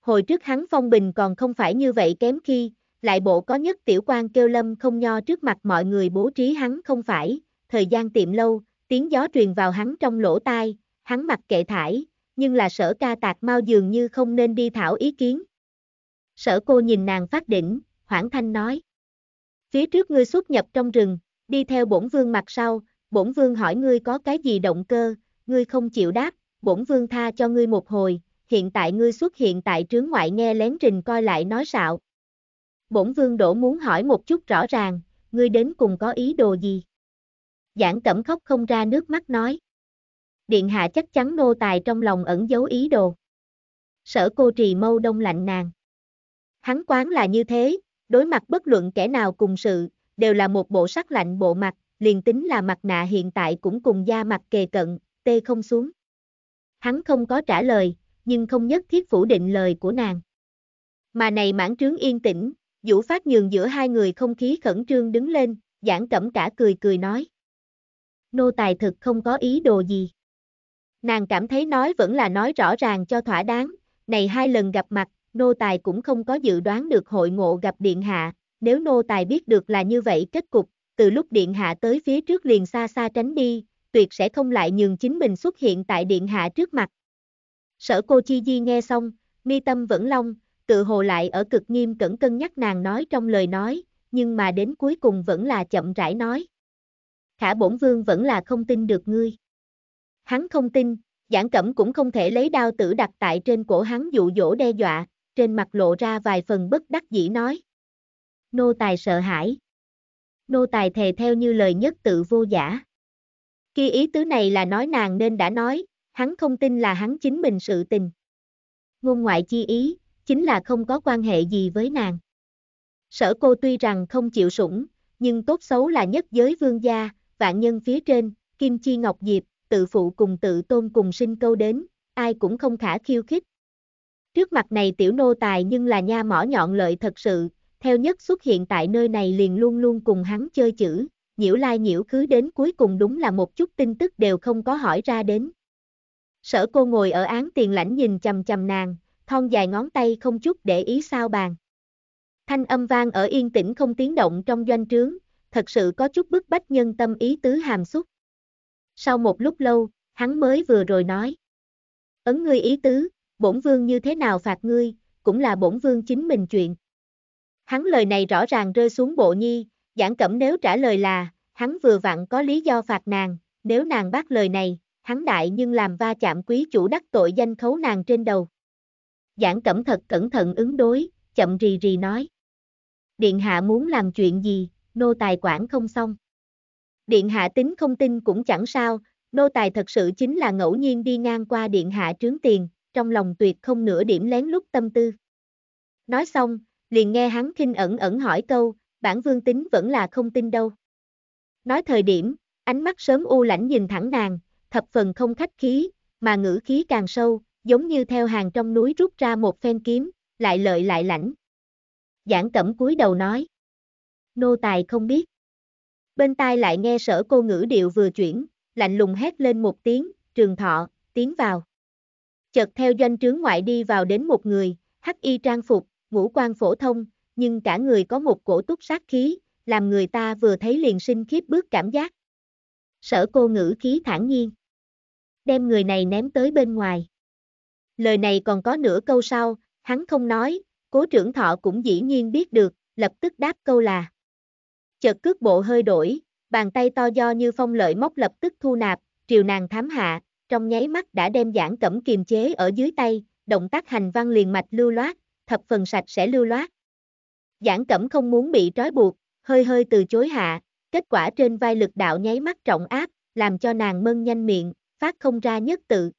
Hồi trước hắn phong bình còn không phải như vậy kém khi, lại bộ có nhất tiểu quan kêu lâm không nho trước mặt mọi người bố trí hắn không phải, thời gian tiệm lâu, tiếng gió truyền vào hắn trong lỗ tai, hắn mặc kệ thải, nhưng là sở ca tạc mau dường như không nên đi thảo ý kiến. Sở cô nhìn nàng phát đỉnh, hoảng thanh nói. Phía trước ngươi xuất nhập trong rừng, đi theo bổn vương mặt sau, bổn vương hỏi ngươi có cái gì động cơ, ngươi không chịu đáp, bổn vương tha cho ngươi một hồi, hiện tại ngươi xuất hiện tại trướng ngoại nghe lén trình coi lại nói xạo. Bổn vương đổ muốn hỏi một chút rõ ràng, ngươi đến cùng có ý đồ gì? Giảng cẩm khóc không ra nước mắt nói. Điện hạ chắc chắn nô tài trong lòng ẩn giấu ý đồ. Sở cô trì mâu đông lạnh nàng. Hắn quán là như thế, đối mặt bất luận kẻ nào cùng sự, đều là một bộ sắc lạnh bộ mặt, liền tính là mặt nạ hiện tại cũng cùng da mặt kề cận, tê không xuống. Hắn không có trả lời, nhưng không nhất thiết phủ định lời của nàng. Mà này mãn trướng yên tĩnh, Vũ Phát nhường giữa hai người không khí khẩn trương đứng lên, giảng cẩm cả cười cười nói. Nô tài thực không có ý đồ gì. Nàng cảm thấy nói vẫn là nói rõ ràng cho thỏa đáng, này hai lần gặp mặt, nô tài cũng không có dự đoán được hội ngộ gặp điện hạ, nếu nô tài biết được là như vậy kết cục, từ lúc điện hạ tới phía trước liền xa xa tránh đi, tuyệt sẽ không lại nhường chính mình xuất hiện tại điện hạ trước mặt. Sở cô Chi Di nghe xong, mi tâm vẫn long, tự hồ lại ở cực nghiêm cẩn cân nhắc nàng nói trong lời nói, nhưng mà đến cuối cùng vẫn là chậm rãi nói. Khả bổn vương vẫn là không tin được ngươi. Hắn không tin, giảng cẩm cũng không thể lấy đao tử đặt tại trên cổ hắn dụ dỗ đe dọa, trên mặt lộ ra vài phần bất đắc dĩ nói. Nô tài sợ hãi, nô tài thề theo như lời nhất tự vô giả. Kia ý tứ này là nói nàng nên đã nói, hắn không tin là hắn chính mình sự tình. Ngôn ngoại chi ý, chính là không có quan hệ gì với nàng. Sở cô tuy rằng không chịu sủng, nhưng tốt xấu là nhất giới vương gia, vạn nhân phía trên, kim chi ngọc diệp, tự phụ cùng tự tôn cùng sinh câu đến, ai cũng không khả khiêu khích. Trước mặt này tiểu nô tài nhưng là nha mỏ nhọn lợi thật sự, theo nhất xuất hiện tại nơi này liền luôn luôn cùng hắn chơi chữ, nhiễu lai nhiễu cứ đến cuối cùng đúng là một chút tin tức đều không có hỏi ra đến. Sở cô ngồi ở án tiền lãnh nhìn chầm chầm nàng, thon dài ngón tay không chút để ý sao bàn. Thanh âm vang ở yên tĩnh không tiếng động trong doanh trướng, thật sự có chút bức bách nhân tâm ý tứ hàm xúc. Sau một lúc lâu, hắn mới vừa rồi nói. Ấn ngươi ý tứ, bổn vương như thế nào phạt ngươi, cũng là bổn vương chính mình chuyện, Hắn lời này rõ ràng rơi xuống bộ nhi, giảng cẩm nếu trả lời là, hắn vừa vặn có lý do phạt nàng, nếu nàng bác lời này, hắn đại nhưng làm va chạm quý chủ đắc tội danh khấu nàng trên đầu. Giảng cẩm thật cẩn thận ứng đối, chậm rì rì nói. Điện hạ muốn làm chuyện gì, nô tài quản không xong. Điện hạ tính không tin cũng chẳng sao, nô tài thật sự chính là ngẫu nhiên đi ngang qua điện hạ trướng tiền, trong lòng tuyệt không nửa điểm lén lút tâm tư. Nói xong, liền nghe hắn kinh ẩn ẩn hỏi câu, bản vương tính vẫn là không tin đâu. Nói thời điểm, ánh mắt sớm u lãnh nhìn thẳng nàng, thập phần không khách khí, mà ngữ khí càng sâu, giống như theo hàng trong núi rút ra một phen kiếm, lại lợi lại lãnh. Giảng cẩm cúi đầu nói. Nô tài không biết. Bên tai lại nghe sở cô ngữ điệu vừa chuyển, lạnh lùng hét lên một tiếng, trường thọ, tiến vào. Chợt theo doanh trướng ngoại đi vào đến một người, hắc y trang phục, ngũ quan phổ thông, nhưng cả người có một cổ túc sát khí, làm người ta vừa thấy liền sinh khiếp bước cảm giác. Sở cô ngữ khí thản nhiên. Đem người này ném tới bên ngoài. Lời này còn có nửa câu sau, hắn không nói, cố trưởng thọ cũng dĩ nhiên biết được, lập tức đáp câu là. Chợt cước bộ hơi đổi, bàn tay to do như phong lợi móc lập tức thu nạp, triều nàng thám hạ, trong nháy mắt đã đem giảng cẩm kiềm chế ở dưới tay, động tác hành văn liền mạch lưu loát, thập phần sạch sẽ lưu loát. Giảng cẩm không muốn bị trói buộc, hơi hơi từ chối hạ, kết quả trên vai lực đạo nháy mắt trọng áp, làm cho nàng mân nhanh miệng, phát không ra nhất tự.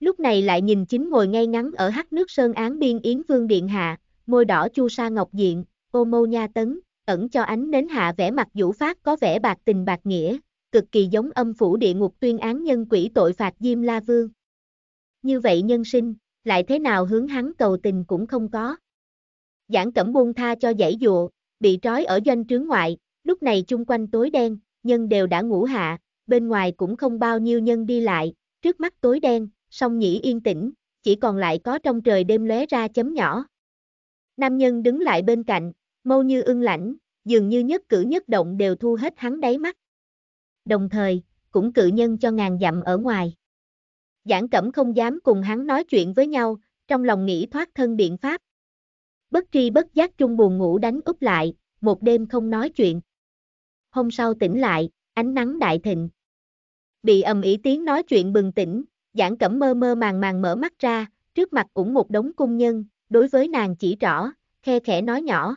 Lúc này lại nhìn chính ngồi ngay ngắn ở hắc nước sơn án biên yến vương điện hạ, môi đỏ chu sa ngọc diện, ô mâu nha tấn, ẩn cho ánh nến hạ vẻ mặt vũ phát có vẻ bạc tình bạc nghĩa, cực kỳ giống âm phủ địa ngục tuyên án nhân quỷ tội phạt Diêm La Vương. Như vậy nhân sinh, lại thế nào hướng hắn cầu tình cũng không có. Giảng cẩm buông tha cho giải dụa, bị trói ở doanh trướng ngoại, lúc này chung quanh tối đen, nhân đều đã ngủ hạ, bên ngoài cũng không bao nhiêu nhân đi lại, trước mắt tối đen, song nhĩ yên tĩnh, chỉ còn lại có trong trời đêm lóe ra chấm nhỏ. Nam nhân đứng lại bên cạnh, mâu như ưng lãnh, dường như nhất cử nhất động đều thu hết hắn đáy mắt. Đồng thời, cũng cự nhân cho ngàn dặm ở ngoài. Giảng Cẩm không dám cùng hắn nói chuyện với nhau, trong lòng nghĩ thoát thân biện pháp. Bất tri bất giác chung buồn ngủ đánh úp lại, một đêm không nói chuyện. Hôm sau tỉnh lại, ánh nắng đại thịnh. Bị ầm ý tiếng nói chuyện bừng tỉnh, Giảng Cẩm mơ mơ màng màng mở mắt ra, trước mặt cũng một đống cung nhân, đối với nàng chỉ rõ, khe khẽ nói nhỏ.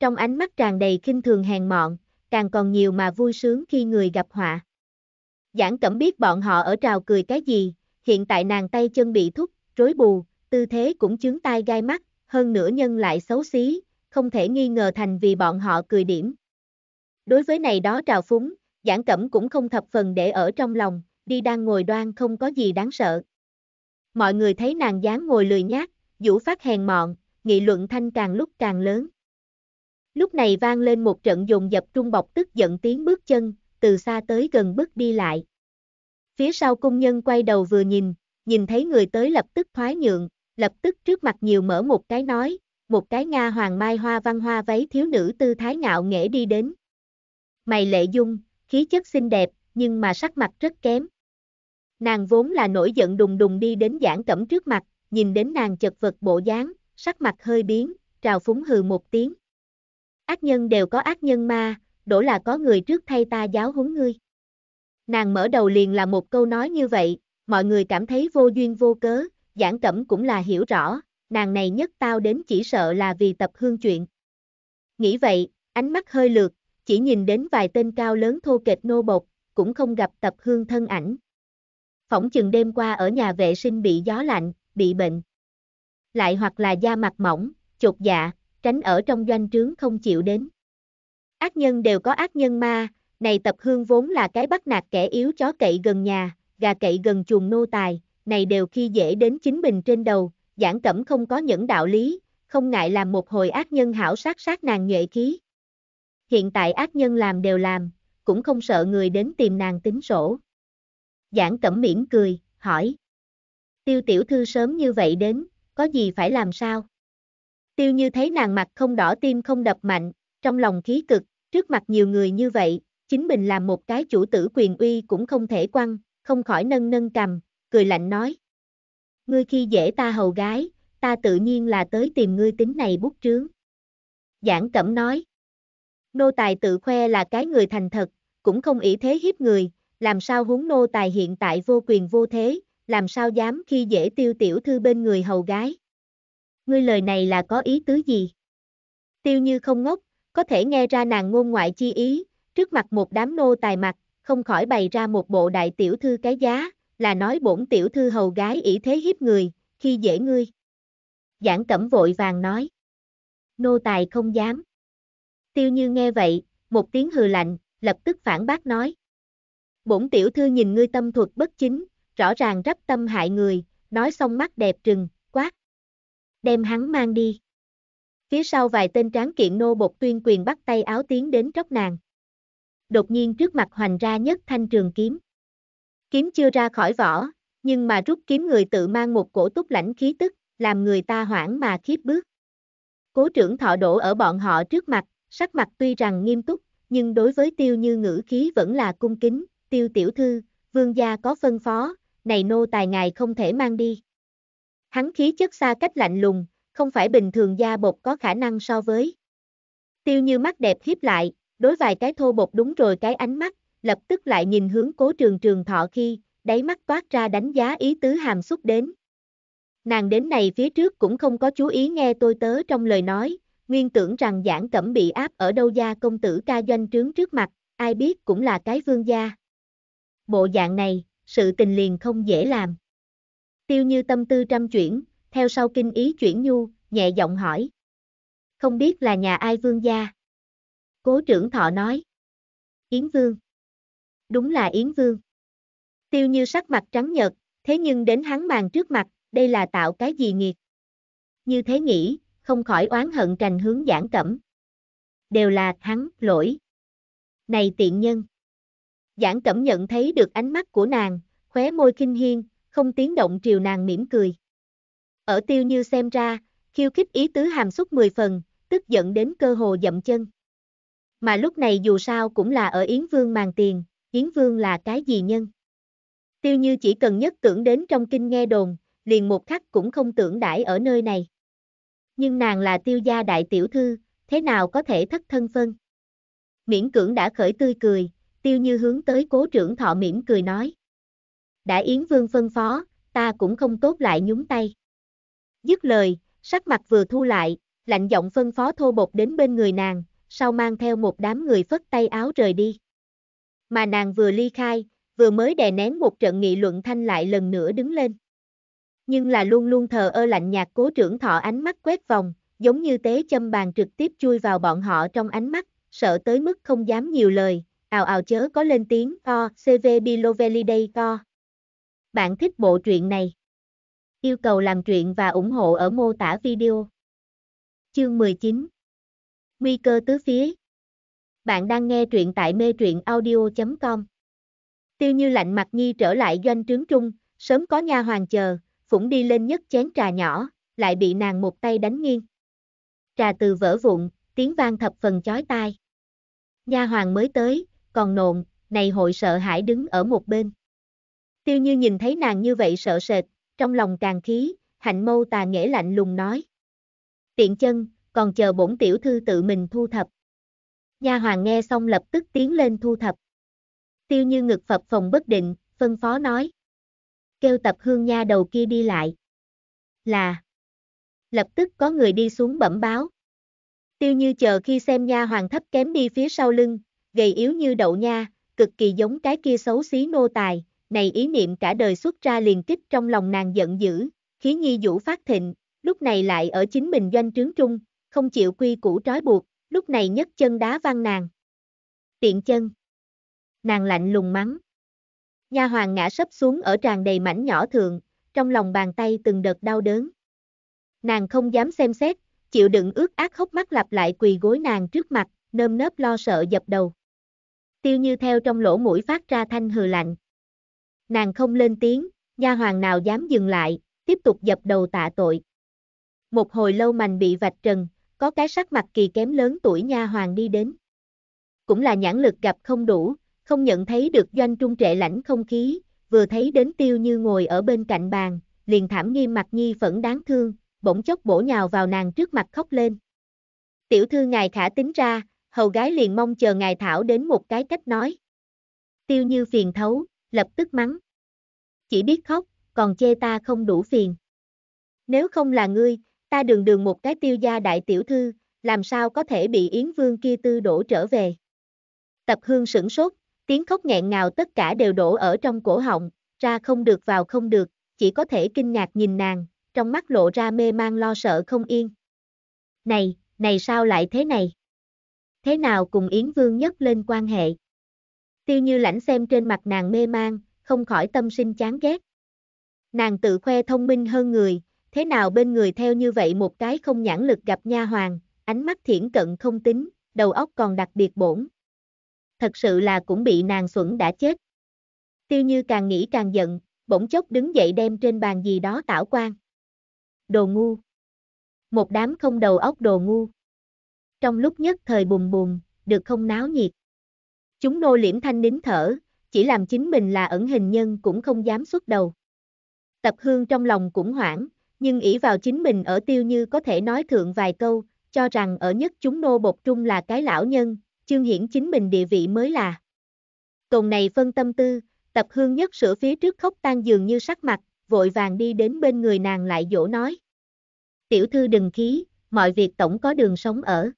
Trong ánh mắt tràn đầy kinh thường hèn mọn, càng còn nhiều mà vui sướng khi người gặp họa. Giảng cẩm biết bọn họ ở trào cười cái gì, hiện tại nàng tay chân bị thúc, rối bù, tư thế cũng chướng tai gai mắt, hơn nữa nhân lại xấu xí, không thể nghi ngờ thành vì bọn họ cười điểm. Đối với này đó trào phúng, giảng cẩm cũng không thập phần để ở trong lòng, đi đang ngồi đoan không có gì đáng sợ. Mọi người thấy nàng dám ngồi lười nhác, vũ phát hèn mọn, nghị luận thanh càng lúc càng lớn. Lúc này vang lên một trận dồn dập trung bọc tức giận tiếng bước chân, từ xa tới gần bước đi lại. Phía sau cung nhân quay đầu vừa nhìn, nhìn thấy người tới lập tức thoái nhượng, lập tức trước mặt nhiều mở một cái nói, một cái Nga hoàng mai hoa văn hoa váy thiếu nữ tư thái ngạo nghễ đi đến. Mày lệ dung, khí chất xinh đẹp, nhưng mà sắc mặt rất kém. Nàng vốn là nổi giận đùng đùng đi đến giảng cẩm trước mặt, nhìn đến nàng chật vật bộ dáng, sắc mặt hơi biến, trào phúng hừ một tiếng. Ác nhân đều có ác nhân ma, đổ là có người trước thay ta giáo huấn ngươi. Nàng mở đầu liền là một câu nói như vậy, mọi người cảm thấy vô duyên vô cớ, giảng cẩm cũng là hiểu rõ, nàng này nhất tao đến chỉ sợ là vì tập hương chuyện. Nghĩ vậy, ánh mắt hơi lượt, chỉ nhìn đến vài tên cao lớn thô kệch nô bột, cũng không gặp tập hương thân ảnh. Phỏng chừng đêm qua ở nhà vệ sinh bị gió lạnh, bị bệnh. Lại hoặc là da mặt mỏng, chột dạ, tránh ở trong doanh trướng không chịu đến. Ác nhân đều có ác nhân ma, này tập hương vốn là cái bắt nạt kẻ yếu chó cậy gần nhà, gà cậy gần chuồng nô tài, này đều khi dễ đến chính mình trên đầu, giảng cẩm không có những đạo lý, không ngại làm một hồi ác nhân hảo sát sát nàng nhuệ khí. Hiện tại ác nhân làm đều làm, cũng không sợ người đến tìm nàng tính sổ. Giảng cẩm mỉm cười, hỏi. Tiêu tiểu thư sớm như vậy đến, có gì phải làm sao? Tiêu như thấy nàng mặt không đỏ tim không đập mạnh, trong lòng khí cực, trước mặt nhiều người như vậy, chính mình làm một cái chủ tử quyền uy cũng không thể quăng, không khỏi nâng nâng cầm, cười lạnh nói. Ngươi khi dễ ta hầu gái, ta tự nhiên là tới tìm ngươi tính này bút trướng. Giảng cẩm nói. Nô tài tự khoe là cái người thành thật, cũng không ý thế hiếp người, làm sao huống nô tài hiện tại vô quyền vô thế, làm sao dám khi dễ tiêu tiểu thư bên người hầu gái. Ngươi lời này là có ý tứ gì? Tiêu như không ngốc, có thể nghe ra nàng ngôn ngoại chi ý, trước mặt một đám nô tài mặt, không khỏi bày ra một bộ đại tiểu thư cái giá, là nói bổn tiểu thư hầu gái ỷ thế hiếp người, khi dễ ngươi. Giảng cẩm vội vàng nói. Nô tài không dám. Tiêu như nghe vậy, một tiếng hừ lạnh, lập tức phản bác nói. Bổn tiểu thư nhìn ngươi tâm thuật bất chính, rõ ràng rắp tâm hại người, nói xong mắt đẹp trừng, quát. Đem hắn mang đi. Phía sau vài tên tráng kiện nô bột tuyên quyền bắt tay áo tiến đến tróc nàng. Đột nhiên trước mặt hoành ra nhất thanh trường kiếm. Kiếm chưa ra khỏi vỏ, nhưng mà rút kiếm người tự mang một cổ túc lãnh khí tức, làm người ta hoảng mà khiếp bước. Cố trưởng thọ đổ ở bọn họ trước mặt, sắc mặt tuy rằng nghiêm túc, nhưng đối với tiêu như ngữ khí vẫn là cung kính, tiêu tiểu thư, vương gia có phân phó, này nô tài ngài không thể mang đi. Hắn khí chất xa cách lạnh lùng, không phải bình thường da bột có khả năng so với. Tiêu như mắt đẹp hiếp lại, đối vài cái thô bột đúng rồi cái ánh mắt, lập tức lại nhìn hướng cố trường trường thọ khi, đáy mắt toát ra đánh giá ý tứ hàm xúc đến. Nàng đến này phía trước cũng không có chú ý nghe tôi tớ trong lời nói, nguyên tưởng rằng giảng cẩm bị áp ở đâu gia công tử ca doanh trướng trước mặt, ai biết cũng là cái vương gia. Bộ dạng này, sự tình liền không dễ làm. Tiêu như tâm tư trăm chuyển, theo sau kinh ý chuyển nhu, nhẹ giọng hỏi. Không biết là nhà ai vương gia? Cố trưởng thọ nói. Yến vương. Đúng là Yến vương. Tiêu như sắc mặt trắng nhợt, thế nhưng đến hắn màn trước mặt, đây là tạo cái gì nghiệt? Như thế nghĩ, không khỏi oán hận trành hướng giảng cẩm. Đều là hắn, lỗi. Này tiện nhân. Giảng cẩm nhận thấy được ánh mắt của nàng, khóe môi kinh hiên, không tiếng động triều nàng mỉm cười. Ở tiêu như xem ra, khiêu khích ý tứ hàm xúc 10 phần, tức giận đến cơ hồ dậm chân. Mà lúc này dù sao cũng là ở Yến Vương màn tiền, Yến Vương là cái gì nhân? Tiêu như chỉ cần nhất tưởng đến trong kinh nghe đồn, liền một khắc cũng không tưởng đãi ở nơi này. Nhưng nàng là tiêu gia đại tiểu thư, thế nào có thể thất thân phân? Miễn cưỡng đã khởi tươi cười, tiêu như hướng tới cố trưởng thọ mỉm cười nói. Đã Yến Vương phân phó, ta cũng không tốt lại nhúng tay. Dứt lời, sắc mặt vừa thu lại, lạnh giọng phân phó thô bột đến bên người nàng, sau mang theo một đám người phất tay áo rời đi. Mà nàng vừa ly khai, vừa mới đè nén một trận nghị luận thanh lại lần nữa đứng lên. Nhưng là luôn luôn thờ ơ lạnh nhạt cố trưởng thọ ánh mắt quét vòng, giống như tế châm bàn trực tiếp chui vào bọn họ trong ánh mắt, sợ tới mức không dám nhiều lời, ào ào chớ có lên tiếng o, CV đây Co. Bạn thích bộ truyện này? Yêu cầu làm chuyện và ủng hộ ở mô tả video. Chương 19 Nguy cơ tứ phía Bạn đang nghe truyện tại mê truyện audio.com Tiêu như lạnh mặt nhi trở lại doanh trướng trung, sớm có nha hoàng chờ, phủng đi lên nhất chén trà nhỏ, lại bị nàng một tay đánh nghiêng. Trà từ vỡ vụn, tiếng vang thập phần chói tai. Nha hoàng mới tới, còn nồn, này hội sợ hãi đứng ở một bên. Tiêu như nhìn thấy nàng như vậy sợ sệt, trong lòng càng khí, hạnh mâu tà nghĩa lạnh lùng nói. Tiện chân, còn chờ bổn tiểu thư tự mình thu thập. Nha hoàng nghe xong lập tức tiến lên thu thập. Tiêu như ngực phập phòng bất định, phân phó nói. Kêu tập hương nha đầu kia đi lại. Là. Lập tức có người đi xuống bẩm báo. Tiêu như chờ khi xem nha hoàng thấp kém đi phía sau lưng, gầy yếu như đậu nha, cực kỳ giống cái kia xấu xí nô tài, này ý niệm cả đời xuất ra liền kích trong lòng nàng giận dữ, khí nhi vũ phát thịnh, lúc này lại ở chính mình doanh trướng trung, không chịu quy củ trói buộc, lúc này nhấc chân đá văng nàng. Tiện chân. Nàng lạnh lùng mắng. Nha hoàng ngã sấp xuống ở tràn đầy mảnh nhỏ thượng, trong lòng bàn tay từng đợt đau đớn. Nàng không dám xem xét, chịu đựng ước ác hốc mắt lặp lại quỳ gối nàng trước mặt, nơm nớp lo sợ dập đầu. Tiêu như theo trong lỗ mũi phát ra thanh hừ lạnh nàng không lên tiếng, nha hoàng nào dám dừng lại, tiếp tục dập đầu tạ tội. Một hồi lâu mành bị vạch trần, có cái sắc mặt kỳ kém lớn tuổi nha hoàng đi đến. Cũng là nhãn lực gặp không đủ, không nhận thấy được doanh trung trệ lãnh không khí, vừa thấy đến tiêu như ngồi ở bên cạnh bàn, liền thảm nghiêm mặt nhi phẫn đáng thương, bỗng chốc bổ nhào vào nàng trước mặt khóc lên. Tiểu thư ngài khả tính ra, hầu gái liền mong chờ ngài thảo đến một cái cách nói. Tiêu như phiền thấu, lập tức mắng. Chỉ biết khóc, còn chê ta không đủ phiền. Nếu không là ngươi, ta đường đường một cái tiêu gia đại tiểu thư, làm sao có thể bị Yến Vương kia tư đổ trở về. Tập hương sửng sốt, tiếng khóc nghẹn ngào tất cả đều đổ ở trong cổ họng, ra không được vào không được, chỉ có thể kinh ngạc nhìn nàng, trong mắt lộ ra mê mang lo sợ không yên. Này, này sao lại thế này? Thế nào cùng Yến Vương nhất lên quan hệ? Tiêu như lãnh xem trên mặt nàng mê mang, không khỏi tâm sinh chán ghét. Nàng tự khoe thông minh hơn người, thế nào bên người theo như vậy một cái không nhãn lực gặp nha hoàng, ánh mắt thiển cận không tính, đầu óc còn đặc biệt bổn. Thật sự là cũng bị nàng xuẩn đã chết. Tiêu như càng nghĩ càng giận, bỗng chốc đứng dậy đem trên bàn gì đó tảo quan. Đồ ngu. Một đám không đầu óc đồ ngu. Trong lúc nhất thời bùng bùng, được không náo nhiệt. Chúng nô liễm thanh nín thở, chỉ làm chính mình là ẩn hình nhân cũng không dám xuất đầu. Tập hương trong lòng cũng hoảng, nhưng ỷ vào chính mình ở tiêu như có thể nói thượng vài câu, cho rằng ở nhất chúng nô bột trung là cái lão nhân, chương hiển chính mình địa vị mới là. Cồn này phân tâm tư, tập hương nhất sửa phía trước khóc tan dường như sắc mặt, vội vàng đi đến bên người nàng lại dỗ nói. Tiểu thư đừng khí, mọi việc tổng có đường sống ở.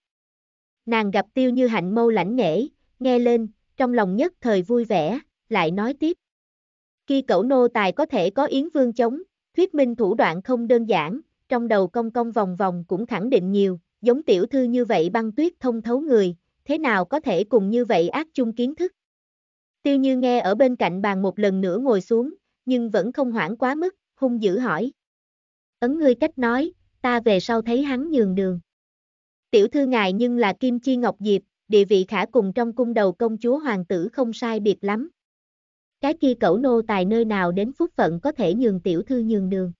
Nàng gặp tiêu như hạnh mâu lãnh nghễ, nghe lên, trong lòng nhất thời vui vẻ, lại nói tiếp. Khi cẩu nô tài có thể có Yến Vương chống, thuyết minh thủ đoạn không đơn giản, trong đầu công công vòng vòng cũng khẳng định nhiều, giống tiểu thư như vậy băng tuyết thông thấu người, thế nào có thể cùng như vậy ác chung kiến thức. Tiêu như nghe ở bên cạnh bàn một lần nữa ngồi xuống, nhưng vẫn không hoảng quá mức, hung dữ hỏi. Ấn ngươi cách nói, ta về sau thấy hắn nhường đường. Tiểu thư ngài nhưng là Kim Chi Ngọc Diệp, địa vị khả cùng trong cung đầu công chúa hoàng tử không sai biệt lắm. Cái kia cẩu nô tài nơi nào đến phúc phận có thể nhường tiểu thư nhường đường.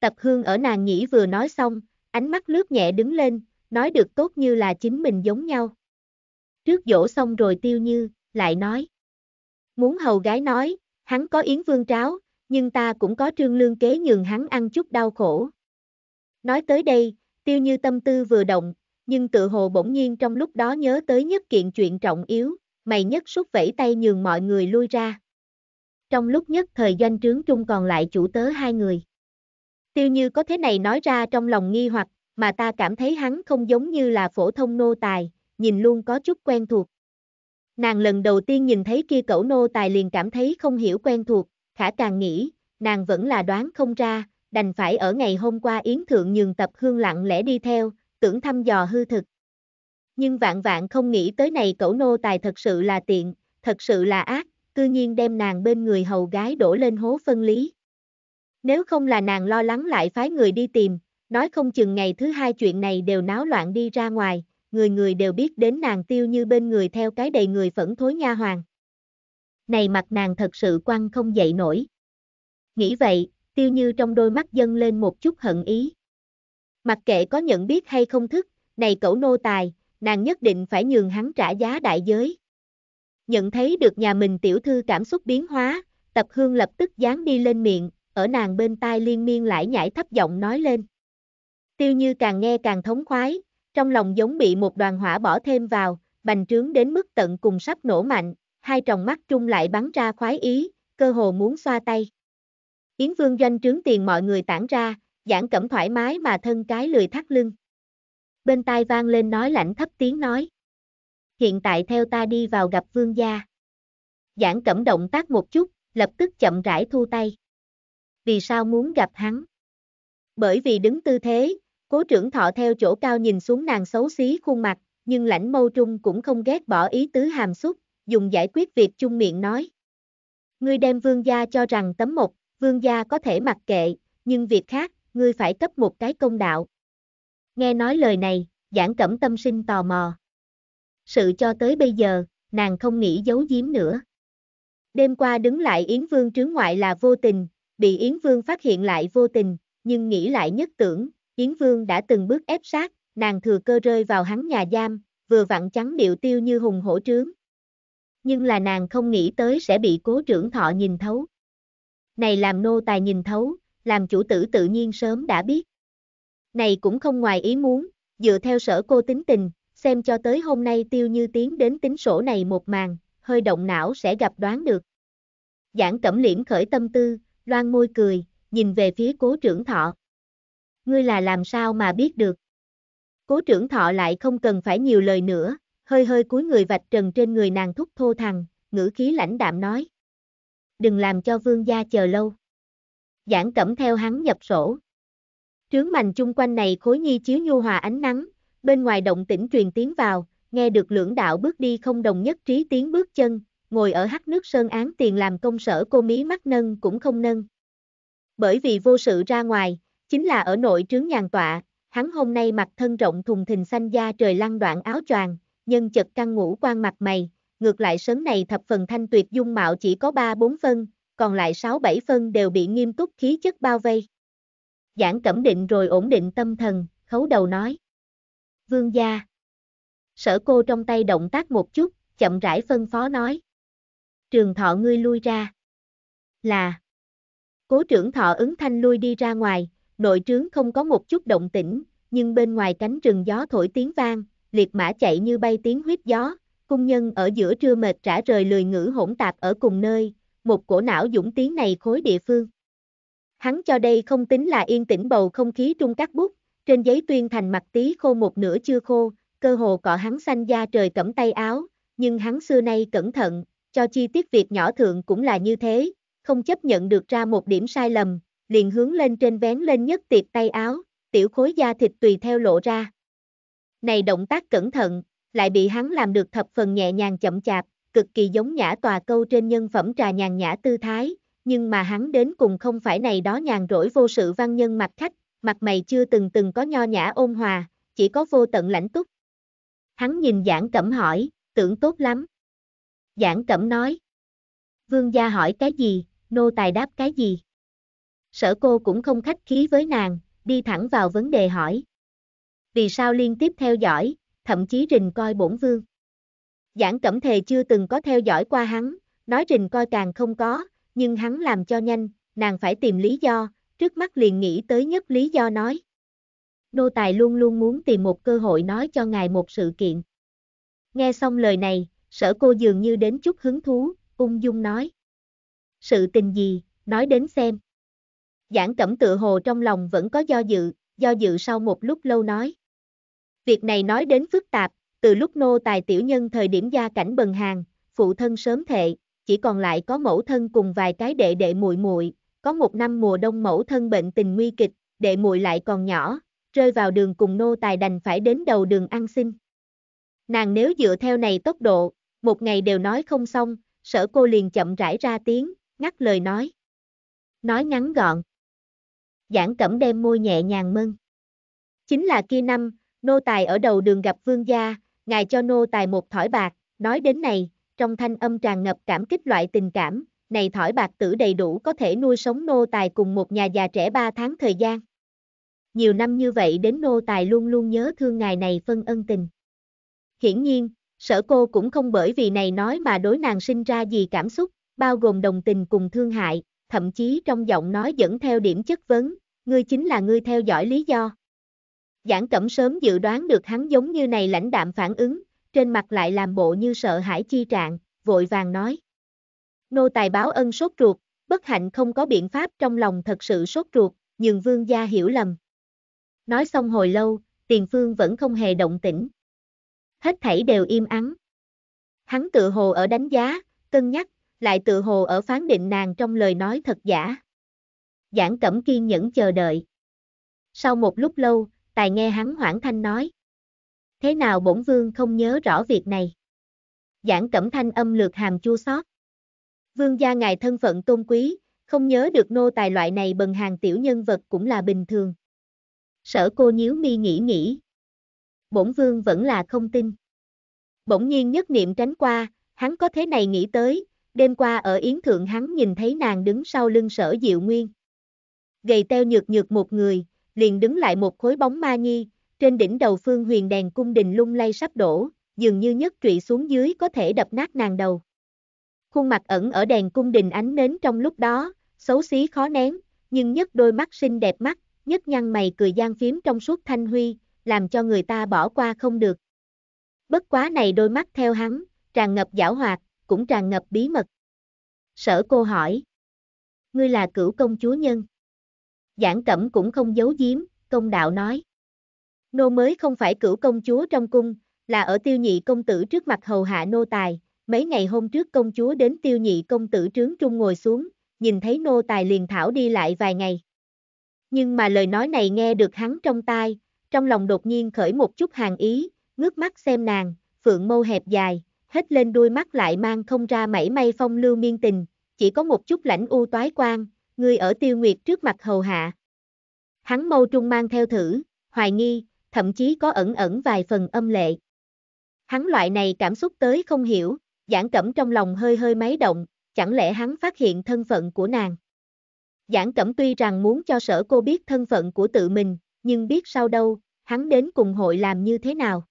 Tập hương ở nàng nhĩ vừa nói xong, ánh mắt lướt nhẹ đứng lên, nói được tốt như là chính mình giống nhau. Trước dỗ xong rồi tiêu như, lại nói. Muốn hầu gái nói, hắn có yến vương tráo, nhưng ta cũng có trương lương kế nhường hắn ăn chút đau khổ. Nói tới đây, tiêu như tâm tư vừa động, nhưng tự hồ bỗng nhiên trong lúc đó nhớ tới nhất kiện chuyện trọng yếu, mày nhất sút vẫy tay nhường mọi người lui ra. Trong lúc nhất thời doanh trướng chung còn lại chủ tớ hai người. Tiêu như có thế này nói ra trong lòng nghi hoặc, mà ta cảm thấy hắn không giống như là phổ thông nô tài, nhìn luôn có chút quen thuộc. Nàng lần đầu tiên nhìn thấy kia cẩu nô tài liền cảm thấy không hiểu quen thuộc, khả càng nghĩ, nàng vẫn là đoán không ra, đành phải ở ngày hôm qua yến thượng nhường tập hương lặng lẽ đi theo, tưởng thăm dò hư thực. Nhưng vạn vạn không nghĩ tới này cẩu nô tài thật sự là tiện, thật sự là ác, cư nhiên đem nàng bên người hầu gái đổ lên hố phân lý. Nếu không là nàng lo lắng lại phái người đi tìm, nói không chừng ngày thứ hai chuyện này đều náo loạn đi ra ngoài, người người đều biết đến nàng tiêu như bên người theo cái đầy người phẫn thối nha hoàng. Này mặt nàng thật sự quăng không dậy nổi. Nghĩ vậy, tiêu như trong đôi mắt dâng lên một chút hận ý. Mặc kệ có nhận biết hay không thức, này cẩu nô tài, nàng nhất định phải nhường hắn trả giá đại giới. Nhận thấy được nhà mình tiểu thư cảm xúc biến hóa, tập hương lập tức dán đi lên miệng, ở nàng bên tai liên miên lại nhảy thấp giọng nói lên. Tiêu như càng nghe càng thống khoái, trong lòng giống bị một đoàn hỏa bỏ thêm vào, bành trướng đến mức tận cùng sắp nổ mạnh, hai tròng mắt trung lại bắn ra khoái ý, cơ hồ muốn xoa tay. Yến Vương doanh trướng tiền mọi người tản ra, giảng cẩm thoải mái mà thân cái lười thắt lưng. Bên tai vang lên nói lạnh thấp tiếng nói. Hiện tại theo ta đi vào gặp vương gia. Giảng cẩm động tác một chút, lập tức chậm rãi thu tay. Vì sao muốn gặp hắn? Bởi vì đứng tư thế, cố trưởng thọ theo chỗ cao nhìn xuống nàng xấu xí khuôn mặt, nhưng lãnh mâu trung cũng không ghét bỏ ý tứ hàm xúc, dùng giải quyết việc chung miệng nói. Ngươi đem vương gia cho rằng tấm một, vương gia có thể mặc kệ, nhưng việc khác, ngươi phải cấp một cái công đạo. Nghe nói lời này, giảng cẩm tâm sinh tò mò. Sự cho tới bây giờ, nàng không nghĩ giấu giếm nữa. Đêm qua đứng lại Yến Vương trướng ngoại là vô tình, bị Yến Vương phát hiện lại vô tình, nhưng nghĩ lại nhất tưởng, Yến Vương đã từng bước ép sát, nàng thừa cơ rơi vào hắn nhà giam, vừa vặn trắng điệu tiêu như hùng hổ trướng. Nhưng là nàng không nghĩ tới sẽ bị cố trưởng thọ nhìn thấu. Này làm nô tài nhìn thấu, làm chủ tử tự nhiên sớm đã biết. Này cũng không ngoài ý muốn, dựa theo sở cô tính tình, xem cho tới hôm nay tiêu như tiến đến tính sổ này một màn, hơi động não sẽ gặp đoán được. Giảng cẩm liễm khởi tâm tư, loan môi cười, nhìn về phía cố trưởng thọ. Ngươi là làm sao mà biết được? Cố trưởng thọ lại không cần phải nhiều lời nữa, hơi hơi cúi người vạch trần trên người nàng thúc thô thằng, ngữ khí lãnh đạm nói. Đừng làm cho vương gia chờ lâu giảng cẩm theo hắn nhập sổ. Trướng mành chung quanh này khối nhi chiếu nhu hòa ánh nắng, bên ngoài động tĩnh truyền tiến vào, nghe được lưỡng đạo bước đi không đồng nhất trí tiếng bước chân, ngồi ở hắc nước sơn án tiền làm công sở cô mí mắt nâng cũng không nâng. Bởi vì vô sự ra ngoài, chính là ở nội trướng nhàn tọa, hắn hôm nay mặc thân rộng thùng thình xanh da trời lăn đoạn áo choàng, nhân chật căng ngủ quan mặt mày, ngược lại sớm này thập phần thanh tuyệt dung mạo chỉ có ba bốn phân, còn lại 6-7 phân đều bị nghiêm túc khí chất bao vây. Giảng cẩm định rồi ổn định tâm thần, khấu đầu nói. Vương gia. Sở cô trong tay động tác một chút, chậm rãi phân phó nói. Trường thọ ngươi lui ra. Là. Cố trưởng thọ ứng thanh lui đi ra ngoài, nội trướng không có một chút động tĩnh, nhưng bên ngoài cánh rừng gió thổi tiếng vang, liệt mã chạy như bay tiếng huyết gió, cung nhân ở giữa trưa mệt trả rời lười ngữ hỗn tạp ở cùng nơi, một cổ não dũng tiến này khối địa phương. Hắn cho đây không tính là yên tĩnh bầu không khí trung cắt bút, trên giấy tuyên thành mặt tí khô một nửa chưa khô, cơ hồ cọ hắn xanh da trời cẩm tay áo, nhưng hắn xưa nay cẩn thận, cho chi tiết việc nhỏ thượng cũng là như thế, không chấp nhận được ra một điểm sai lầm, liền hướng lên trên vén lên nhất tiệp tay áo, tiểu khối da thịt tùy theo lộ ra. Này động tác cẩn thận, lại bị hắn làm được thập phần nhẹ nhàng chậm chạp, cực kỳ giống nhã tòa câu trên nhân phẩm trà nhàn nhã tư thái, nhưng mà hắn đến cùng không phải này đó nhàn rỗi vô sự văn nhân mặt khách, mặt mày chưa từng từng có nho nhã ôn hòa, chỉ có vô tận lãnh túc. Hắn nhìn giảng cẩm hỏi, tưởng tốt lắm. Giảng cẩm nói. Vương gia hỏi cái gì, nô tài đáp cái gì. Sở cô cũng không khách khí với nàng, đi thẳng vào vấn đề hỏi. Vì sao liên tiếp theo dõi, thậm chí rình coi bổn vương. Giảng Cẩm Thề chưa từng có theo dõi qua hắn, nói rình coi càng không có, nhưng hắn làm cho nhanh, nàng phải tìm lý do, trước mắt liền nghĩ tới nhất lý do nói. Nô Tài luôn luôn muốn tìm một cơ hội nói cho ngài một sự kiện. Nghe xong lời này, sở cô dường như đến chút hứng thú, ung dung nói. Sự tình gì, nói đến xem. Giảng cẩm tự hồ trong lòng vẫn có do dự, do dự sau một lúc lâu nói. Việc này nói đến phức tạp, từ lúc nô tài tiểu nhân thời điểm gia cảnh bần hàng, phụ thân sớm thệ, chỉ còn lại có mẫu thân cùng vài cái đệ đệ muội muội. Có một năm mùa đông mẫu thân bệnh tình nguy kịch, đệ muội lại còn nhỏ, rơi vào đường cùng nô tài đành phải đến đầu đường ăn xin. Nàng nếu dựa theo này tốc độ, một ngày đều nói không xong, sở cô liền chậm rãi ra tiếng, ngắt lời nói. Nói ngắn gọn. Giảng cẩm đem môi nhẹ nhàng mân. Chính là kia năm, nô tài ở đầu đường gặp vương gia, ngài cho nô tài một thỏi bạc, nói đến này, trong thanh âm tràn ngập cảm kích loại tình cảm, này thỏi bạc tử đầy đủ có thể nuôi sống nô tài cùng một nhà già trẻ 3 tháng thời gian. Nhiều năm như vậy đến nô tài luôn luôn nhớ thương ngài này phân ân tình. Hiển nhiên, sở cô cũng không bởi vì này nói mà đối nàng sinh ra gì cảm xúc, bao gồm đồng tình cùng thương hại, thậm chí trong giọng nói dẫn theo điểm chất vấn, ngươi chính là ngươi theo dõi lý do. Giảng cẩm sớm dự đoán được hắn giống như này lãnh đạm phản ứng, trên mặt lại làm bộ như sợ hãi chi trạng, vội vàng nói. Nô tài báo ân sốt ruột, bất hạnh không có biện pháp trong lòng thật sự sốt ruột, nhưng vương gia hiểu lầm. Nói xong hồi lâu, tiền phương vẫn không hề động tĩnh. Hết thảy đều im ắng. Hắn tự hồ ở đánh giá, cân nhắc, lại tự hồ ở phán định nàng trong lời nói thật giả. Giảng cẩm kiên nhẫn chờ đợi. Sau một lúc lâu, tài nghe hắn hoảng thanh nói. Thế nào bổn vương không nhớ rõ việc này? Giảng cẩm thanh âm lược hàm chua xót. Vương gia ngài thân phận tôn quý, không nhớ được nô tài loại này bần hàng tiểu nhân vật cũng là bình thường. Sở cô nhíu mi nghĩ nghĩ. Bổn vương vẫn là không tin. Bỗng nhiên nhất niệm tránh qua, hắn có thế này nghĩ tới, đêm qua ở yến thượng hắn nhìn thấy nàng đứng sau lưng sở diệu nguyên. Gầy teo nhược nhược một người, liền đứng lại một khối bóng ma nhi, trên đỉnh đầu phương huyền đèn cung đình lung lay sắp đổ, dường như nhất trụy xuống dưới có thể đập nát nàng đầu. Khuôn mặt ẩn ở đèn cung đình ánh nến trong lúc đó, xấu xí khó nén, nhưng nhất đôi mắt xinh đẹp mắt, nhất nhăn mày cười gian phím trong suốt thanh huy, làm cho người ta bỏ qua không được. Bất quá này đôi mắt theo hắn, tràn ngập giảo hoạt, cũng tràn ngập bí mật. Sở cô hỏi. Ngươi là cửu công chúa nhân. Giảng Cẩm cũng không giấu giếm, công đạo nói. Nô mới không phải cửu công chúa trong cung, là ở tiêu nhị công tử trước mặt hầu hạ nô tài, mấy ngày hôm trước công chúa đến tiêu nhị công tử trướng trung ngồi xuống, nhìn thấy nô tài liền thảo đi lại vài ngày. Nhưng mà lời nói này nghe được hắn trong tai, trong lòng đột nhiên khởi một chút hàng ý, ngước mắt xem nàng, phượng mâu hẹp dài, hết lên đuôi mắt lại mang không ra mảy may phong lưu miên tình, chỉ có một chút lãnh u toái quang ngươi ở tiêu nguyệt trước mặt hầu hạ. Hắn mâu trung mang theo thử, hoài nghi, thậm chí có ẩn ẩn vài phần âm lệ. Hắn loại này cảm xúc tới không hiểu, giảng cẩm trong lòng hơi hơi máy động, chẳng lẽ hắn phát hiện thân phận của nàng. Giảng cẩm tuy rằng muốn cho sở cô biết thân phận của tự mình, nhưng biết sau đâu, hắn đến cùng hội làm như thế nào.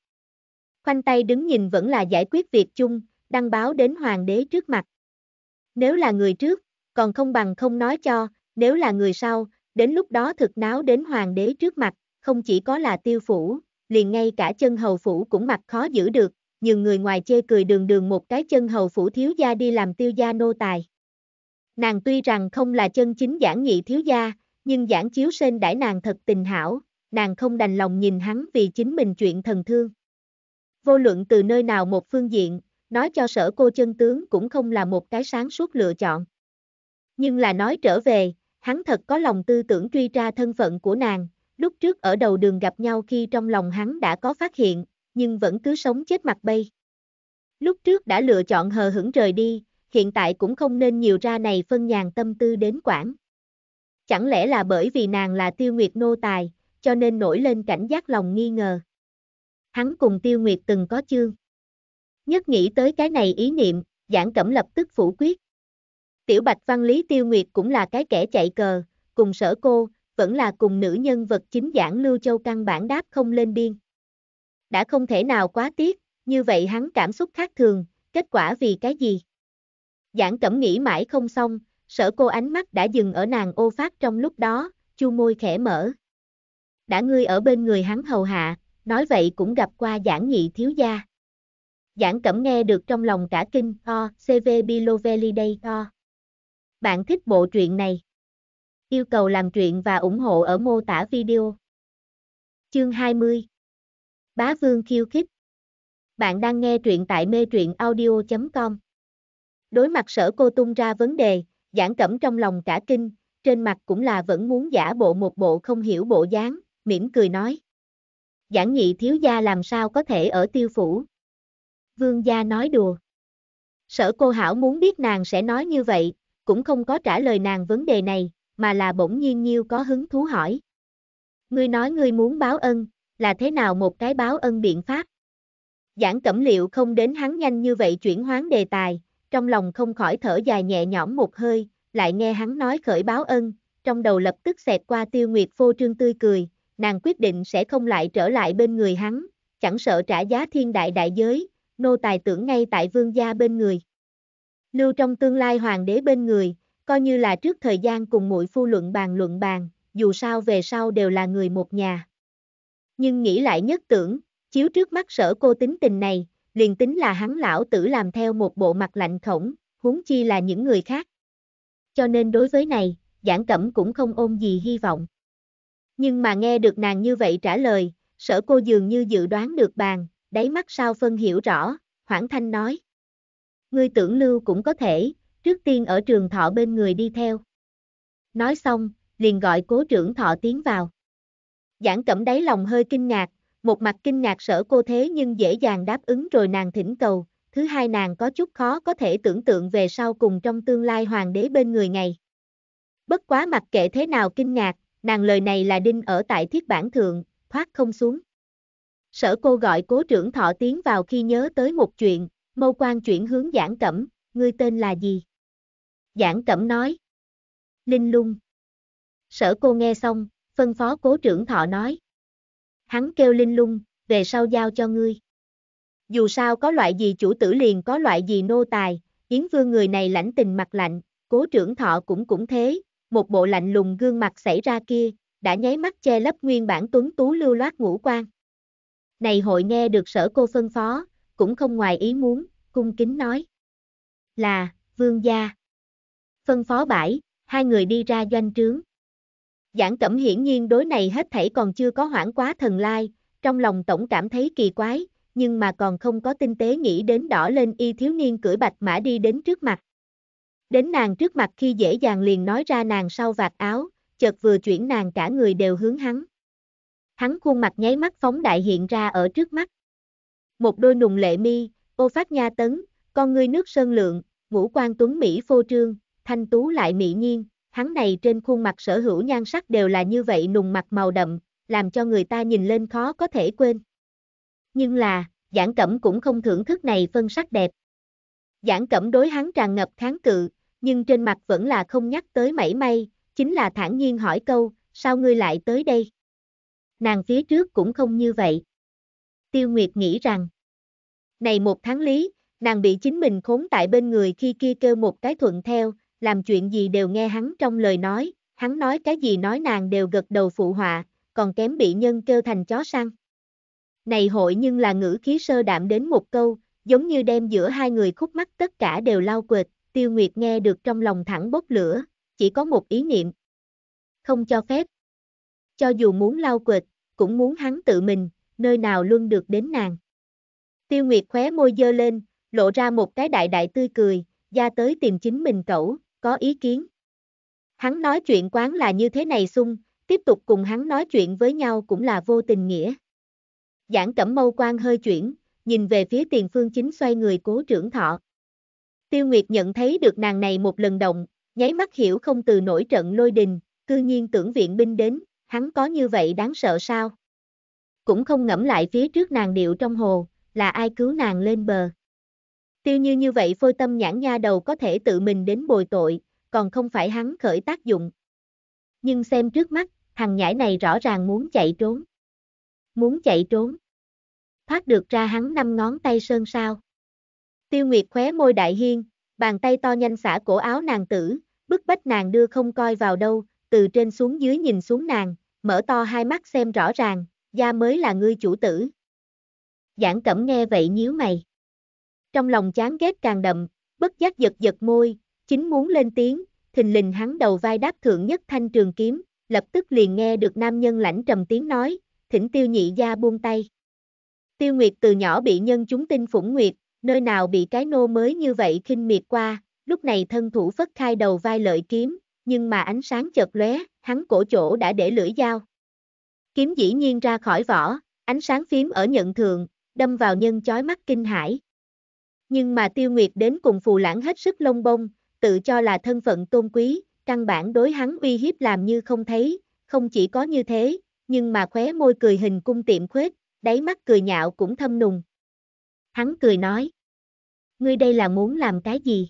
Khoanh tay đứng nhìn vẫn là giải quyết việc chung, đăng báo đến hoàng đế trước mặt. Nếu là người trước, còn không bằng không nói cho, nếu là người sau, đến lúc đó thực náo đến hoàng đế trước mặt, không chỉ có là tiêu phủ, liền ngay cả chân hầu phủ cũng mặt khó giữ được, nhưng người ngoài chê cười đường đường một cái chân hầu phủ thiếu gia đi làm tiêu gia nô tài. Nàng tuy rằng không là chân chính giảng nhị thiếu gia, nhưng giảng chiếu sên đãi nàng thật tình hảo, nàng không đành lòng nhìn hắn vì chính mình chuyện thần thương. Vô luận từ nơi nào một phương diện, nói cho sở cô chân tướng cũng không là một cái sáng suốt lựa chọn. Nhưng là nói trở về, hắn thật có lòng tư tưởng truy ra thân phận của nàng, lúc trước ở đầu đường gặp nhau khi trong lòng hắn đã có phát hiện, nhưng vẫn cứ sống chết mặt bay. Lúc trước đã lựa chọn hờ hững rời đi, hiện tại cũng không nên nhiều ra này phân nhàn tâm tư đến quản. Chẳng lẽ là bởi vì nàng là tiêu nguyệt nô tài, cho nên nổi lên cảnh giác lòng nghi ngờ. Hắn cùng tiêu nguyệt từng có chương. Nhất nghĩ tới cái này ý niệm, giảng cẩm lập tức phủ quyết. Tiểu Bạch Văn Lý Tiêu Nguyệt cũng là cái kẻ chạy cờ, cùng sở cô, vẫn là cùng nữ nhân vật chính giảng Lưu Châu căn bản đáp không lên biên. Đã không thể nào quá tiếc, như vậy hắn cảm xúc khác thường, kết quả vì cái gì? Giảng cẩm nghĩ mãi không xong, sở cô ánh mắt đã dừng ở nàng ô phát trong lúc đó, chu môi khẽ mở. Đã ngươi ở bên người hắn hầu hạ, nói vậy cũng gặp qua giảng nhị thiếu gia. Giảng cẩm nghe được trong lòng cả kinh, o, cv biloveli đây, o. Bạn thích bộ truyện này? Yêu cầu làm truyện và ủng hộ ở mô tả video. Chương 20 Bá Vương khiêu khích Bạn đang nghe truyện tại mê truyện audio.com Đối mặt sở cô tung ra vấn đề, giảng cẩm trong lòng cả kinh, trên mặt cũng là vẫn muốn giả bộ một bộ không hiểu bộ dáng, mỉm cười nói. Giảng nhị thiếu gia làm sao có thể ở tiêu phủ. Vương gia nói đùa. Sở cô hảo muốn biết nàng sẽ nói như vậy, cũng không có trả lời nàng vấn đề này, mà là bỗng nhiên nhiêu có hứng thú hỏi. Ngươi nói ngươi muốn báo ân, là thế nào một cái báo ân biện pháp? Giảng cẩm liệu không đến hắn nhanh như vậy chuyển hoán đề tài, trong lòng không khỏi thở dài nhẹ nhõm một hơi, lại nghe hắn nói khởi báo ân, trong đầu lập tức xẹt qua tiêu nguyệt phô trương tươi cười, nàng quyết định sẽ không lại trở lại bên người hắn, chẳng sợ trả giá thiên đại đại giới, nô tài tưởng ngay tại vương gia bên người lưu trong tương lai hoàng đế bên người, coi như là trước thời gian cùng muội phu luận bàn luận bàn, dù sao về sau đều là người một nhà. Nhưng nghĩ lại nhất tưởng, chiếu trước mắt sở cô tính tình này, liền tính là hắn lão tử làm theo một bộ mặt lạnh khổng, huống chi là những người khác. Cho nên đối với này, giảng cẩm cũng không ôm gì hy vọng. Nhưng mà nghe được nàng như vậy trả lời, sở cô dường như dự đoán được bàn, đáy mắt sao phân hiểu rõ, Hoảng Thanh nói ngươi tưởng lưu cũng có thể, trước tiên ở trường thọ bên người đi theo. Nói xong, liền gọi cố trưởng thọ tiến vào. Giảng cẩm đáy lòng hơi kinh ngạc, một mặt kinh ngạc sở cô thế nhưng dễ dàng đáp ứng rồi nàng thỉnh cầu, thứ hai nàng có chút khó có thể tưởng tượng về sau cùng trong tương lai hoàng đế bên người ngày. Bất quá mặc kệ thế nào kinh ngạc, nàng lời này là đinh ở tại thiết bản thượng, thoát không xuống. Sở cô gọi cố trưởng thọ tiến vào khi nhớ tới một chuyện, Mâu quan chuyển hướng giảng cẩm, ngươi tên là gì? Giảng cẩm nói. Linh lung. Sở cô nghe xong, phân phó cố trưởng thọ nói. Hắn kêu linh lung, về sau giao cho ngươi. Dù sao có loại gì chủ tử liền có loại gì nô tài, Yến Vương người này lãnh tình mặt lạnh, cố trưởng thọ cũng cũng thế, một bộ lạnh lùng gương mặt xảy ra kia, đã nháy mắt che lấp nguyên bản tuấn tú lưu loát ngũ quan. Này hội nghe được sở cô phân phó, cũng không ngoài ý muốn, cung kính nói. Là, vương gia. Phân phó bãi, hai người đi ra doanh trướng. Giảng cẩm hiển nhiên đối này hết thảy còn chưa có hoảng quá thần lai, trong lòng tổng cảm thấy kỳ quái, nhưng mà còn không có tinh tế nghĩ đến đỏ lên y thiếu niên cưỡi bạch mã đi đến trước mặt. Đến nàng trước mặt khi dễ dàng liền nói ra nàng sau vạt áo, chợt vừa chuyển nàng cả người đều hướng hắn. Hắn khuôn mặt nháy mắt phóng đại hiện ra ở trước mắt một đôi nùng lệ mi, ô phát nha tấn, con ngươi nước sơn lượng, ngũ quan tuấn Mỹ phô trương, thanh tú lại mỹ nhiên, hắn này trên khuôn mặt sở hữu nhan sắc đều là như vậy nùng mặt màu đậm, làm cho người ta nhìn lên khó có thể quên. Nhưng là, giảng cẩm cũng không thưởng thức này phân sắc đẹp. Giảng cẩm đối hắn tràn ngập kháng cự, nhưng trên mặt vẫn là không nhắc tới mảy may, chính là thản nhiên hỏi câu, sao ngươi lại tới đây? Nàng phía trước cũng không như vậy. Tiêu Nguyệt nghĩ rằng, này một tháng lý, nàng bị chính mình khốn tại bên người khi kia kêu một cái thuận theo, làm chuyện gì đều nghe hắn trong lời nói, hắn nói cái gì nói nàng đều gật đầu phụ họa, còn kém bị nhân kêu thành chó săn. Này hội nhưng là ngữ khí sơ đạm đến một câu, giống như đem giữa hai người khúc mắt tất cả đều lau quệt, tiêu nguyệt nghe được trong lòng thẳng bốc lửa, chỉ có một ý niệm. Không cho phép. Cho dù muốn lau quệt, cũng muốn hắn tự mình, nơi nào luôn được đến nàng. Tiêu Nguyệt khóe môi dơ lên, lộ ra một cái đại đại tươi cười, ra tới tìm chính mình cậu, có ý kiến. Hắn nói chuyện quán là như thế này sung, tiếp tục cùng hắn nói chuyện với nhau cũng là vô tình nghĩa. Giảng cẩm mâu quan hơi chuyển, nhìn về phía tiền phương chính xoay người cố trưởng thọ. Tiêu Nguyệt nhận thấy được nàng này một lần động, nháy mắt hiểu không từ nổi trận lôi đình, cư nhiên tưởng viện binh đến, hắn có như vậy đáng sợ sao? Cũng không ngẫm lại phía trước nàng điệu trong hồ, là ai cứu nàng lên bờ. Tiêu như như vậy phôi tâm nhãn nha đầu có thể tự mình đến bồi tội, còn không phải hắn khởi tác dụng. Nhưng xem trước mắt, thằng nhãi này rõ ràng muốn chạy trốn. Muốn chạy trốn. Thoát được ra hắn năm ngón tay sơn sao. Tiêu Nguyệt khóe môi đại hiên, bàn tay to nhanh xả cổ áo nàng tử, bức bách nàng đưa không coi vào đâu, từ trên xuống dưới nhìn xuống nàng, mở to hai mắt xem rõ ràng, da mới là ngươi chủ tử, Giảng cẩm nghe vậy nhíu mày. Trong lòng chán ghét càng đậm, bất giác giật giật môi, chính muốn lên tiếng, thình lình hắn đầu vai đáp thượng nhất thanh trường kiếm, lập tức liền nghe được nam nhân lãnh trầm tiếng nói, thỉnh tiêu nhị gia buông tay. Tiêu Nguyệt từ nhỏ bị nhân chúng tinh phủng Nguyệt, nơi nào bị cái nô mới như vậy khinh miệt qua, lúc này thân thủ phất khai đầu vai lợi kiếm, nhưng mà ánh sáng chợt lóe, hắn cổ chỗ đã để lưỡi dao. Kiếm dĩ nhiên ra khỏi vỏ, ánh sáng phím ở nhận thường, đâm vào nhân chói mắt kinh hãi. Nhưng mà tiêu nguyệt đến cùng phù lãng hết sức lông bông, tự cho là thân phận tôn quý, căn bản đối hắn uy hiếp làm như không thấy, không chỉ có như thế, nhưng mà khóe môi cười hình cung tiệm khuếch, đáy mắt cười nhạo cũng thâm nùng. Hắn cười nói, ngươi đây là muốn làm cái gì?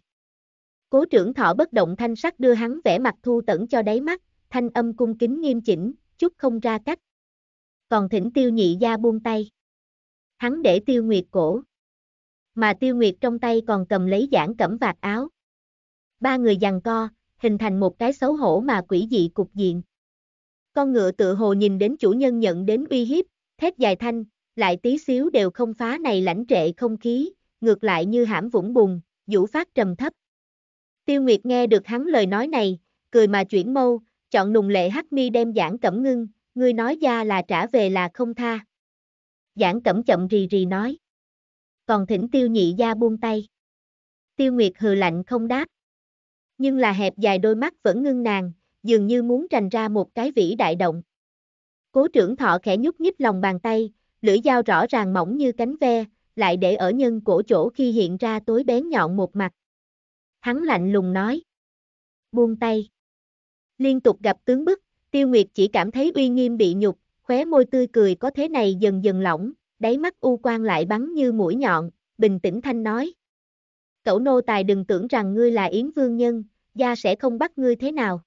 Cố trưởng thọ bất động thanh sắc đưa hắn vẽ mặt thu tẩn cho đáy mắt, thanh âm cung kính nghiêm chỉnh, chút không ra cách. Còn thỉnh tiêu nhị gia buông tay hắn để tiêu nguyệt cổ. Mà tiêu nguyệt trong tay còn cầm lấy giảng cẩm vạt áo. Ba người giằng co, hình thành một cái xấu hổ mà quỷ dị cục diện. Con ngựa tự hồ nhìn đến chủ nhân nhận đến uy hiếp, thét dài thanh, lại tí xíu đều không phá này lãnh trệ không khí, ngược lại như hãm vũng bùn, vũ phát trầm thấp. Tiêu Nguyệt nghe được hắn lời nói này, cười mà chuyển mâu, chọn nùng lệ hắc mi đem giảng cẩm ngưng, ngươi nói ra là trả về là không tha. Giảng cẩm chậm rì rì nói. Còn thỉnh tiêu nhị gia buông tay. Tiêu Nguyệt hừ lạnh không đáp. Nhưng là hẹp dài đôi mắt vẫn ngưng nàng, dường như muốn trành ra một cái vĩ đại động. Cố trưởng thọ khẽ nhúc nhích lòng bàn tay, lưỡi dao rõ ràng mỏng như cánh ve, lại để ở nhân cổ chỗ khi hiện ra tối bén nhọn một mặt. Hắn lạnh lùng nói. Buông tay. Liên tục gặp tướng bức, Tiêu Nguyệt chỉ cảm thấy uy nghiêm bị nhục, khóe môi tươi cười có thế này dần dần lỏng, đáy mắt u quan lại bắn như mũi nhọn, bình tĩnh thanh nói. Cậu nô tài đừng tưởng rằng ngươi là Yến Vương Nhân, gia sẽ không bắt ngươi thế nào.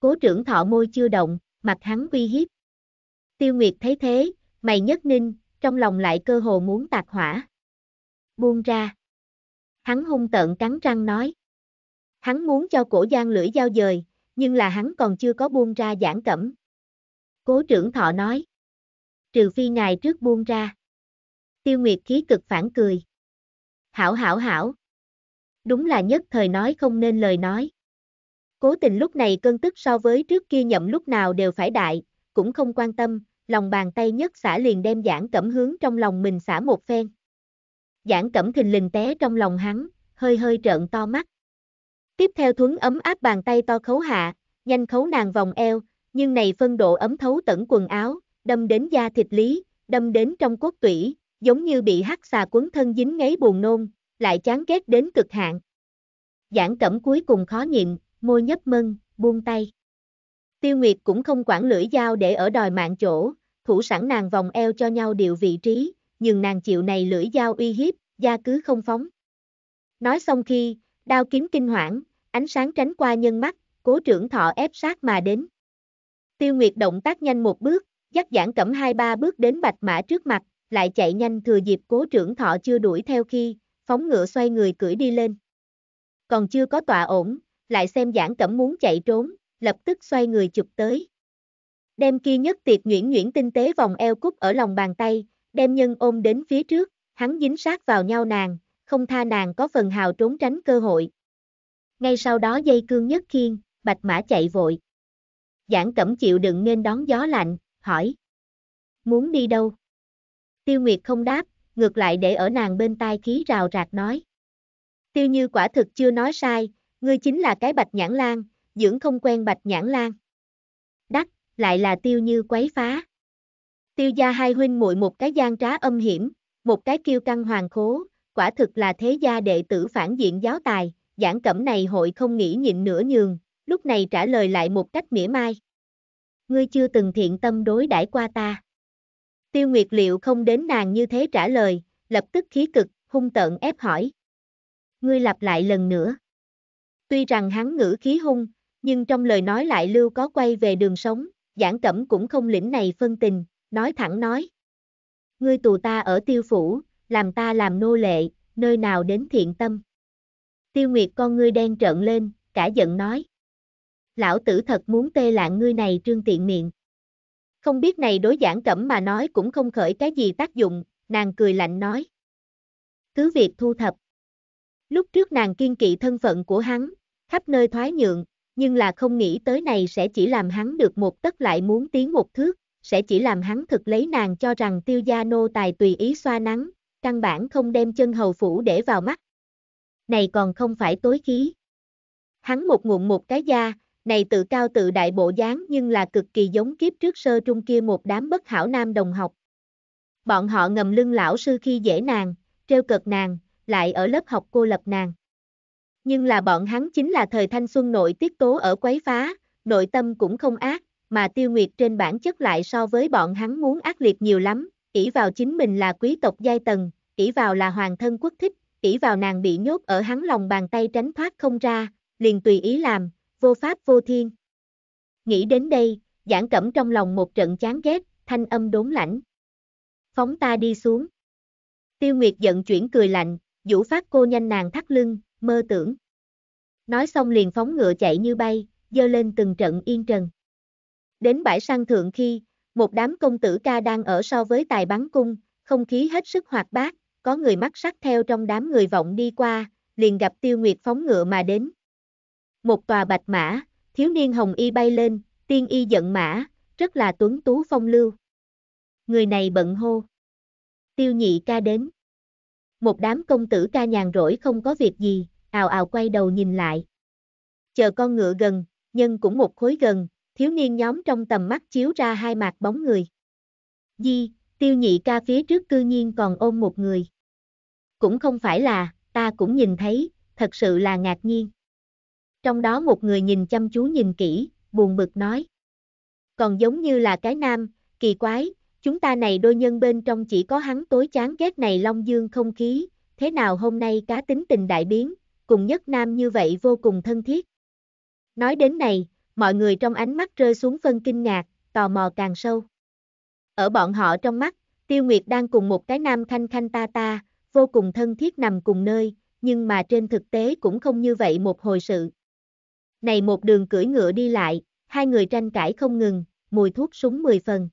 Cố trưởng thọ môi chưa động, mặt hắn uy hiếp. Tiêu Nguyệt thấy thế, mày nhất ninh, trong lòng lại cơ hồ muốn tạc hỏa. Buông ra. Hắn hung tợn cắn răng nói. Hắn muốn cho cổ gian lưỡi giao dời, nhưng là hắn còn chưa có buông ra giảng cẩm. Cố trưởng thọ nói. Trừ phi ngài trước buông ra. Tiêu Nguyệt khí cực phản cười. Hảo hảo hảo. Đúng là nhất thời nói không nên lời nói. Cố tình lúc này cơn tức so với trước kia nhậm lúc nào đều phải đại, cũng không quan tâm, lòng bàn tay nhất xả liền đem giảng cẩm hướng trong lòng mình xả một phen. Giảng cẩm thình lình té trong lòng hắn, hơi hơi trợn to mắt. Tiếp theo thuấn ấm áp bàn tay to khấu hạ, nhanh khấu nàng vòng eo, nhưng này phân độ ấm thấu tận quần áo, đâm đến da thịt lý, đâm đến trong cốt tủy, giống như bị hắc xà quấn thân dính ngấy buồn nôn, lại chán ghét đến cực hạn. Giảng cẩm cuối cùng khó nhịn, môi nhấp mân, buông tay. Tiêu Nguyệt cũng không quản lưỡi dao để ở đòi mạng chỗ, thủ sẵn nàng vòng eo cho nhau điều vị trí, nhưng nàng chịu này lưỡi dao uy hiếp, da cứ không phóng. Nói xong khi, đao kiếm kinh hoảng, ánh sáng tránh qua nhân mắt, cố trưởng thọ ép sát mà đến. Tiêu Nguyệt động tác nhanh một bước, dắt giảng cẩm hai ba bước đến bạch mã trước mặt, lại chạy nhanh thừa dịp cố trưởng thọ chưa đuổi theo khi, phóng ngựa xoay người cưỡi đi lên. Còn chưa có tọa ổn, lại xem giảng cẩm muốn chạy trốn, lập tức xoay người chụp tới. Đem kia nhất tiệt nhuyễn nhuyễn tinh tế vòng eo cúc ở lòng bàn tay, đem nhân ôm đến phía trước, hắn dính sát vào nhau nàng, không tha nàng có phần hào trốn tránh cơ hội. Ngay sau đó dây cương nhất khiên, bạch mã chạy vội. Giảng cẩm chịu đựng nên đón gió lạnh, hỏi. Muốn đi đâu? Tiêu Nguyệt không đáp, ngược lại để ở nàng bên tai khí rào rạc nói. Tiêu Như quả thực chưa nói sai, ngươi chính là cái bạch nhãn lan, dưỡng không quen bạch nhãn lan. Đắc, lại là Tiêu Như quấy phá. Tiêu gia hai huynh muội một cái gian trá âm hiểm, một cái kiêu căng hoàng khố, quả thực là thế gia đệ tử phản diện giáo tài, giảng cẩm này hội không nghĩ nhịn nửa nhường, lúc này trả lời lại một cách mỉa mai. Ngươi chưa từng thiện tâm đối đãi qua ta. Tiêu Nguyệt Liệu không đến nàng như thế trả lời, lập tức khí cực, hung tợn ép hỏi. Ngươi lặp lại lần nữa. Tuy rằng hắn ngữ khí hung, nhưng trong lời nói lại lưu có quay về đường sống, giảng cẩm cũng không lĩnh này phân tình, nói thẳng nói. Ngươi tù ta ở tiêu phủ, làm ta làm nô lệ, nơi nào đến thiện tâm. Tiêu Nguyệt con ngươi đen trợn lên, cả giận nói. Lão tử thật muốn tê lạng ngươi này trương tiện miệng. Không biết này đối giảng cẩm mà nói cũng không khởi cái gì tác dụng, nàng cười lạnh nói. Cứ việc thu thập. Lúc trước nàng kiên kỵ thân phận của hắn, khắp nơi thoái nhượng, nhưng là không nghĩ tới này sẽ chỉ làm hắn được một tất lại muốn tiến một thước, sẽ chỉ làm hắn thực lấy nàng cho rằng tiêu gia nô tài tùy ý xoa nắng, căn bản không đem chân hầu phủ để vào mắt. Này còn không phải tối khí. Hắn một ngụm một cái da, này tự cao tự đại bộ dáng nhưng là cực kỳ giống kiếp trước sơ trung kia một đám bất hảo nam đồng học. Bọn họ ngầm lưng lão sư khi dễ nàng, treo cực nàng, lại ở lớp học cô lập nàng. Nhưng là bọn hắn chính là thời thanh xuân nội tiết tố ở quấy phá, nội tâm cũng không ác, mà tiêu nguyệt trên bản chất lại so với bọn hắn muốn ác liệt nhiều lắm, ỷ vào chính mình là quý tộc giai tầng, ỷ vào là hoàng thân quốc thích, ỷ vào nàng bị nhốt ở hắn lòng bàn tay tránh thoát không ra, liền tùy ý làm, vô pháp vô thiên. Nghĩ đến đây, giảng cẩm trong lòng một trận chán ghét, thanh âm đốn lãnh. Phóng ta đi xuống. Tiêu Nguyệt giận chuyển cười lạnh, vũ phát cô nhanh nàng thắt lưng, mơ tưởng. Nói xong liền phóng ngựa chạy như bay, dơ lên từng trận yên trần. Đến bãi săn thượng khi, một đám công tử ca đang ở so với tài bắn cung, không khí hết sức hoạt bát, có người mắt sắc theo trong đám người vọng đi qua, liền gặp Tiêu Nguyệt phóng ngựa mà đến, một tòa bạch mã, thiếu niên hồng y bay lên, tiên y giận mã, rất là tuấn tú phong lưu. Người này bận hô. Tiêu nhị ca đến. Một đám công tử ca nhàn rỗi không có việc gì, ào ào quay đầu nhìn lại. Chờ con ngựa gần, nhân cũng một khối gần, thiếu niên nhóm trong tầm mắt chiếu ra hai mạc bóng người. Di, tiêu nhị ca phía trước cư nhiên còn ôm một người. Cũng không phải là, ta cũng nhìn thấy, thật sự là ngạc nhiên trong đó một người nhìn chăm chú nhìn kỹ, buồn bực nói. Còn giống như là cái nam, kỳ quái, chúng ta này đôi nhân bên trong chỉ có hắn tối chán ghét này Long Dương không khí, thế nào hôm nay cá tính tình đại biến, cùng nhất nam như vậy vô cùng thân thiết. Nói đến này, mọi người trong ánh mắt rơi xuống phân kinh ngạc, tò mò càng sâu. Ở bọn họ trong mắt, Tiêu Nguyệt đang cùng một cái nam khanh khanh ta ta, vô cùng thân thiết nằm cùng nơi, nhưng mà trên thực tế cũng không như vậy một hồi sự. Này một đường cưỡi ngựa đi lại, hai người tranh cãi không ngừng, mùi thuốc súng mười phần.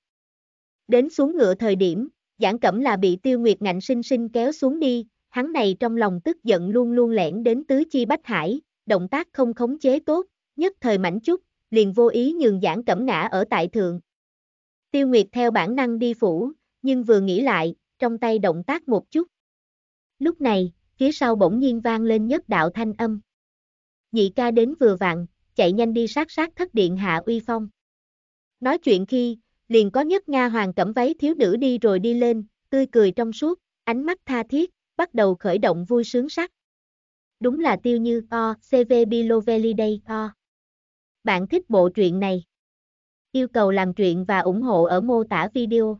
Đến xuống ngựa thời điểm, giảng cẩm là bị tiêu nguyệt ngạnh sinh sinh kéo xuống đi, hắn này trong lòng tức giận luôn luôn lẻn đến tứ chi bách hải, động tác không khống chế tốt, nhất thời mảnh chút, liền vô ý nhường giảng cẩm ngã ở tại thượng. Tiêu nguyệt theo bản năng đi phủ, nhưng vừa nghĩ lại, trong tay động tác một chút. Lúc này, phía sau bỗng nhiên vang lên nhất đạo thanh âm nhị ca đến vừa vặn, chạy nhanh đi sát sát thất điện hạ uy phong. Nói chuyện khi, liền có nhất Nga hoàng cẩm váy thiếu nữ đi rồi đi lên, tươi cười trong suốt, ánh mắt tha thiết, bắt đầu khởi động vui sướng sắc. Đúng là tiêu như O, CV Biloveli đây O. Bạn thích bộ truyện này? Yêu cầu làm truyện và ủng hộ ở mô tả video.